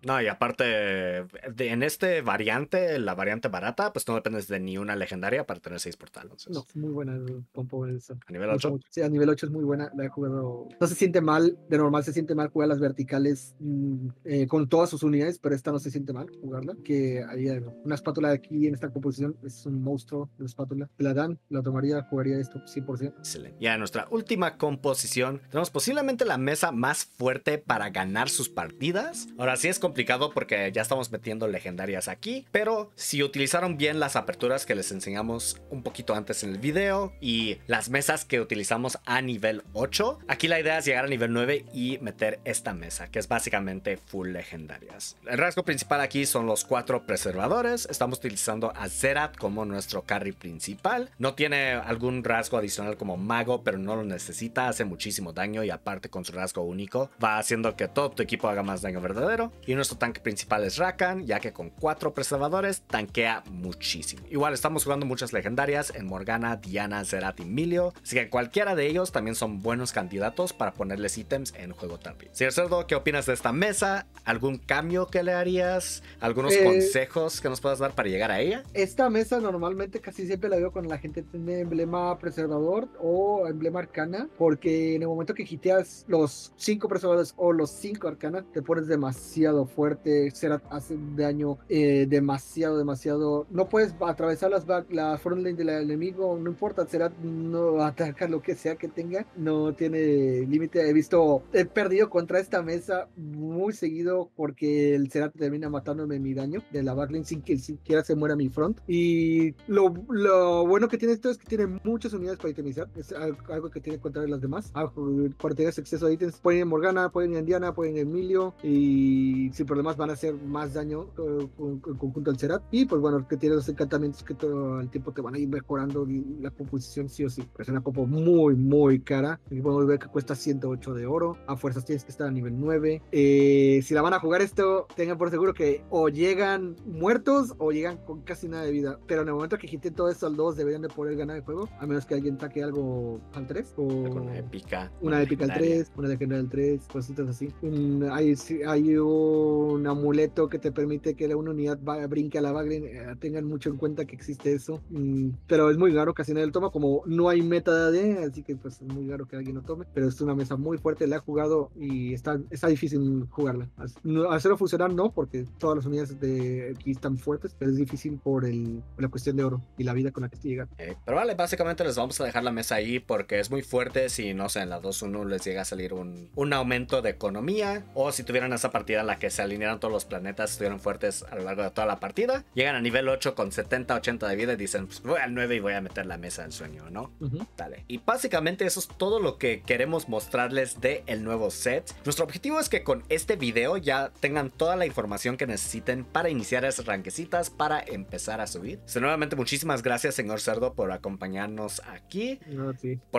No, y aparte, en este variante, la variante barata, pues no dependes de ni una legendaria para tener 6 portales. No, muy buena ¿A nivel 8? sí, a nivel 8 es muy buena. La No se siente mal, de normal se siente mal jugar las verticales mm, eh, con todas sus unidades, pero esta no se siente mal jugarla. Que hay una espátula aquí en esta composición es un monstruo de espátula. la dan, la tomaría, jugaría esto 100%. Excelente. Ya nos última composición, tenemos posiblemente la mesa más fuerte para ganar sus partidas. Ahora sí es complicado porque ya estamos metiendo legendarias aquí, pero si utilizaron bien las aperturas que les enseñamos un poquito antes en el vídeo y las mesas que utilizamos a nivel 8, aquí la idea es llegar a nivel 9 y meter esta mesa, que es básicamente full legendarias. El rasgo principal aquí son los cuatro preservadores. Estamos utilizando a Zerat como nuestro carry principal. No tiene algún rasgo adicional como mago, pero no lo necesita, hace muchísimo daño y aparte con su rasgo único va haciendo que todo tu equipo haga más daño verdadero. Y nuestro tanque principal es Rakan, ya que con cuatro preservadores tanquea muchísimo. Igual estamos jugando muchas legendarias en Morgana, Diana, y Milio, así que cualquiera de ellos también son buenos candidatos para ponerles ítems en juego tardío. Señor Cerdo, ¿qué opinas de esta mesa? ¿Algún cambio que le harías? ¿Algunos eh, consejos que nos puedas dar para llegar a ella? Esta mesa normalmente casi siempre la veo cuando la gente tiene emblema preservador o emblema arcana, porque en el momento que quiteas los cinco personajes o los cinco arcanas, te pones demasiado fuerte, será, hace daño eh, demasiado, demasiado. No puedes atravesar las back, la frontline del enemigo, no importa, será no ataca lo que sea que tenga, no tiene límite. He visto, he perdido contra esta mesa muy seguido porque el Serat termina matándome mi daño de la backline sin que siquiera se muera mi front. Y lo, lo bueno que tiene esto es que tiene muchas unidades para itemizar. Es, algo que tiene que contar las demás. Ah, cuando tengas exceso de ítems, pueden Morgana, pueden Indiana, pueden Emilio y sin problemas van a hacer más daño eh, Con conjunto al Cerat. Y pues bueno, que tiene los encantamientos que todo el tiempo te van a ir mejorando la composición sí o sí. Pero es una muy, muy cara. Y podemos ver que cuesta 108 de oro. A fuerzas tienes que estar a nivel 9. Eh, si la van a jugar esto, tengan por seguro que o llegan muertos o llegan con casi nada de vida. Pero en el momento que quiten todo esto al deberían de poder ganar el juego. A menos que alguien taque algo tres 3 o una épica Una, de al 3, una de General 3, cositas así. hay, un amuleto que te permite que una unidad va, brinque a la bagre. Eh, tengan mucho en cuenta que existe eso. Mm, pero es muy raro así nadie lo toma. Como no hay meta de así que pues es muy raro que alguien lo tome. Pero es una mesa muy fuerte. La he jugado y está, está difícil jugarla. Hacerlo funcionar no, porque todas las unidades de aquí están fuertes, pero es difícil por, la cuestión de oro y la vida con la que te llega. Eh, pero vale, básicamente les vamos a dejar la mesa ahí porque que es muy fuerte si, no sé, en la 2-1 les llega a salir un, aumento de economía, o si tuvieran esa partida en la que se alinearon todos los planetas, estuvieron fuertes a lo largo de toda la partida, llegan a nivel 8 con 70, 80 de vida y dicen, pues voy al 9 y voy a meter la mesa del sueño, ¿no? Dale. Y básicamente eso es todo lo que queremos mostrarles de el nuevo set. Nuestro objetivo es que con este video ya tengan toda la información que necesiten para iniciar esas ranquecitas, para empezar a subir. nuevamente, muchísimas gracias, señor Cerdo, por acompañarnos aquí.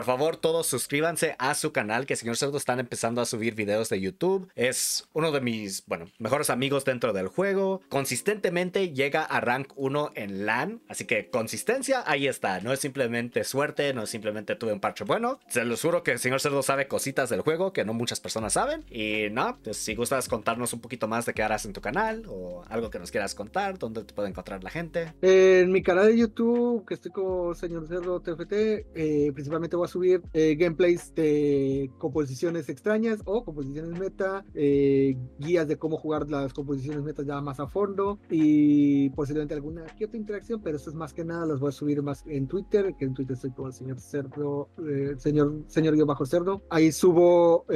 Por favor, todos suscríbanse a su canal, que Señor Cerdo están empezando a subir videos de YouTube. Es uno de mis, bueno, mejores amigos dentro del juego. Consistentemente llega a rank 1 en LAN, así que consistencia ahí está. No es simplemente suerte, no es simplemente tuve un parche bueno. Se lo juro que el Señor Cerdo sabe cositas del juego que no muchas personas saben. Y no, pues, si gustas contarnos un poquito más de qué harás en tu canal o algo que nos quieras contar, dónde te puede encontrar la gente. En mi canal de YouTube, que estoy con Señor Cerdo TFT, eh, principalmente voy a subir eh, gameplays de composiciones extrañas o composiciones meta, eh, guías de cómo jugar las composiciones meta ya más a fondo y posiblemente alguna que otra interacción, pero eso es más que nada, las voy a subir más en Twitter, que en Twitter estoy como el señor cerdo, eh, señor, señor yo bajo cerdo. Ahí subo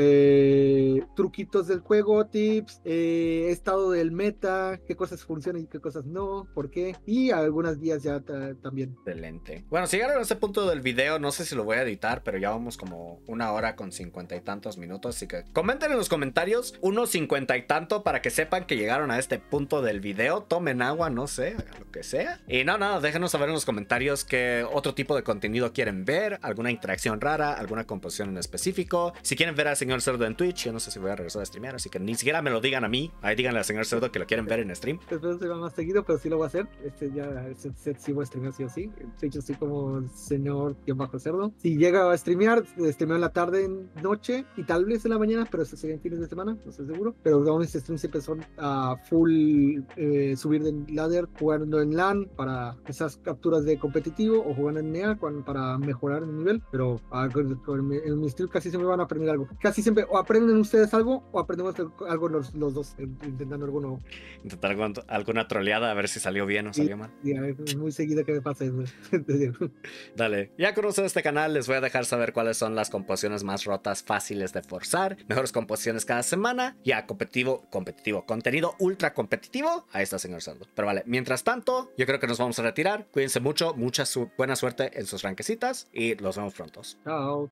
truquitos del juego, tips, estado del meta, qué cosas funcionan y qué cosas no, por qué, y algunas guías ya también. Excelente. Bueno, si llegaron a ese punto del video, no sé si lo voy a editar pero ya vamos como una hora con cincuenta y tantos minutos. Así que comenten en los comentarios unos cincuenta y tanto para que sepan que llegaron a este punto del video. Tomen agua, no sé, lo que sea. Y no, no, déjenos saber en los comentarios qué otro tipo de contenido quieren ver, alguna interacción rara, alguna composición en específico. Si quieren ver al señor Cerdo en Twitch, yo no sé si voy a regresar a streamear, así que ni siquiera me lo digan a mí. Ahí díganle al señor Cerdo que lo quieren ver en stream. Espero pues, pues, se más seguido, pero sí lo voy a hacer. Este ya, este, voy a streamear sí o sí. En Twitch estoy como señor-cerdo. bajo Si llega a streamear, streameo en la tarde, en noche y tal vez en la mañana, pero eso en fines de semana, no sé seguro. Pero los este streams siempre son a full eh, subir de ladder, jugando en LAN para esas capturas de competitivo o jugando en NEA para mejorar el nivel. Pero ah, en mi stream casi siempre van a aprender algo. Casi siempre o aprenden ustedes algo o aprendemos algo los, dos, eh, intentando algo Intentar alguna troleada a ver si salió bien o salió mal. Y a ver, muy seguido que me pase [laughs] Dale, ya conocen este canal, les voy a dar dejar saber cuáles son las composiciones más rotas fáciles de forzar, mejores composiciones cada semana, ya competitivo, competitivo, contenido ultra competitivo. Ahí está, señor Cerdo. Pero vale, mientras tanto, yo creo que nos vamos a retirar. Cuídense mucho, mucha su buena suerte en sus ranquecitas y los vemos pronto. Chao.